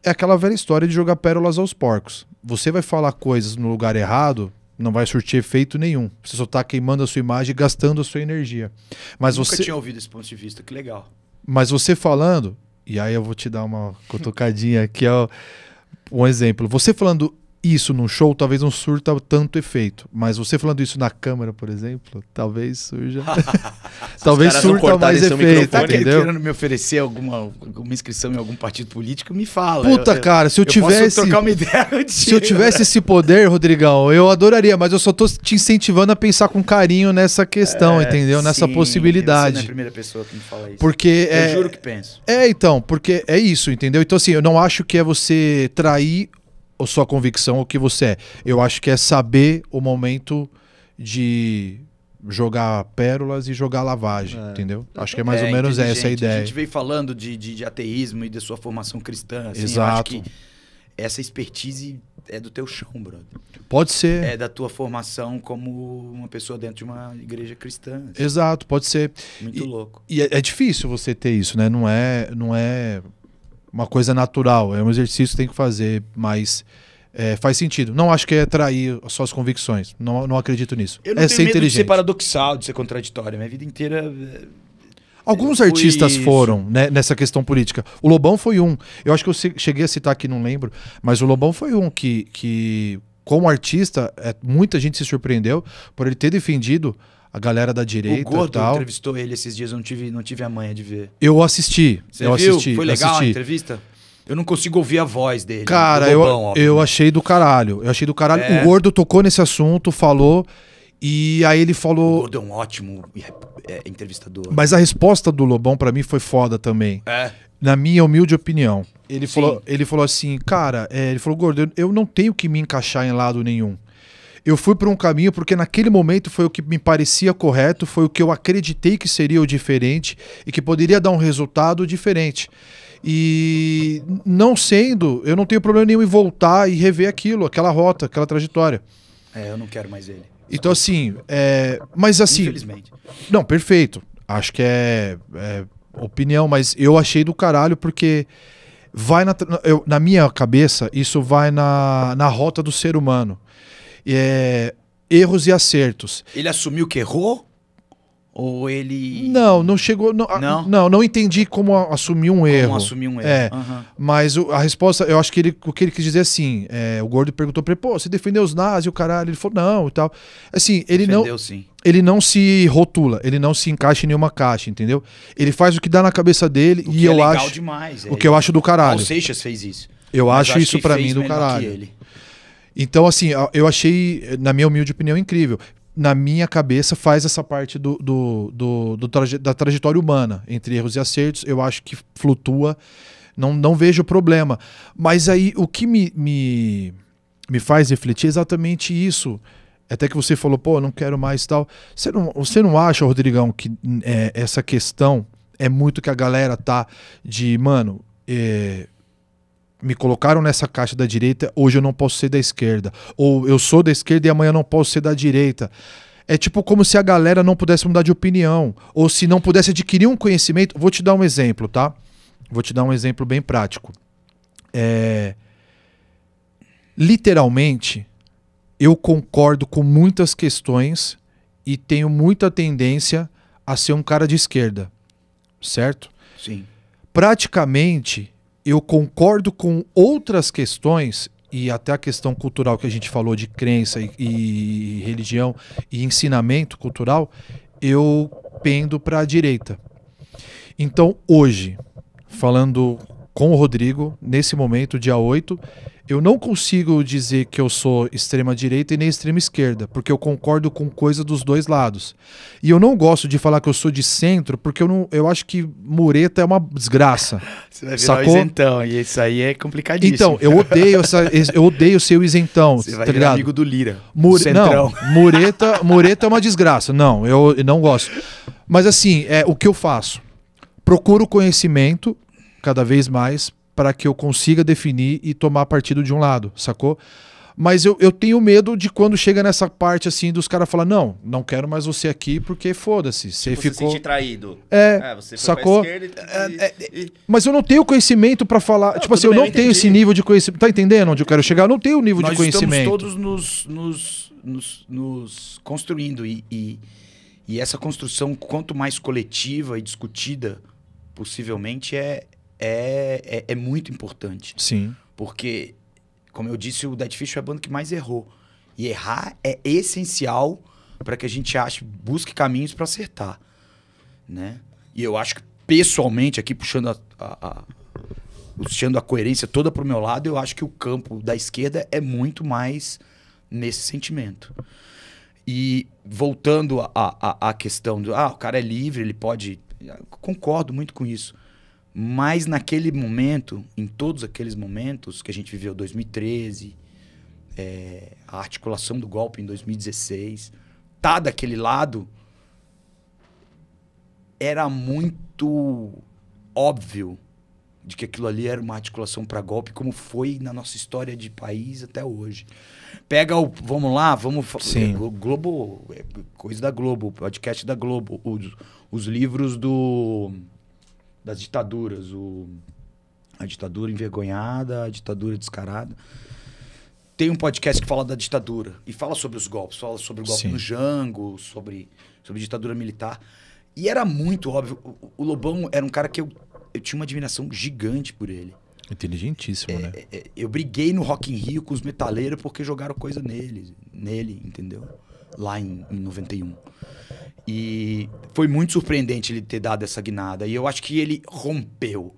É aquela velha história de jogar pérolas aos porcos. Você vai falar coisas no lugar errado, não vai surtir efeito nenhum. Você só está queimando a sua imagem, gastando a sua energia. Mas eu você tinha ouvido esse ponto de vista, que legal. Mas você falando, e aí eu vou te dar uma cutucadinha aqui, ó um exemplo, você falando isso num show talvez não surta tanto efeito, mas você falando isso na câmera, por exemplo, talvez surja. talvez surta mais efeito, tá entendeu? querendo me oferecer alguma, alguma inscrição em algum partido político, me fala. Puta, eu, cara, se eu, eu tivesse trocar uma ideia Se eu tivesse esse poder, Rodrigão, eu adoraria, mas eu só tô te incentivando a pensar com carinho nessa questão, é, entendeu? Nessa sim, possibilidade. Você não é a primeira pessoa que me fala isso. Porque eu é, juro que penso. É, então, porque é isso, entendeu? Então assim, eu não acho que é você trair ou sua convicção, o que você é. Eu acho que é saber o momento de jogar pérolas e jogar lavagem, é. entendeu? Acho que é mais é, ou menos essa a ideia. A gente veio falando de, de, de, ateísmo e da sua formação cristã. Assim, Exato. acho que essa expertise é do teu chão, brother. Pode ser. É da tua formação como uma pessoa dentro de uma igreja cristã. Assim. Exato, pode ser. Muito e, louco. E é, é, difícil você ter isso, né? Não é, não é uma coisa natural, é um exercício que tem que fazer, mas é, faz sentido. Não acho que é trair as suas convicções. Não, não acredito nisso. Eu não é tenho ser medo inteligente. de ser paradoxal, de ser contraditório. Minha vida inteira. É, Alguns artistas isso. foram né, nessa questão política. O Lobão foi um. Eu acho que eu cheguei a citar aqui, não lembro, mas o Lobão foi um que, que como artista, é, muita gente se surpreendeu por ele ter defendido a galera da direita. O Gordo tal. entrevistou ele esses dias, eu não tive, não tive a manha de ver. Eu assisti. Você eu viu? assisti. Foi legal assisti. a entrevista? Eu não consigo ouvir a voz dele. É cara, bobão, eu, eu achei do caralho. Eu achei do caralho. É. O Gordo tocou nesse assunto, falou. E aí ele falou. O Gordo é um ótimo é, é, entrevistador. Mas a resposta do Lobão para mim foi foda também. É. Na minha humilde opinião. Ele falou, ele falou assim, cara, é, ele falou, Gordo, eu não tenho que me encaixar em lado nenhum. Eu fui por um caminho porque naquele momento foi o que me parecia correto, foi o que eu acreditei que seria o diferente e que poderia dar um resultado diferente. E não sendo, eu não tenho problema nenhum em voltar e rever aquilo, aquela rota, aquela trajetória. É, eu não quero mais ele. Então, assim, é, mas assim. Infelizmente. Não, perfeito. Acho que é, é opinião, mas eu achei do caralho porque vai na, eu, na minha cabeça, isso vai na, na rota do ser humano é, erros e acertos. Ele assumiu que errou? Ou ele. Não, não chegou. Não, não, não, não entendi como assumir um como erro. Como assumir um é, erro. É, uhum. Mas o, a resposta, eu acho que ele, o que ele quis dizer é assim: é, o gordo perguntou pra ele, pô, você defendeu os nazis, o caralho? Ele falou, não, e tal. Assim, ele defendeu, não. Sim. Ele não se rotula, ele não se encaixa em nenhuma caixa, entendeu? Ele faz o que dá na cabeça dele o e é eu é acho. Demais, o que eu acho do caralho. O Seixas fez isso. Eu mas acho, acho isso para mim do caralho. Que ele. Então, assim, eu achei, na minha humilde opinião, incrível. Na minha cabeça, faz essa parte do, do, do, do traje, da trajetória humana, entre erros e acertos. Eu acho que flutua, não, não vejo problema. Mas aí, o que me, me, me faz refletir é exatamente isso. É até que você falou, pô, não quero mais tal. Você não, você não acha, Rodrigão, que é, essa questão é muito que a galera tá de, mano, é, me colocaram nessa caixa da direita, hoje eu não posso ser da esquerda. Ou eu sou da esquerda e amanhã não posso ser da direita. É tipo como se a galera não pudesse mudar de opinião. Ou se não pudesse adquirir um conhecimento. Vou te dar um exemplo, tá? Vou te dar um exemplo bem prático. É... Literalmente, eu concordo com muitas questões e tenho muita tendência a ser um cara de esquerda. Certo? Sim. Praticamente, eu concordo com outras questões e até a questão cultural que a gente falou de crença e, e religião e ensinamento cultural, eu pendo para a direita. Então, hoje, falando com o Rodrigo nesse momento, dia 8. Eu não consigo dizer que eu sou extrema direita e nem extrema esquerda, porque eu concordo com coisa dos dois lados. E eu não gosto de falar que eu sou de centro, porque eu, não, eu acho que mureta é uma desgraça. Você vai virar sacou? isentão, e isso aí é complicadíssimo. Então, eu odeio essa, eu odeio ser o isentão, Você tá vai ligado? amigo do Lira, Mure... do Não, mureta, mureta é uma desgraça. Não, eu não gosto. Mas assim, é o que eu faço? Procuro conhecimento cada vez mais para que eu consiga definir e tomar partido de um lado, sacou? Mas eu, eu tenho medo de quando chega nessa parte assim dos caras falar não, não quero mais você aqui porque foda-se, tipo, você ficou. ficou se traído. É, é você sacou? E, tá é, é, e... Mas eu não tenho conhecimento para falar, não, tipo assim, bem, eu não eu tenho esse nível de conhecimento, tá entendendo onde eu quero chegar? Eu não tenho o nível Nós de conhecimento. Nós estamos todos nos, nos, nos, nos construindo e, e, e essa construção quanto mais coletiva e discutida possivelmente é é, é, é, muito importante. Sim. Porque, como eu disse, o Dead Fish é a banda que mais errou. E errar é essencial para que a gente ache, busque caminhos para acertar. Né? E eu acho que, pessoalmente, aqui puxando a, a, a puxando a coerência toda para o meu lado, eu acho que o campo da esquerda é muito mais nesse sentimento. E voltando à questão do ah, o cara é livre, ele pode. Concordo muito com isso. Mas naquele momento, em todos aqueles momentos que a gente viveu 2013, é, a articulação do golpe em 2016, tá daquele lado, era muito óbvio de que aquilo ali era uma articulação para golpe, como foi na nossa história de país até hoje. Pega o. Vamos lá, vamos. Sim. É, Globo. É, coisa da Globo, podcast da Globo, os, os livros do das ditaduras, o, a ditadura envergonhada, a ditadura descarada. Tem um podcast que fala da ditadura e fala sobre os golpes, fala sobre o golpe Sim. no Jango, sobre, sobre ditadura militar. E era muito óbvio. O, o Lobão era um cara que eu, eu tinha uma admiração gigante por ele. Inteligentíssimo, é, né? É, é eu briguei no Rock in Rio com os metaleiros porque jogaram coisa nele, nele, entendeu? lá em, em 91. E foi muito surpreendente ele ter dado essa guinada. E eu acho que ele rompeu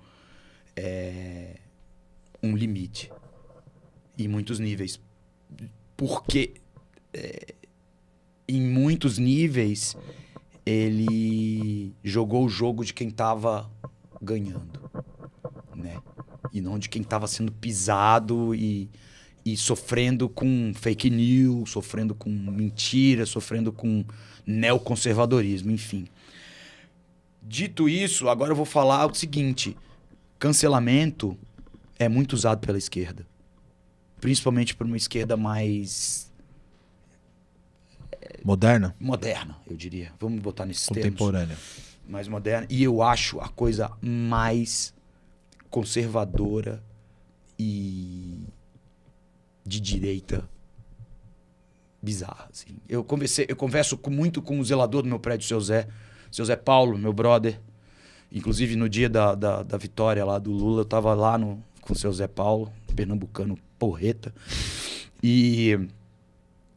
é, um limite em muitos níveis. Porque é, em muitos níveis ele jogou o jogo de quem estava ganhando, né? E não de quem estava sendo pisado e e sofrendo com fake news, sofrendo com mentira, sofrendo com neoconservadorismo, enfim. Dito isso, agora eu vou falar o seguinte: cancelamento é muito usado pela esquerda, principalmente por uma esquerda mais eh, moderna. Moderna, eu diria. Vamos botar nesse contemporânea, mais moderna. E eu acho a coisa mais conservadora e de direita bizarra. Assim. Eu conversei, eu converso com, muito com o zelador do meu prédio, seu Zé, seu Zé Paulo, meu brother. Inclusive, no dia da, da, da vitória lá do Lula, eu tava lá no, com o seu Zé Paulo, pernambucano porreta. E,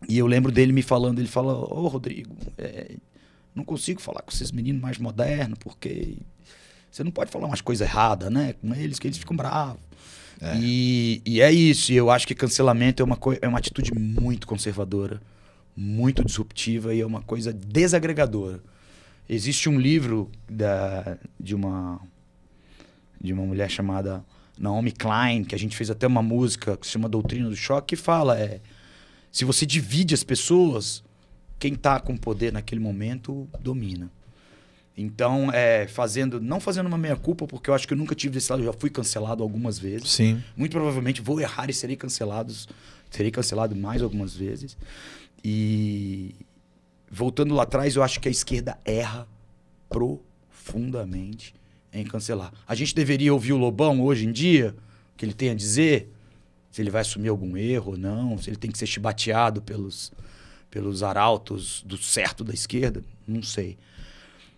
e eu lembro dele me falando, ele fala, ô oh, Rodrigo, é, não consigo falar com esses meninos mais modernos, porque você não pode falar umas coisas erradas, né? Com eles, que eles ficam bravos. É. E, e é isso. E eu acho que cancelamento é uma, é uma atitude muito conservadora, muito disruptiva e é uma coisa desagregadora. Existe um livro da, de, uma, de uma mulher chamada Naomi Klein, que a gente fez até uma música que se chama Doutrina do Choque, que fala: é, se você divide as pessoas, quem está com poder naquele momento domina. Então, é, fazendo, não fazendo uma meia-culpa, porque eu acho que eu nunca tive desse lado, eu já fui cancelado algumas vezes. Sim. Muito provavelmente vou errar e serei cancelado, serei cancelado mais algumas vezes. E voltando lá atrás, eu acho que a esquerda erra profundamente em cancelar. A gente deveria ouvir o Lobão hoje em dia, o que ele tem a dizer, se ele vai assumir algum erro ou não, se ele tem que ser chibateado pelos, pelos arautos do certo da esquerda, não sei.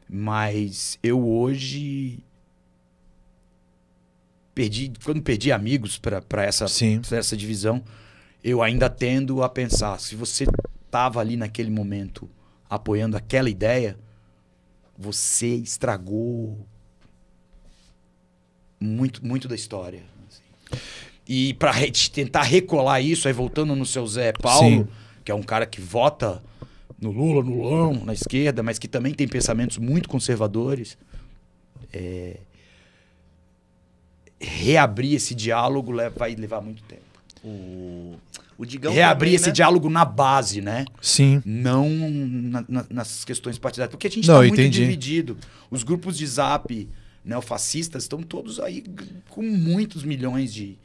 Mas eu hoje perdi, quando perdi amigos para essa Sim. Pra essa divisão, eu ainda tendo a pensar, se você tava ali naquele momento apoiando aquela ideia, você estragou muito muito da história. Assim. E para tentar recolar isso, aí voltando no seu Zé Paulo, Sim. que é um cara que vota no Lula, no Lão, na esquerda, mas que também tem pensamentos muito conservadores. É... Reabrir esse diálogo vai levar muito tempo. O, o Digão Reabrir também, esse né? diálogo na base, né? Sim. Não na, na, nas questões partidárias. Porque a gente está muito entendi. dividido. Os grupos de zap neofascistas né, estão todos aí com muitos milhões de,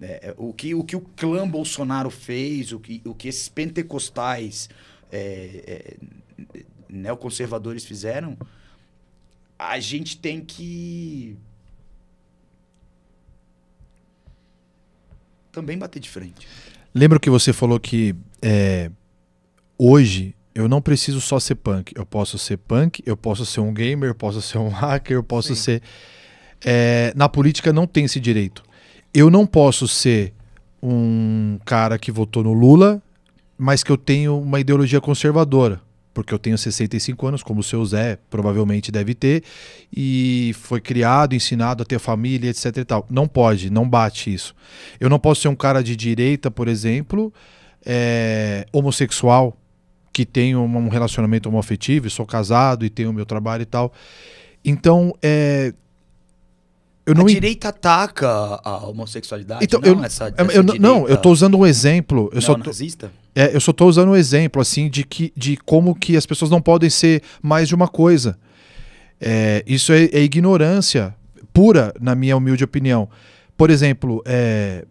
né, é, o, que, o que o clã Bolsonaro fez, o que, o que esses pentecostais, é, é, neoconservadores fizeram, a gente tem que também bater de frente. Lembra que você falou que é, hoje eu não preciso só ser punk. Eu posso ser punk, eu posso ser um gamer, eu posso ser um hacker, eu posso Sim. ser. É, na política não tem esse direito. Eu não posso ser um cara que votou no Lula mas que eu tenho uma ideologia conservadora, porque eu tenho 65 anos, como o seu Zé provavelmente deve ter, e foi criado, ensinado a ter família, etc e tal. Não pode, não bate isso. Eu não posso ser um cara de direita, por exemplo, é, homossexual, que tem um relacionamento homoafetivo, sou casado e tenho o meu trabalho e tal. Então, é, eu não... A direita ataca a homossexualidade, então, não eu, essa, essa eu, Não, eu estou usando um exemplo. Eu é só tô... É, eu só estou usando um exemplo assim de, que, de como que as pessoas não podem ser mais de uma coisa. É, isso é, é, ignorância pura, na minha humilde opinião. Por exemplo, é,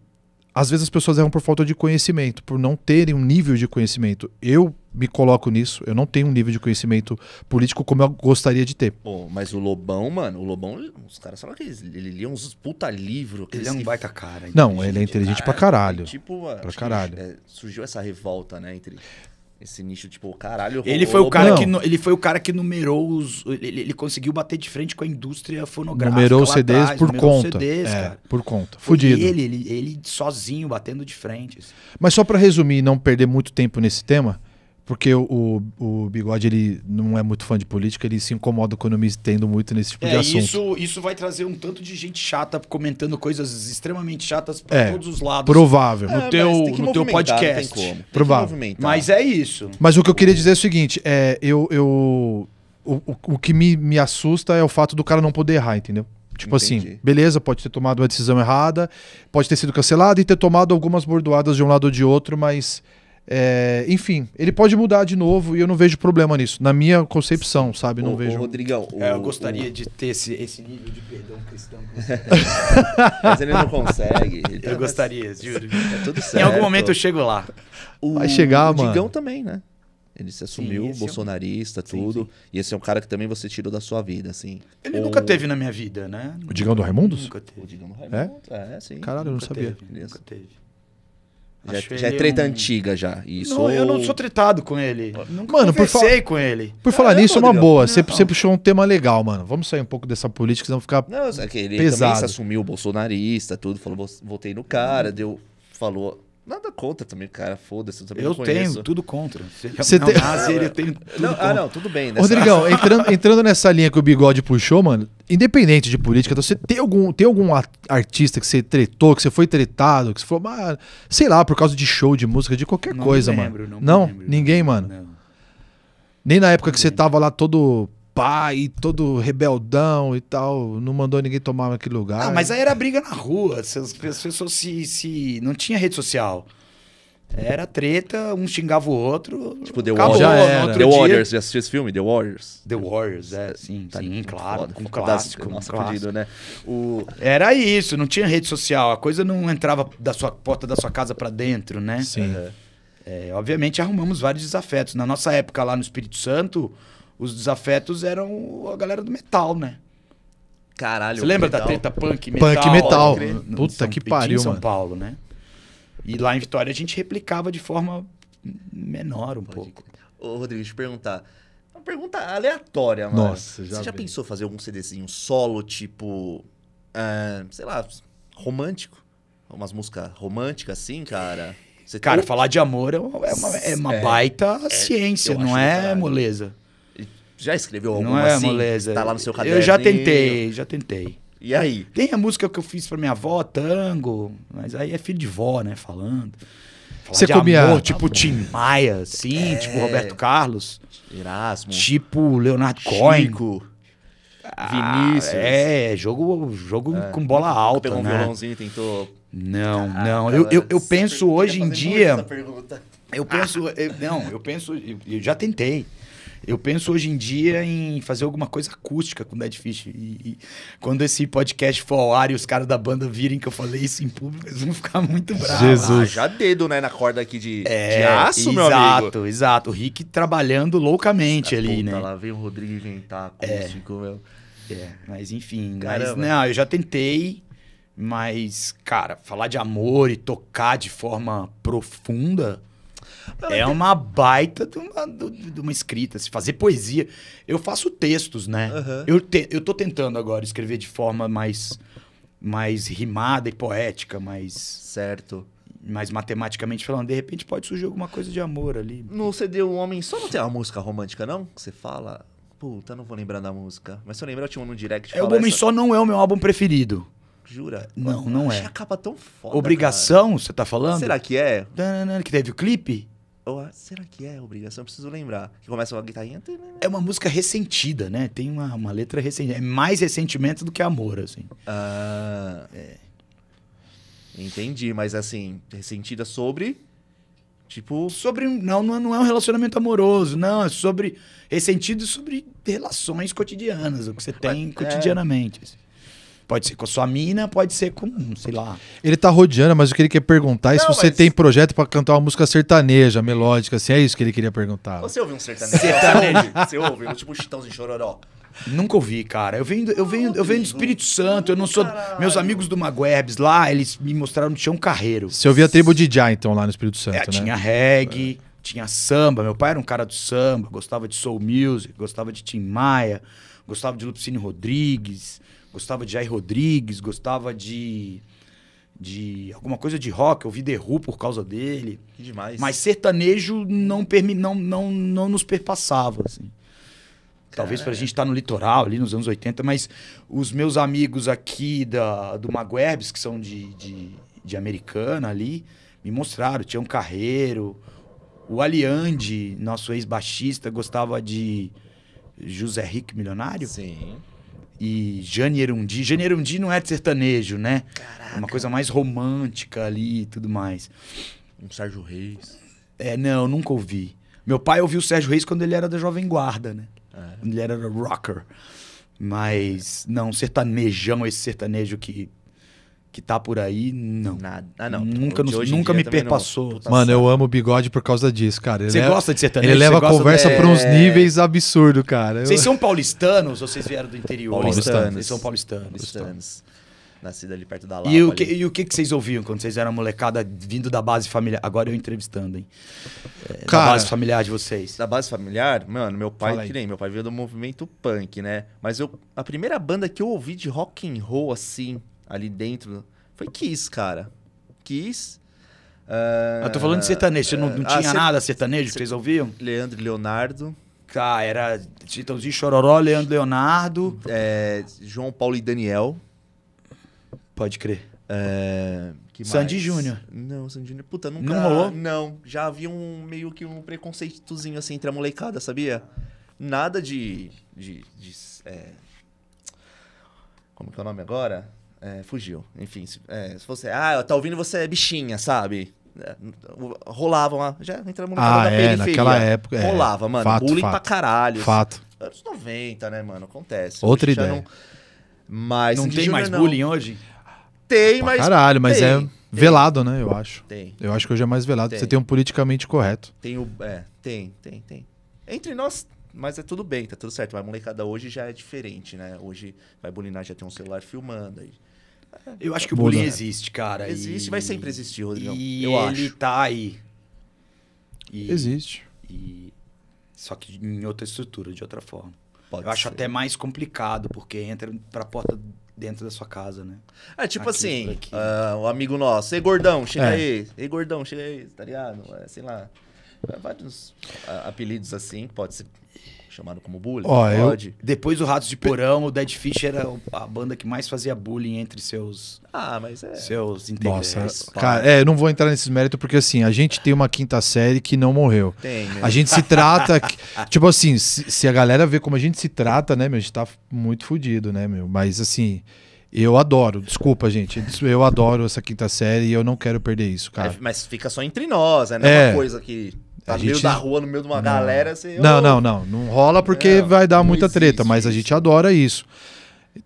às vezes as pessoas erram por falta de conhecimento, por não terem um nível de conhecimento. Eu me coloco nisso, eu não tenho um nível de conhecimento político como eu gostaria de ter. Pô, mas o Lobão, mano, o Lobão, os caras falaram que ele, ele lia uns puta livro. Ele é um baita cara. Não, ele é inteligente cara, ah, pra caralho. Tipo, pra caralho. É, surgiu essa revolta, né? Entre esse nicho, tipo, caralho, ele foi o cara que Ele foi o cara que numerou os. Ele, ele, conseguiu bater de frente com a indústria fonográfica. Numerou os CDs atrás, por conta. CDs, é, cara. Por conta. Fudido. Ele, ele, ele, sozinho batendo de frente. Assim. Mas só para resumir e não perder muito tempo nesse tema, porque o, o Bigode ele não é muito fã de política, ele se incomoda quando eu me estendo muito nesse tipo é, de assunto. Isso, isso vai trazer um tanto de gente chata comentando coisas extremamente chatas para é, todos os lados. Provável. É, no teu, no teu podcast. Provável. Mas é isso. Mas o que eu queria dizer é o seguinte: é, eu, eu, o, o, o que me, me assusta é o fato do cara não poder errar, entendeu? Tipo assim, Entendi. assim, beleza, pode ter tomado uma decisão errada, pode ter sido cancelado e ter tomado algumas bordoadas de um lado ou de outro, mas é, enfim, ele pode mudar de novo e eu não vejo problema nisso. Na minha concepção, sabe? Não o, vejo. O Rodrigão, o, é, eu gostaria o... de ter esse, esse nível de perdão cristão. Mas ele não consegue. Ele tá eu tá gostaria, juro. É tudo certo. Em algum momento eu chego lá. O Vai chegar, mano. O Rodrigão também, né? Ele se assumiu sim, bolsonarista, é um... tudo. Sim, sim. E esse é um cara que também você tirou da sua vida, assim. Ele Ou... nunca teve na minha vida, né? O Digão do Raimundos? Nunca teve. O Digão do é? Raimundos, é? é sim. Caralho, eu não sabia. Teve, nunca teve. Já, já é treta um... antiga já. Isso. Não, eu não sou tretado com ele. Nunca mano, por com ele. Por é, falar nisso, é uma boa. Você, você puxou um tema legal, mano. Vamos sair um pouco dessa política, senão ficar não, pesado. Ele também se assumiu bolsonarista, tudo. Falou, voltei no cara, deu... Falou Nada contra também, cara. Foda-se, eu também Eu tenho tudo contra. Você é tem... tudo não, ah, contra. Ah, não, tudo bem. Nessa... Né? Rodrigão, entrando, entrando nessa linha que o Bigode puxou, mano, independente de política, então, você tem algum, tem algum artista que você tretou, que você foi tretado, que você falou, sei lá, por causa de show, de música, de qualquer não coisa, lembro, mano. Não, não lembro, ninguém, mano. Não. Nem na época que você tava lá todo pai, todo rebeldão e tal, não mandou ninguém tomar aquele lugar. Ah, mas aí era briga na rua, as pessoas se, se. Não tinha rede social. Era treta, um xingava o outro. Tipo, The Warriors. Já era. The Warriors, já assistiu esse filme? The Warriors. The Warriors, é, sim, tá sim, claro. Foda, um clássico. Nossa, um clássico. Pedido, né? O... Era isso, não tinha rede social. A coisa não entrava da sua porta da sua casa para dentro, né? Sim. É, obviamente arrumamos vários desafetos. Na nossa época lá no Espírito Santo, os desafetos eram a galera do metal, né? Caralho, Você lembra metal. da treta punk metal? Punk metal. No, Puta São, que pariu, em São mano. Paulo, né? E lá em Vitória a gente replicava de forma menor um Pode pouco. Ô, Rodrigo, deixa eu perguntar. Uma pergunta aleatória, mano. Nossa, já Você já pensou fazer algum CDzinho solo, tipo. Uh, sei lá, romântico? Umas músicas românticas assim, cara? Você cara, tem... falar de amor é uma, é uma, é uma é. baita é, ciência, não é moleza já escreveu alguma não é, assim? Moleza. Tá lá no seu caderno. Eu já tentei, já tentei. E aí? Tem a música que eu fiz pra minha avó, tango, mas aí é filho de vó, né, falando. Falar Você comia amor, tipo tá Tim Maia, sim é... tipo Roberto Carlos. Erasmo. Tipo Leonardo Chico. Cohen. Ah, Vinícius. É, jogo, jogo é. com bola alta, pegou né? Pegou um violãozinho e tentou... Não, ah, não. Eu, eu, eu penso hoje em dia... Eu penso... Eu, não, eu penso... Eu já tentei. Eu penso hoje em dia em fazer alguma coisa acústica com Dead Fish. E, e quando esse podcast for ao ar e os caras da banda virem que eu falei isso em público, eles vão ficar muito bravos. Jesus. Ah, já dedo, né, na corda aqui de, é, de aço, exato, meu amigo. Exato, exato. O Rick trabalhando loucamente da ah, ali, puta, né? Lá vem o Rodrigo inventar é. acústico, é. meu. É, mas enfim. Caramba. Mas, não, eu já tentei, mas, cara, falar de amor e tocar de forma profunda é uma baita de uma, de uma escrita, se fazer poesia. Eu faço textos, né? Uhum. Eu, te, eu tô tentando agora escrever de forma mais, mais rimada e poética, mais. Certo. Mais matematicamente falando, de repente pode surgir alguma coisa de amor ali. No CD O é Homem só não tem uma música romântica, não? Que você fala. Puta, não vou lembrar da música. Mas se eu lembrar, eu te no direct. É, o Homem essa... Só não é o meu álbum preferido. Jura? Não, não é. Achei capa tão foda. Obrigação, cara. você tá falando? Será que é? Que teve o clipe? ou será que é obrigação? Eu preciso lembrar. Que começa uma guitarrinha. É uma música ressentida, né? Tem uma, uma letra ressentida. É mais ressentimento do que amor, assim. Ah. É. Entendi, mas assim, ressentida sobre. Tipo. Sobre. Não, é, não é um relacionamento amoroso, não. É sobre. Ressentido sobre relações cotidianas, o que você tem é, cotidianamente. É... Assim. Pode ser com a sua mina, pode ser com, sei lá. Ele tá rodeando, mas o que ele quer perguntar é não, se você mas... tem projeto para cantar uma música sertaneja, melódica, se assim, é isso que ele queria perguntar. Você ouviu um sertanejo? sertanejo. você ouve? tipo Chitãozinho de Chororó. Nunca ouvi, cara. Eu venho, eu venho, eu venho do Espírito Santo. Eu não sou. Caralho. Meus amigos do Maguebs lá, eles me mostraram que tinha um carreiro. Você ouvia a tribo de Jai, então, lá no Espírito é, Santo, é, né? Tinha reggae, é. tinha samba. Meu pai era um cara do samba, gostava de soul music, gostava de Tim Maia, gostava de Lupicínio Rodrigues gostava de Jair Rodrigues, gostava de de alguma coisa de rock, eu vi The Who por causa dele. Que demais. Mas sertanejo não, permi, não, não, não nos perpassava, assim. Talvez pra gente estar tá no litoral ali nos anos 80, mas os meus amigos aqui da, do Maguerbes, que são de, de, de Americana ali, me mostraram. Tinha um carreiro. O Aliande, nosso ex-baixista, gostava de José Henrique Milionário. Sim e Jane Erundi. não é de sertanejo, né? Caraca. É uma coisa mais romântica ali e tudo mais. Um Sérgio Reis. É, não, nunca ouvi. Meu pai ouviu o Sérgio Reis quando ele era da Jovem Guarda, né? É. Quando ele era rocker. Mas, não, sertanejão, esse sertanejo que que tá por aí, não. Nada. Ah, não. Nunca, nunca me perpassou. Não, Mano, eu amo o bigode por causa disso, cara. Você é- gosta de sertanejo? Ele leva a conversa de... para uns é. níveis absurdos, cara. Vocês são paulistanos ou vocês vieram do interior? Paulistanos. Vocês são paulistanos. paulistanos. Nascido ali perto da Lapa. E o, que, e o que, que vocês ouviam quando vocês eram molecada vindo da base familiar? Agora eu entrevistando, hein? É, cara, da base familiar de vocês. Da base familiar? Mano, meu pai, que nem, meu pai veio do movimento punk, né? Mas eu, a primeira banda que eu ouvi de rock and roll, assim, ali dentro. Foi quis, cara. Quis. Uh, ah, eu tô falando de sertanejo. Você uh, não, não ah, tinha nada sertanejo que vocês ouviam? Leandro Leonardo. Cara, era Titãozinho Chororó, Leandro Leonardo. É, João Paulo e Daniel. Pode crer. É, que Sandy Júnior. Não, Sandy Júnior. Puta, nunca... Não rolou? Não. Já havia um meio que um preconceitozinho assim entre a molecada, sabia? Nada de... de, de é... Como que é o nome agora? É, fugiu. Enfim, se, é, se Ah, tá ouvindo você é bichinha, sabe? É, rolava uma. Já entramos no ah, é, Naquela época. É. Rolava, mano. Fato, bullying fato. pra caralho. Fato. Anos 90, né, mano? Acontece. Outra ideia. Não... Mas. Não tem mais não. bullying hoje? Tem, pra mas. Caralho, mas tem, é tem, velado, né? Eu acho. Tem. Eu acho que hoje é mais velado. Tem. Você tem um politicamente correto. Tem o. É, tem, tem, tem. Entre nós mas é tudo bem, tá tudo certo. Mas molecada hoje já é diferente, né? Hoje vai bulinar, já tem um celular filmando aí. Eu acho que o bullying né? existe, cara. Existe, e... vai sempre existir, Rodrigão. E eu ele acho. tá aí. E... Existe. E... Só que em outra estrutura, de outra forma. Pode eu ser. acho até mais complicado, porque entra pra porta dentro da sua casa, né? É, tipo aqui, assim, uh, um amigo nosso, ei, gordão, chega é. aí. Ei, gordão, chega aí, tá ligado? É, sei lá. Vários apelidos assim, pode ser Chamaram como bullying. Ó, eu... Depois o Ratos de Porão, o Dead Fish era a banda que mais fazia bullying entre seus. Ah, mas é. Seus integrantes. Nossa, cara, é, eu não vou entrar nesses méritos porque assim, a gente tem uma quinta série que não morreu. Tem. Mesmo. Né? A gente se trata. tipo assim, se, se, a galera vê como a gente se trata, né, meu? A gente tá muito fudido, né, meu? Mas assim. Eu adoro, desculpa, gente. Eu adoro essa quinta série e eu não quero perder isso, cara. É, mas fica só entre nós, né? Não é uma é. coisa que Tá a no gente... meio da rua, no meio de uma não. galera, assim, Não, não, não. Não rola porque é, vai dar muita treta, mas a gente adora isso.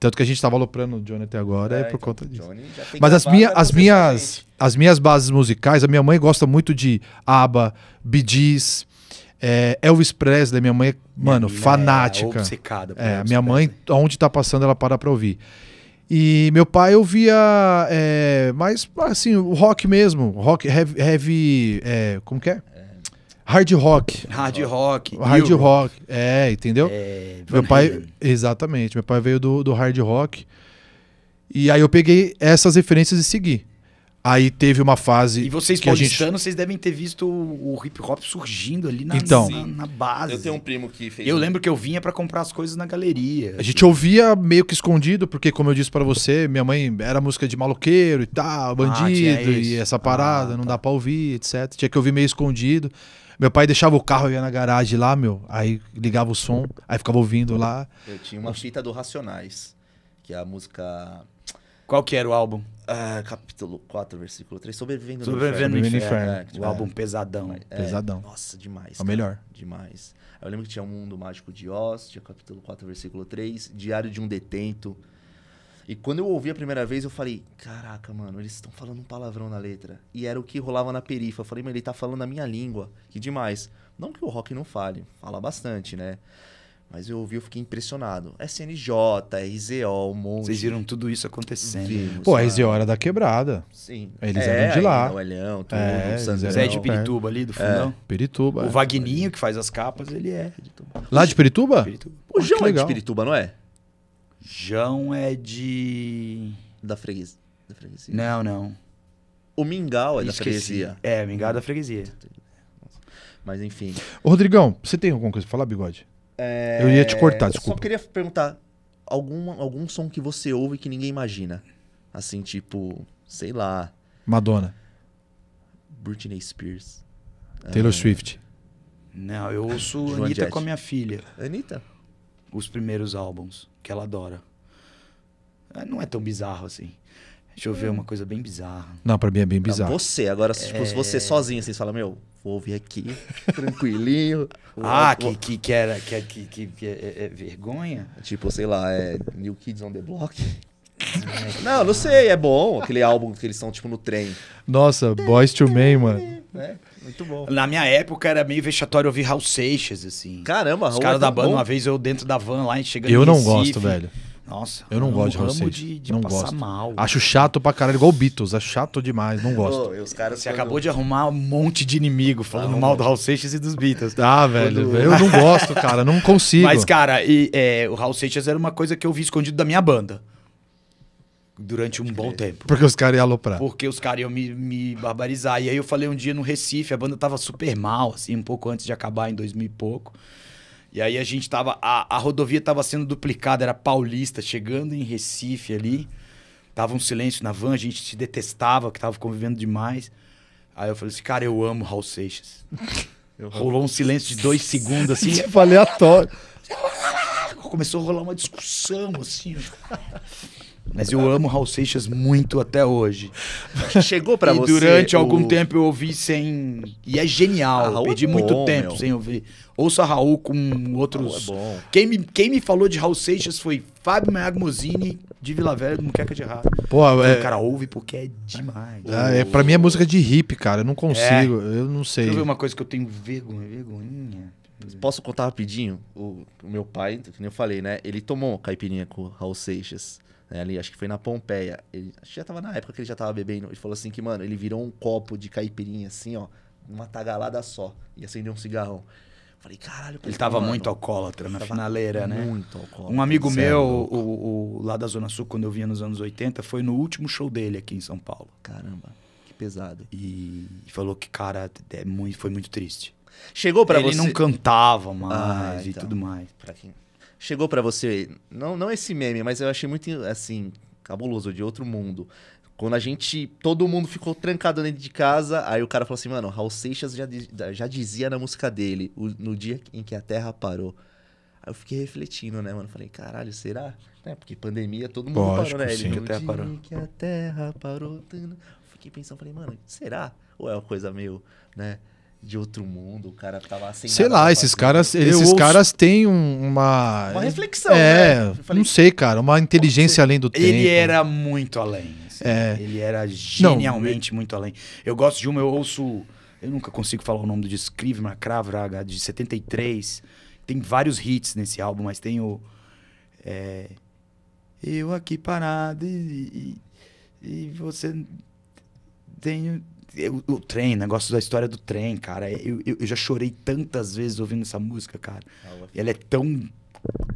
Tanto que a gente estava aloprando o Johnny até agora é, é por então, conta disso. Mas as, minha, as, minhas, as minhas bases musicais, a minha mãe gosta muito de ABBA, Bee Gees, é, Elvis Presley. Minha mãe, é, mano, minha é fanática. É, obcecada é, Elvis minha mãe, Presley. onde está passando, ela para para ouvir. E meu pai ouvia é, mais, assim, o rock mesmo. Rock, heavy, heavy é, como que é? Hard rock. Hard rock. Hard rock. É, entendeu? É, meu pai. Exatamente. Meu pai veio do, do hard rock. E aí eu peguei essas referências e segui. Aí teve uma fase. E vocês que paulistanos, gente... vocês devem ter visto o, hip hop surgindo ali na, então, na, na base. Eu tenho um primo que fez. Eu um... lembro que eu vinha para comprar as coisas na galeria. A gente ouvia meio que escondido, porque, como eu disse para você, minha mãe era música de maloqueiro e tal, ah, bandido ah, e essa parada, ah, tá. não dá pra ouvir, etc. Tinha que ouvir meio escondido. Meu pai deixava o carro, e ia na garagem lá, meu. Aí ligava o som, aí ficava ouvindo lá. Eu tinha uma fita do Racionais, que é a música. Qual que era o álbum? Ah, capítulo 4, versículo 3. Sobrevivendo, Sobrevivendo no Inferno. inferno. É, tipo, o álbum pesadão. É, pesadão. Nossa, demais. É o melhor. Demais. Eu lembro que tinha o um Mundo Mágico de Oz, tinha capítulo 4, versículo 3. Diário de um Detento. E quando eu ouvi a primeira vez, eu falei, caraca, mano, eles estão falando um palavrão na letra. E era o que rolava na perifa. Eu falei, mas ele tá falando a minha língua. Que demais. Não que o rock não fale, fala bastante, né? Mas eu ouvi, eu fiquei impressionado. SNJ, RZO, um monte. Vocês viram tudo isso acontecendo. Vimos, Pô, a RZO era da quebrada. Sim. Eles é, eram de lá. O Elhão, tudo, é, o Zé de Pirituba é. ali, do é. fundão. É. Pirituba. O é. Vagninho, que faz as capas, ele é. Lá de Pirituba? Pirituba. O João é de Pirituba, não é? Jão é de. Da freguesia. Da freguesia. Não, não. O mingau é Esqueci. da freguesia. É, o mingau é da freguesia. Mas enfim. Ô, Rodrigão, você tem alguma coisa pra falar, bigode? É... Eu ia te cortar, desculpa. Só queria perguntar: algum, algum som que você ouve que ninguém imagina? Assim, tipo, sei lá. Madonna. Britney Spears. Taylor é... Swift. Não, eu ouço Anitta com a minha filha. Anitta? os primeiros álbuns, que ela adora. É, não é tão bizarro assim. Deixa eu ver é. uma coisa bem bizarra. Não, pra mim é bem bizarro. Pra você, agora, se tipo, você sozinho, assim, você fala, meu, vou ouvir aqui, tranquilinho. ah, vou... que, que, que era, que, que, que, que é, é, vergonha? Tipo, sei lá, é New Kids on the Block. Não, não sei, é bom aquele álbum que eles estão, tipo, no trem. Nossa, Boys to Men, mano. É, muito bom. Na minha época era meio vexatório ouvir Raul Seixas, assim. Caramba, Raul. Os caras é da banda, bom. uma vez eu dentro da van lá, chegando Eu não gosto, velho. Nossa, eu não gosto de Raul Seixas. De, de não gosto. mal. Acho chato pra caralho, igual Beatles, acho chato demais, não gosto. os caras Você quando... acabou de arrumar um monte de inimigo falando mal do Raul Seixas e dos Beatles. Ah, velho, quando... eu não gosto, cara, não consigo. Mas, cara, e, é, o Raul Seixas era uma coisa que eu vi escondido da minha banda durante um bom tempo. Porque os caras iam aloprar. Porque os caras iam me, me barbarizar. E aí eu falei um dia no Recife, a banda tava super mal, assim, um pouco antes de acabar, em 2000 e pouco. E aí a gente tava. A, a rodovia tava sendo duplicada, era paulista, chegando em Recife ali. Tava um silêncio na van, a gente se detestava, que tava convivendo demais. Aí eu falei assim, cara, eu amo Raul Seixas. Eu Rolou um silêncio de dois segundos, assim. tipo aleatório. Começou a rolar uma discussão, assim. Mas eu amo Raul Seixas muito até hoje. Chegou para você. Durante o... algum tempo eu ouvi sem. E é genial. Ah, é Perdi é muito tempo meu. sem ouvir. Ouça Raul com outros. Raul é quem, me, quem me falou de Raul Seixas foi Fábio Maiagmozini de Vila Velha, do Muqueca de Rato. Pô, é... O cara ouve porque é demais. É, é, pra mim é música de hip, cara. Eu não consigo. É. Eu não sei. Deixa eu ver uma coisa que eu tenho vergonha. vergonha. Posso contar rapidinho? O, o meu pai, como eu falei, né? Ele tomou caipirinha com Raul Seixas né, ali, acho que foi na Pompeia. Ele, acho que já tava na época que ele já tava bebendo. Ele falou assim que, mano, ele virou um copo de caipirinha assim, ó, uma tagalada só, e acendeu um cigarrão. Falei, caralho, Ele tava mano, muito alcoólatra na finaleira, né? Muito alcoólatra. Um amigo meu, o, o, lá da Zona Sul, quando eu vinha nos anos 80, foi no último show dele aqui em São Paulo. Caramba, que pesado. E falou que, cara, é muito, foi muito triste. Chegou para você. Ele não cantava ah, mais ah, então, e tudo mais. Pra quem chegou para você, não, não esse meme, mas eu achei muito, assim, cabuloso, de outro mundo. Quando a gente, todo mundo ficou trancado dentro de casa, aí o cara falou assim, mano, Raul Seixas já, já dizia na música dele, o, no dia em que a Terra parou. Aí eu fiquei refletindo, né, mano? Falei, caralho, será? É, porque pandemia, todo mundo Lógico, parou, né? Ele, sim, no dia parou. que a Terra parou. Fiquei pensando, falei, mano, será? Ou é uma coisa meio, né? de outro mundo, o cara tava tá sem Sei lá, esses caras, esses ouço... caras têm uma uma reflexão, É, né? falei, não sei, cara, uma inteligência além do tempo. Ele era muito além. Assim, é. Ele era genialmente não, muito além. Eu gosto de uma, eu ouço, eu nunca consigo falar o nome do escreve Crive de 73. Tem vários hits nesse álbum, mas tem o é, eu aqui parado e, e, e você tenho o trem, negócio da história do trem, cara. Eu, eu, eu já chorei tantas vezes ouvindo essa música, cara. Ah, Ela é tão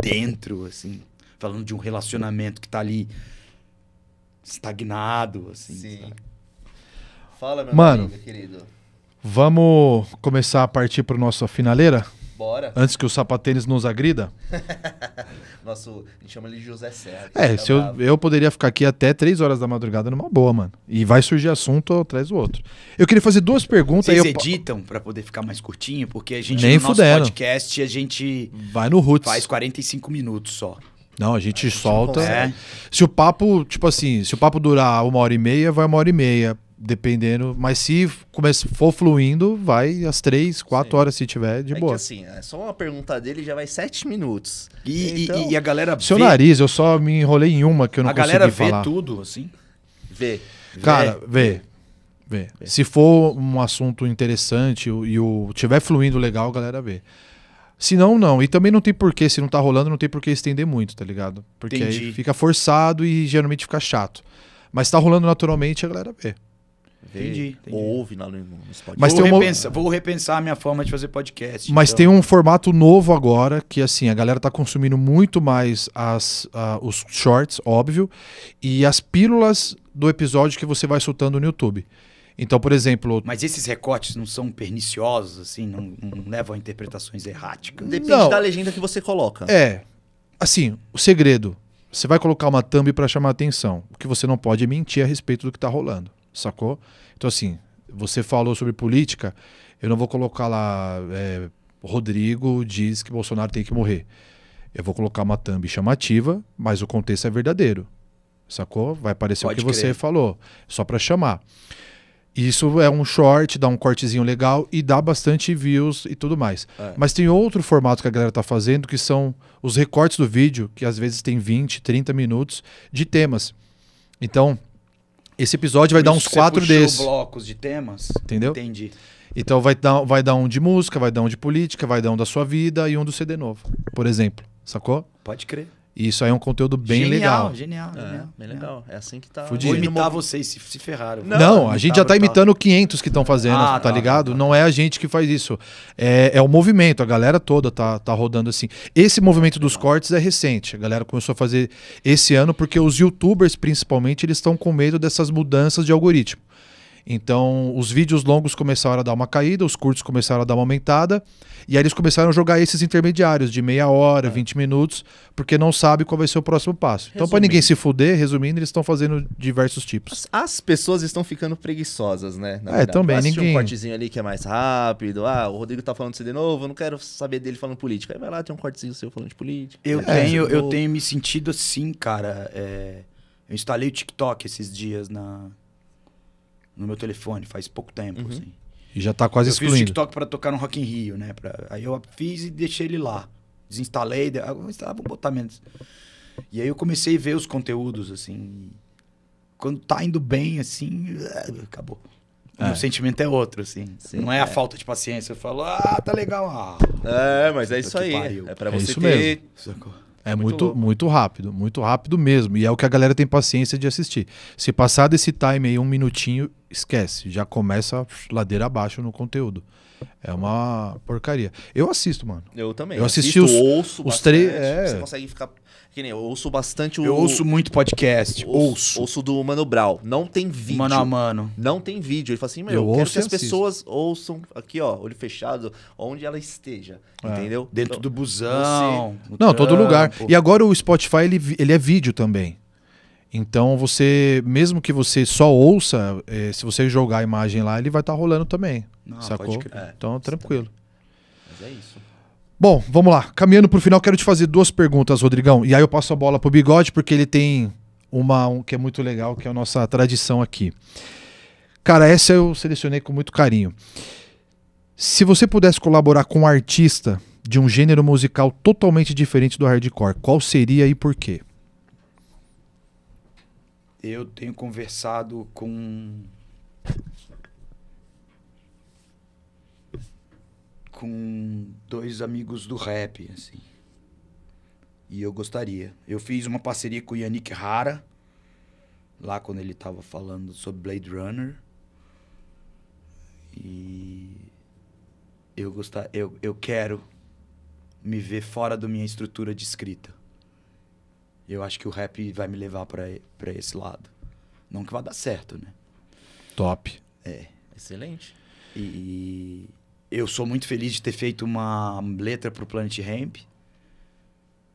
dentro, assim. Falando de um relacionamento que tá ali estagnado, assim. Sim. Sabe? Fala, meu Mano, amigo, querido. Vamos começar a partir pro nossa finaleira? Bora. Antes que o sapatênis nos agrida? Nosso, a gente chama ele de José Sérgio. É, tá se eu, eu poderia ficar aqui até três horas da madrugada numa boa, mano. E vai surgir assunto atrás do outro. Eu queria fazer duas perguntas. Vocês eu... editam para poder ficar mais curtinho? Porque a gente, Nem no fudendo. nosso podcast, a gente... Vai no roots. Faz 45 minutos só. Não, a gente, é, a gente solta. É. Se o papo, tipo assim, se o papo durar uma hora e meia, vai uma hora e meia dependendo. Mas se for fluindo, vai às três, quatro Sim. horas se tiver, de é boa. Que assim, é só uma pergunta dele já vai sete minutos. E, então, e, e então, a galera Seu vê... nariz, eu só me enrolei em uma que eu não a consegui falar. A galera vê tudo, assim? Vê. Cara, vê. vê. vê. Se for um assunto interessante e o tiver fluindo legal, a galera vê. Se não, não. E também não tem porquê, se não tá rolando, não tem porquê estender muito, tá ligado? Porque Entendi. aí fica forçado e geralmente fica chato. Mas tá rolando naturalmente, a galera vê. Vê, entendi, entendi. Ouve na, no Spotify. Mas vou, tem uma... repensar, vou repensar a minha forma de fazer podcast. Mas então. tem um formato novo agora, que assim, a galera tá consumindo muito mais as, uh, os shorts, óbvio, e as pílulas do episódio que você vai soltando no YouTube. Então, por exemplo. Mas esses recortes não são perniciosos, assim, não, não levam a interpretações erráticas. Depende não. da legenda que você coloca. É. Assim, o segredo. Você vai colocar uma thumb para chamar atenção. O que você não pode é mentir a respeito do que tá rolando sacou? Então, assim, você falou sobre política, eu não vou colocar lá. É, Rodrigo diz que Bolsonaro tem que morrer. Eu vou colocar uma thumb chamativa, mas o contexto é verdadeiro. Sacou? Vai parecer o que crer. você falou, só para chamar. Isso é um short, dá um cortezinho legal e dá bastante views e tudo mais. É. Mas tem outro formato que a galera tá fazendo, que são os recortes do vídeo, que às vezes tem 20, 30 minutos de temas. Então, esse episódio vai dar uns quatro desses. blocos de temas. Entendeu? Entendi. Então vai dar, vai dar um de música, vai dar um de política, vai dar um da sua vida e um do CD novo, por exemplo. Sacou? Pode crer. E isso aí é um conteúdo bem genial, legal. Genial, é, genial. Bem legal. É assim que tá. Vou imitar vocês, se, ferraram. Não, não a gente já tá imitando 500 que estão fazendo, ah, tá, tá, ligado? Tá, Não é a gente que faz isso. É, é o movimento, a galera toda tá, tá rodando assim. Esse movimento dos cortes é recente. A galera começou a fazer esse ano porque os youtubers, principalmente, eles estão com medo dessas mudanças de algoritmo. Então, os vídeos longos começaram a dar uma caída, os curtos começaram a dar uma aumentada, e aí eles começaram a jogar esses intermediários de meia hora, é. 20 minutos, porque não sabe qual vai ser o próximo passo. Então, resumindo. Então, para ninguém se fuder, resumindo, eles estão fazendo diversos tipos. As, as, pessoas estão ficando preguiçosas, né? Na é, verdade. também, ninguém... um cortezinho ali que é mais rápido, ah, o Rodrigo tá falando isso de novo, eu não quero saber dele falando política. Aí vai lá, tem um cortezinho seu falando de política. Eu, é, tenho, eu é. tenho me sentido assim, cara, é... Eu instalei o TikTok esses dias na, no meu telefone, faz pouco tempo, uhum. assim. E já tá quase eu excluindo. Eu fiz o TikTok para tocar no Rock in Rio, né? Pra... Aí eu fiz e deixei ele lá. Desinstalei, de... Ah, vou botar menos. E aí eu comecei a ver os conteúdos, assim. Quando tá indo bem, assim, eh, acabou. O é. sentimento é outro, assim. Sim, não é, é, a falta de paciência. Eu falo, ah, tá legal. Ah, é, mas é isso aí. Pariu. É para é você é ter mesmo. É, é, muito, muito, muito, rápido, muito rápido mesmo. E é o que a galera tem paciência de assistir. Se passar desse time aí um minutinho, esquece. Já começa ladeira abaixo no conteúdo. É uma porcaria. Eu assisto, mano. Eu também. Eu assisti assisto, os, os três. É... Você consegue ficar que nem eu ouço bastante o. Eu ouço muito podcast. Ouço. Ouço, do Mano Brau. Não tem vídeo. Mano a mano. Não tem vídeo. Ele fala assim, meu, eu, eu quero que as pessoas ouçam aqui, ó, olho fechado, onde ela esteja. É. Entendeu? Dentro então, do busão. Você, não, todo lugar. E agora o Spotify, ele, ele é vídeo também. Então você, mesmo que você só ouça, eh, se você jogar a imagem lá, ele vai estar tá rolando também. Não, sacou? É, então, tranquilo. Mas é isso. Bom, vamos lá. Caminhando para o final, quero te fazer duas perguntas, Rodrigão. E aí eu passo a bola para o Bigode, porque ele tem uma um, que é muito legal, que é a nossa tradição aqui. Cara, essa eu selecionei com muito carinho. Se você pudesse colaborar com um artista de um gênero musical totalmente diferente do hardcore, qual seria e por quê? Eu tenho conversado com com dois amigos do rap, assim. E eu gostaria. Eu fiz uma parceria com o Yannick Hara, lá quando ele tava falando sobre Blade Runner. E eu gostar, eu, eu quero me ver fora da minha estrutura de escrita. Eu acho que o rap vai me levar para esse lado. Não que vá dar certo, né? Top. É. Excelente. E, eu sou muito feliz de ter feito uma letra pro Planet Ramp.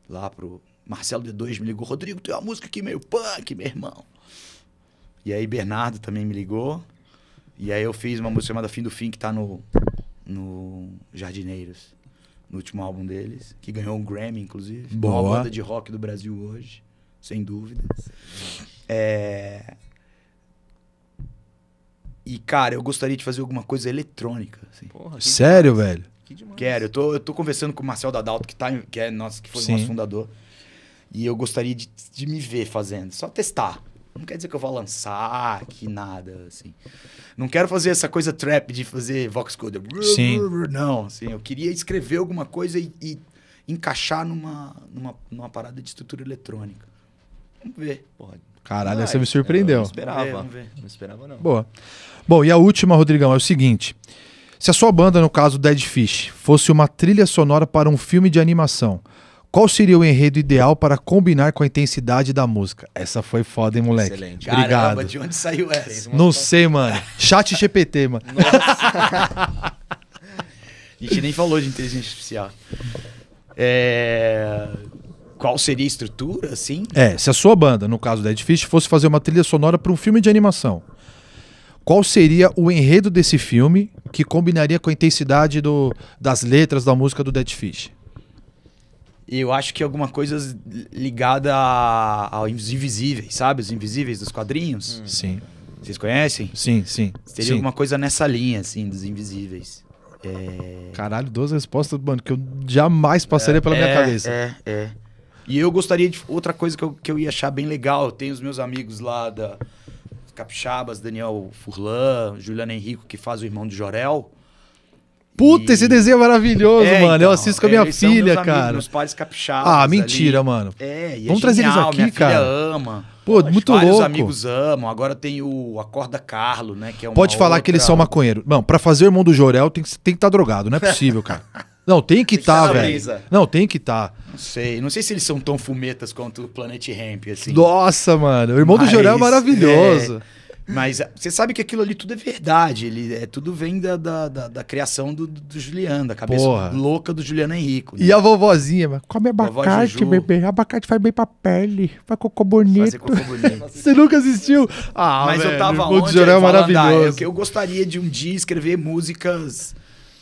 Lá pro Marcelo D2 me ligou, Rodrigo, tem uma música aqui meio punk, meu irmão. E aí Bernardo também me ligou. E aí eu fiz uma música chamada Fim do Fim, que tá no, no Jardineiros, no último álbum deles, que ganhou um Grammy, inclusive. Boa. Uma banda de rock do Brasil hoje, sem dúvida. É... E, cara, eu gostaria de fazer alguma coisa eletrônica. Assim. Porra, Sério, demais. velho? Que Quero. Eu tô, eu tô conversando com o Marcel Dadalto, que, tá, que, é nosso, que foi Sim. nosso fundador. E eu gostaria de, de me ver fazendo. Só testar. Não quer dizer que eu vou lançar que nada, assim. Não quero fazer essa coisa trap de fazer vox code. Sim. Não, assim, eu queria escrever alguma coisa e, e encaixar numa, numa, numa parada de estrutura eletrônica. Vamos ver. Pode. Caralho, ah, você é me surpreendeu. Não esperava. vamos é, ver. Não esperava, não. Boa. Bom, e a última, Rodrigão, é o seguinte. Se a sua banda, no caso Dead Fish, fosse uma trilha sonora para um filme de animação, qual seria o enredo ideal para combinar com a intensidade da música? Essa foi foda, hein, moleque? Excelente. Obrigado. Caramba, de onde saiu essa? Não sei, mano. Chat GPT, mano. Nossa. a gente nem falou de inteligência artificial. É qual seria a estrutura, assim? É, se a sua banda, no caso da Edifício, fosse fazer uma trilha sonora para um filme de animação, qual seria o enredo desse filme que combinaria com a intensidade do, das letras da música do Dead Fish? Eu acho que alguma coisa ligada aos invisíveis, sabe? Os invisíveis dos quadrinhos. Hum. Sim. Vocês conhecem? Sim, sim. Seria sim. alguma coisa nessa linha, assim, dos invisíveis. É... Caralho, duas respostas, mano, que eu jamais passaria é, pela é, minha cabeça. É, é. E eu gostaria de. Outra coisa que eu, que eu ia achar bem legal, tem os meus amigos lá da Capixabas, Daniel Furlan, Juliana Henrico, que faz o irmão de Jorel. Puta, e... esse desenho é maravilhoso, é, mano. Então, eu assisto com a é, minha filha, meus cara. Amigos, meus pais capixabas. Ah, mentira, ali. mano. É, e é Vamos genial, trazer eles aqui, minha cara. filha ama. Pô, Acho muito louco. Vários amigos amam. Agora tem o Acorda Carlo, né? Que é Pode falar outra... que eles são maconheiros. Não, pra fazer o irmão do Jorel tem que estar tem que tá drogado. Não é possível, cara. Não, tem que estar, tá, velho. Não, tem que estar. Tá. Não sei. Não sei se eles são tão fumetas quanto o Planet Ramp, assim. Nossa, mano. O irmão Mas, do Jorel é maravilhoso. É... Mas ah, você sabe que aquilo ali tudo é verdade. Ele, é, tudo vem da, da, da, da criação do, do Juliano, da cabeça Porra. louca do Juliano Henrico. Né? E a vovozinha, mano. Come abacate, bebê. Abacate faz bem pra pele. Faz cocô bonito. Cocô bonito. você nunca assistiu? Ah, Mas velho, é eu tava onde? O Jorel é maravilhoso. Andar, eu, eu gostaria de um dia escrever músicas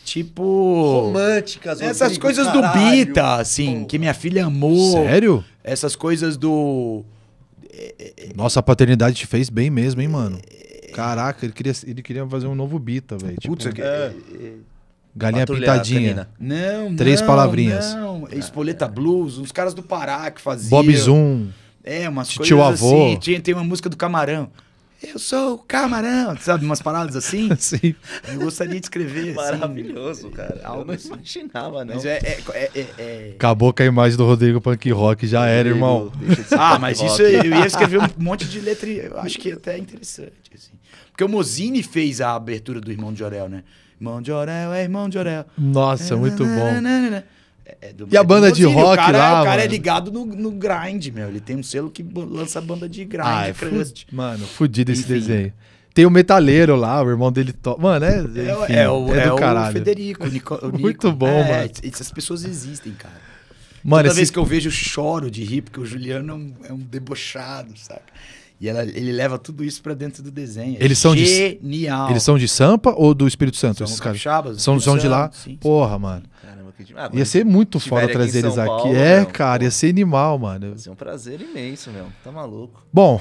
Tipo. Românticas, Rodrigo, Essas coisas caralho, do Bita, assim, que minha filha amou. Sério? Essas coisas do. Nossa, a paternidade te fez bem mesmo, hein, mano? Caraca, ele queria, ele queria fazer um novo Bita, velho. Tipo, Putz, é, Galinha pintadinha Não, Três não, palavrinhas. Não, Espoleta Blues, os caras do Pará que faziam. Bob Zoom. É, umas Tio coisas assim. avô. assim. Tinha, tem uma música do Camarão eu sou o camarão, sabe? Umas paradas assim. Sim. Eu gostaria de escrever. Maravilhoso, assim, cara. Algo eu não imaginava, não. Mas é, é, é, é, Acabou com a imagem do Rodrigo Punk Rock, já Rodrigo, era, irmão. Ah, mas isso eu ia escrever um monte de letra, eu acho que até interessante, assim. Porque o Mozini fez a abertura do Irmão de Orel, né? Irmão de Orel é irmão de Orel. Nossa, muito bom. É, é do, e a é banda de rock cara, é, lá. O cara é mano. é ligado no, no, grind, meu. Ele tem um selo que lança banda de grind. crust. Fu mano, fudido esse Enfim. desenho. Tem o metaleiro lá, o irmão dele to Mano, é, enfim, é, é, o, é, do caralho. o Federico, o Nico, o Nico. Muito bom, mano. Essas pessoas existem, cara. Mano, Toda esse... vez que eu vejo, choro de rir, porque o Juliano é um, é um debochado, saca? E ela, ele leva tudo isso para dentro do desenho. Eles são genial. De, eles são de Sampa ou do Espírito Santo? São esses caras? são, são de lá? Sim, Porra, mano. Caramba. Que, ah, ia ser muito foda trazer eles aqui. é, meu, cara, ia ser animal, mano. Ia ser um prazer imenso, meu. Tá maluco. Bom,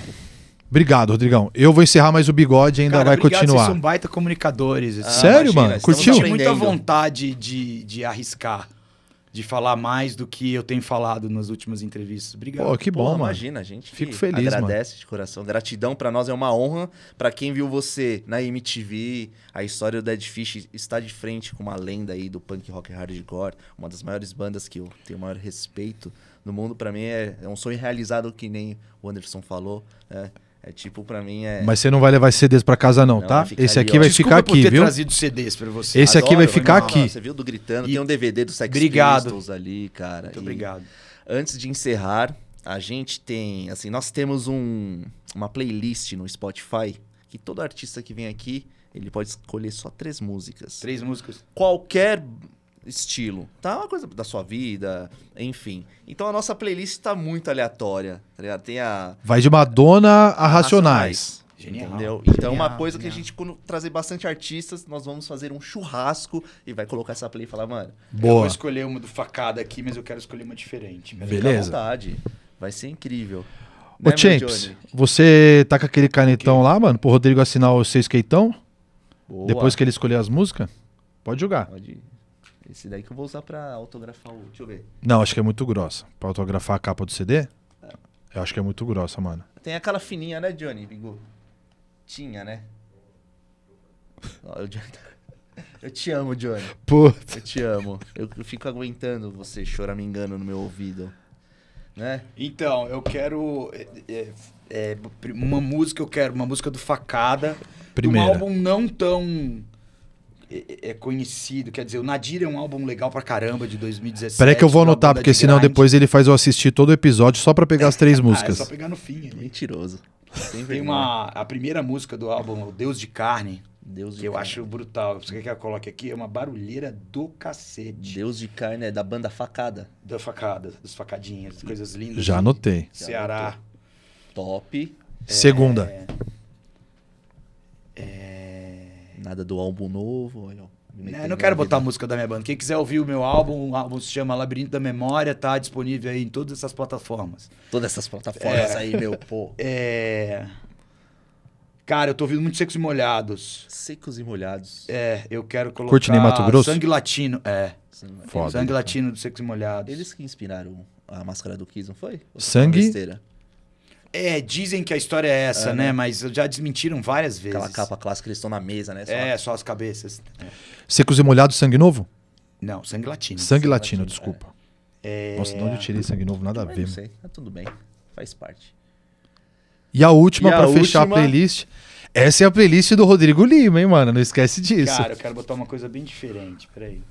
Obrigado, Rodrigão. Eu vou encerrar, mas o bigode ainda Cara, vai obrigado, continuar. Vocês são baita comunicadores. Ah, Sério, imagina, mano? Curtiu? Eu muita vontade de, de arriscar de falar mais do que eu tenho falado nas últimas entrevistas. Obrigado. Pô, que bom, Pô, Imagina, gente Fico feliz, agradece mano. de coração. Gratidão para nós é uma honra para quem viu você na MTV. A história do Dead Fish está de frente com uma lenda aí do punk rock hardcore, uma das maiores bandas que eu tenho o maior respeito no mundo. Para mim é, é, um sonho realizado que nem o Anderson falou, né? É tipo, pra mim é. Mas você não vai levar CDs pra casa, não, não tá? Esse aqui vai ficar aqui, ter viu? trazido CDs pra você. Esse Adoro, aqui vai ficar aqui. você viu do Gritando? E... Tem um DVD do Sex obrigado. Pistols ali, cara. Muito e... obrigado. Antes de encerrar, a gente tem. Assim, nós temos um, uma playlist no Spotify que todo artista que vem aqui. Ele pode escolher só três músicas. Três músicas. Qualquer estilo, tá? Uma coisa da sua vida, enfim. Então a nossa playlist tá muito aleatória, tá ligado? Tem a. Vai de Madonna a, Racionais. Genial. Entendeu? Então, é genial, uma coisa genial. que a gente, quando trazer bastante artistas, nós vamos fazer um churrasco e vai colocar essa play e falar, mano. Boa. Eu vou escolher uma do facada aqui, mas eu quero escolher uma diferente. Beleza. Fica à vontade. Vai ser incrível. Ô, né, Champs, você tá com aquele canetão okay. lá, mano, pro Rodrigo assinar o seu skateão? Boa. Depois que ele escolher as músicas? Pode jogar. Pode ir. Esse daí que eu vou usar pra autografar o. Deixa eu ver. Não, acho que é muito grossa. Pra autografar a capa do CD? É. Eu acho que é muito grossa, mano. Tem aquela fininha, né, Johnny? Bingo. Tinha, né? Eu te amo, Johnny. Puta. Eu te amo. Eu fico aguentando você choramingando no meu ouvido. Né? Então, eu quero. É, é, é uma música eu quero, uma música do Facada. Primeiro. Um álbum não tão é, é, é conhecido. Quer dizer, o Nadir é um álbum legal pra caramba de 2017. Peraí que eu vou anotar, porque senão grind. depois ele faz eu assistir todo o episódio só pra pegar as três músicas. Ah, é só pegar no fim. Ali. Mentiroso. Tem uma, a primeira música do álbum, o Deus de Carne, Deus que eu carne. acho brutal. Você quer que eu coloque aqui? É uma barulheira do cacete. Deus de carne é da banda Facada. Da Facada, dos Facadinhas, coisas lindas. Já anotei. Ceará. Já anotei. Top. É... Segunda. É... é Nada do álbum novo. Olha, né, eu não quero botar a música da minha banda. Quem quiser ouvir o meu álbum, o álbum se chama Labirinto da Memória, tá disponível aí em todas essas plataformas. Todas essas plataformas é, aí, meu pô. É. Cara, eu tô ouvindo muito Secos e Molhados. Secos e Molhados. É, eu quero colocar. Curte Mato Grosso? Sangue Latino, é. Foda. Sangue Latino do Secos e Molhados. Eles que inspiraram a máscara do Kiss, não foi? Sangue. É, dizem que a história é essa, é, né? né? Mas já desmentiram várias vezes. Aquela capa clássica, eles estão na mesa, né? Só é, na... só as cabeças. É. Secos e molhados, sangue novo? Não, sangue latino. Sangue, sangue latino, latino, desculpa. É. é. Nossa, de onde eu tirei sangue novo? Nada a ver. Não sei, tá tudo bem. Faz parte. E a última, para última... fechar a playlist. Essa é a playlist do Rodrigo Lima, hein, mano? Não esquece disso. Cara, eu quero botar uma coisa bem diferente. Peraí.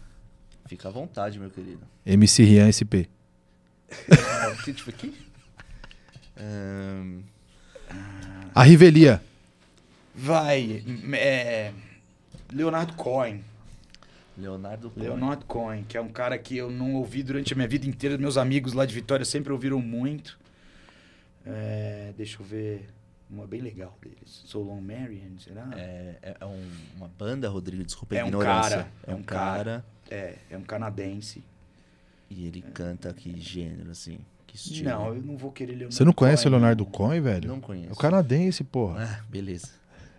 Fica à vontade, meu querido. MC Rian SP. tipo, aqui? A Rivelia. Vai. É... Leonardo Cohen. Leonardo Cohen. Leonardo Cohen, que é um cara que eu não ouvi durante a minha vida inteira. Meus amigos lá de Vitória sempre ouviram muito. É... Deixa eu ver. Uma bem legal deles. So Long Marian, será? É, é, é um, uma banda, Rodrigo, desculpa a é ignorância. Um cara, é, é um cara. cara. É, é um canadense. E ele canta que gênero, assim? Que estilo. Não, eu não vou querer Leonardo Você não conhece Cohen, o Leonardo Cohen, velho? Não conheço. É o canadense, porra. Ah, beleza.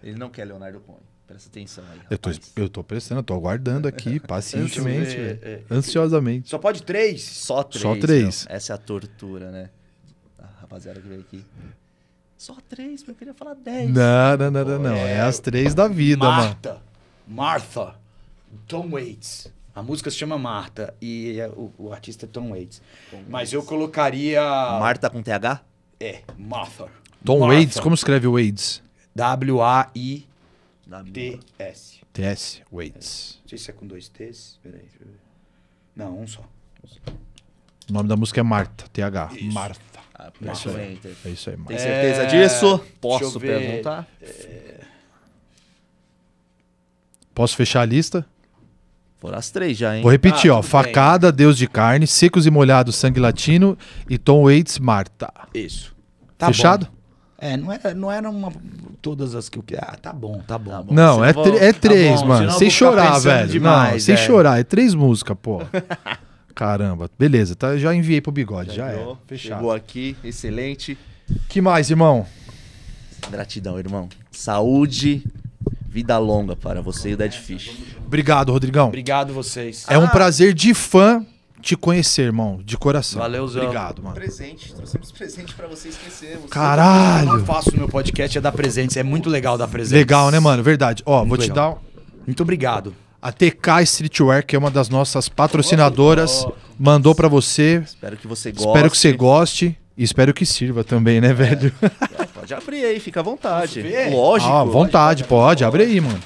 Ele não quer Leonardo Cohen. Presta atenção aí. Eu tô, eu tô prestando, eu tô aguardando aqui, pacientemente, é, é, ansiosamente. Só pode três? Só três. Só três. Não. Essa é a tortura, né? A rapaziada que veio aqui. Só três, eu queria falar dez. Não, não, não, não. não. É, é as três da vida, Martha, mano. Martha, Tom Waits. A música se chama Marta e é o, o artista é Tom Waits. Tom Mas Waits. eu colocaria. Marta com TH? É, Martha. Tom Martha. Waits, como escreve o Waits? W-A-I-T-S. s Waits. É. Não sei se é com dois T's. Peraí, Não, um só. O nome da música é Marta, TH. Isso. Marta. Ah, Marta. É isso aí, Marta. Tem certeza é... disso? Posso perguntar? É... Posso fechar a lista? Foram as três já, hein? Vou repetir, ah, ó. Facada, bem. Deus de Carne, Secos e Molhados, Sangue Latino e Tom Waits, Marta. Isso. Tá Fechado? Bom. É, não, era, é, não era uma, todas as que eu queria. Ah, tá bom, tá bom. Tá bom. Não, é, vou, é três, tá bom, mano. Sem chorar, velho. Demais, não, sem é. chorar. É três músicas, pô. Caramba. Beleza, tá, já enviei pro bigode, já, já é. Fechado. Chegou aqui, excelente. que mais, irmão? Gratidão, irmão. Saúde, Vida longa para você e o Dead Fish. Obrigado, Rodrigão. Obrigado vocês. É um ah. prazer de fã te conhecer, irmão, de coração. Valeu, Zé. Obrigado, mano. Presente, trouxemos presente para você esquecer. Caralho! O que eu faço no meu podcast é dar presentes, é muito legal dar presentes. Legal, né, mano? Verdade. Ó, muito vou legal. te dar. Um... Muito obrigado. A TK Streetwear, que é uma das nossas patrocinadoras, oh, oh. mandou para você. Espero que você goste. Espero que você goste e espero que sirva também, né, velho? É. Pode abrir aí, fica à vontade. Lógico. Ah, vontade, pode, Abre aí, mano.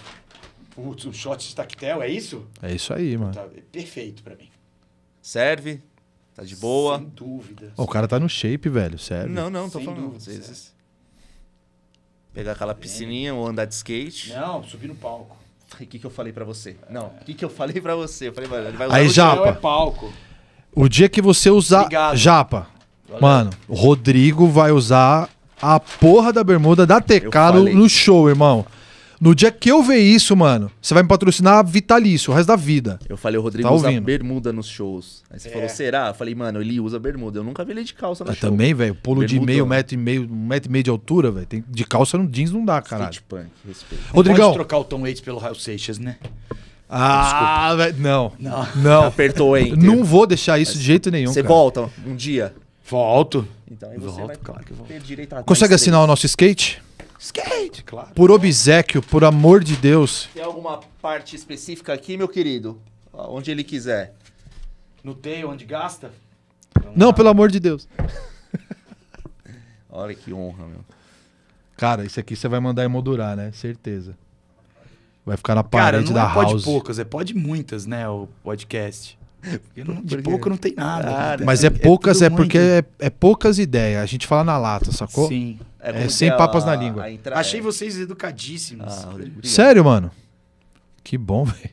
Putz, um shot de tactel, é isso? É isso aí, mano. Tá é perfeito pra mim. Serve. Tá de boa. Sem dúvida. Oh, o cara tá no shape, velho. Serve. Não, não, tô Sem falando. Dúvida, vezes. É. Pegar aquela é, piscininha né? ou andar de skate. Não, subir no palco. O que, que eu falei pra você? Não, o que, que eu falei pra você? Eu falei, mano, ele vai usar Aí, o japa. É palco. O dia que você usar Obrigado. japa, Valeu. mano, o Rodrigo vai usar a porra da bermuda da TK no, show, irmão. No dia que eu ver isso, mano, você vai me patrocinar vitalício, o resto da vida. Eu falei, o Rodrigo tá usa ouvindo. bermuda nos shows. Aí você é. falou, será? Eu falei, mano, ele usa bermuda. Eu nunca vi ele de calça no eu show. Também, velho, pulo bermuda, de meio, né? metro e meio, um metro e meio de altura, velho. De calça no jeans não dá, caralho. Punk, respeito. Rodrigão. Pode trocar o Tom Waits pelo Raio Seixas, né? Ah, velho, não. Não. não. Apertou, hein? Não vou deixar isso Mas de jeito nenhum, Você volta um dia. Volto. Então, aí você Volto, vai claro que eu ter direito a Consegue assinar o nosso skate? Skate, claro. Por obsequio, por amor de Deus. Tem alguma parte específica aqui, meu querido? Onde ele quiser. No teio, onde gasta? Não, lá. pelo amor de Deus. Olha que honra, meu. Cara, isso aqui você vai mandar emoldurar, né? Certeza. Vai ficar na parede Cara, não da é house. pode poucas, é pode muitas, né? O podcast. Porque de pouco não tem nada. Ah, né? mas é, é poucas, é, é porque é, é, poucas ideias. A gente fala na lata, sacou? Sim. É, é sem papas na língua. Achei vocês educadíssimos. Ah, Sério, mano? Que bom, velho.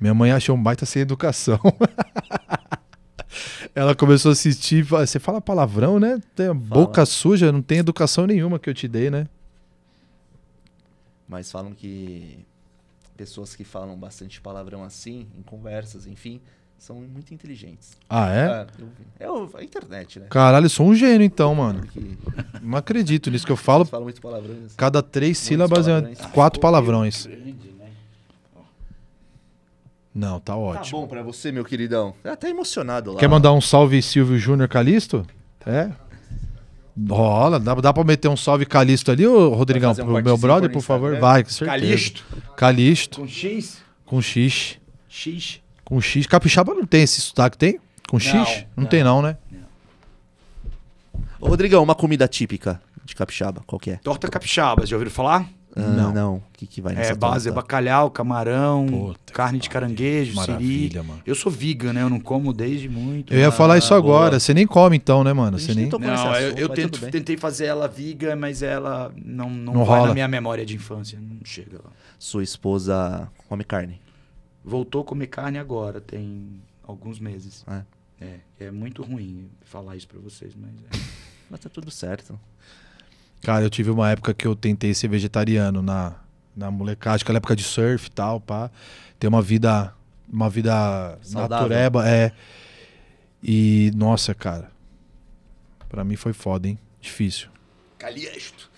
Minha mãe achou um baita sem educação. Ela começou a assistir. Você fala palavrão, né? Tem boca suja, não tem educação nenhuma que eu te dei, né? Mas falam que pessoas que falam bastante palavrão assim, em conversas, enfim, são muito inteligentes. Ah, é? Ah, é, eu, é a internet, né? Caralho, sou um gênio então, mano. Porque... Não acredito nisso que eu falo. falam palavrões. Assim. Cada três sílabas é quatro palavrões. Né? Não, tá, tá ótimo. Tá bom pra você, meu queridão. Tá até emocionado lá. Quer mandar um salve Silvio Júnior Calisto? É? Rola, dá, dá pra meter um salve Calisto ali, ô Rodrigão, um pro meu brother, por favor? Né? Vai, com certeza. Calisto? Calisto. Com X? Com X. X. Com X. Capixaba não tem esse sotaque, tem? Com X? Não, não, não. tem não, né? Não. Ô, Rodrigão, uma comida típica de capixaba, qual que é? Torta capixaba, já ouviram falar? Ah, não. não. O que, que vai é, nessa É, base torta? é bacalhau, camarão, Puta carne de caranguejo, maravilha, siri. Mano. Eu sou vegan, né? Eu não como desde muito. Eu ia ah, falar isso agora. Você nem come então, né, mano? Você nem... Não, eu, eu tento, tentei fazer ela vegan, mas ela não, não, não vai rola. na minha memória de infância. Não chega lá. Sua esposa come carne? voltou a comer carne agora, tem alguns meses. É. É, é muito ruim falar isso para vocês, mas é. mas tá tudo certo. Cara, eu tive uma época que eu tentei ser vegetariano na na molecagem, aquela época de surf e tal, pá, ter uma vida uma vida Saudável. natureba, é. E nossa, cara. Para mim foi foda, hein? Difícil. Calisto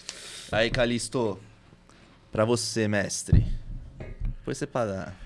Aí, Calisto Para você, mestre. Foi separar.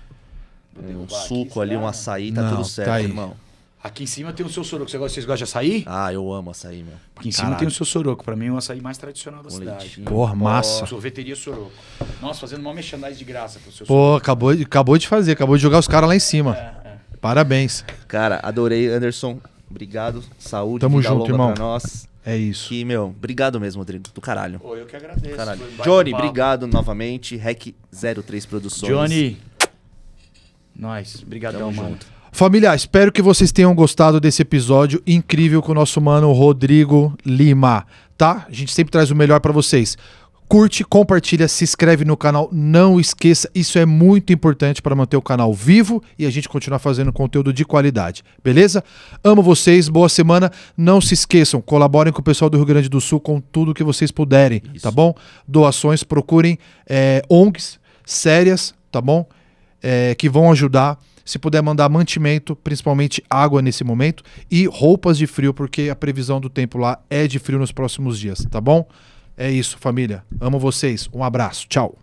Um hum. suco ali, um açaí, tá Não, tudo certo, tá irmão. Aqui em cima tem o seu soroco. Você gosta, vocês gostam de açaí? Ah, eu amo açaí, meu. Aqui em cima tem o seu soroco. Pra mim é o açaí mais tradicional da Com cidade. leitinho. Porra, massa. Sorveteria Soroco. Nossa, fazendo uma merchandise de graça pro seu Pô, acabou, de- acabou de fazer, acabou de jogar os caras lá em cima. É, é. Parabéns. Cara, adorei, Anderson. Obrigado. Saúde, Tamo junto, irmão. pra nós. É isso. E, meu, obrigado mesmo, Rodrigo. Do caralho. Pô, eu que agradeço. Caralho. Johnny, obrigado novamente. Rec 03 Produções. Johnny, nós. Obrigadão, mano. Família, espero que vocês tenham gostado desse episódio incrível com o nosso mano Rodrigo Lima, tá? A gente sempre traz o melhor para vocês. Curte, compartilha, se inscreve no canal, não esqueça, isso é muito importante para manter o canal vivo e a gente continuar fazendo conteúdo de qualidade, beleza? Amo vocês, boa semana. Não se esqueçam, colaborem com o pessoal do Rio Grande do Sul com tudo que vocês puderem, tá isso. tá bom? Doações, procurem é, ONGs sérias, tá bom? é, que vão ajudar. Se puder mandar mantimento, principalmente água nesse momento, e roupas de frio, porque a previsão do tempo lá é de frio nos próximos dias, tá bom? É isso, família. Amo vocês. Um abraço. Tchau.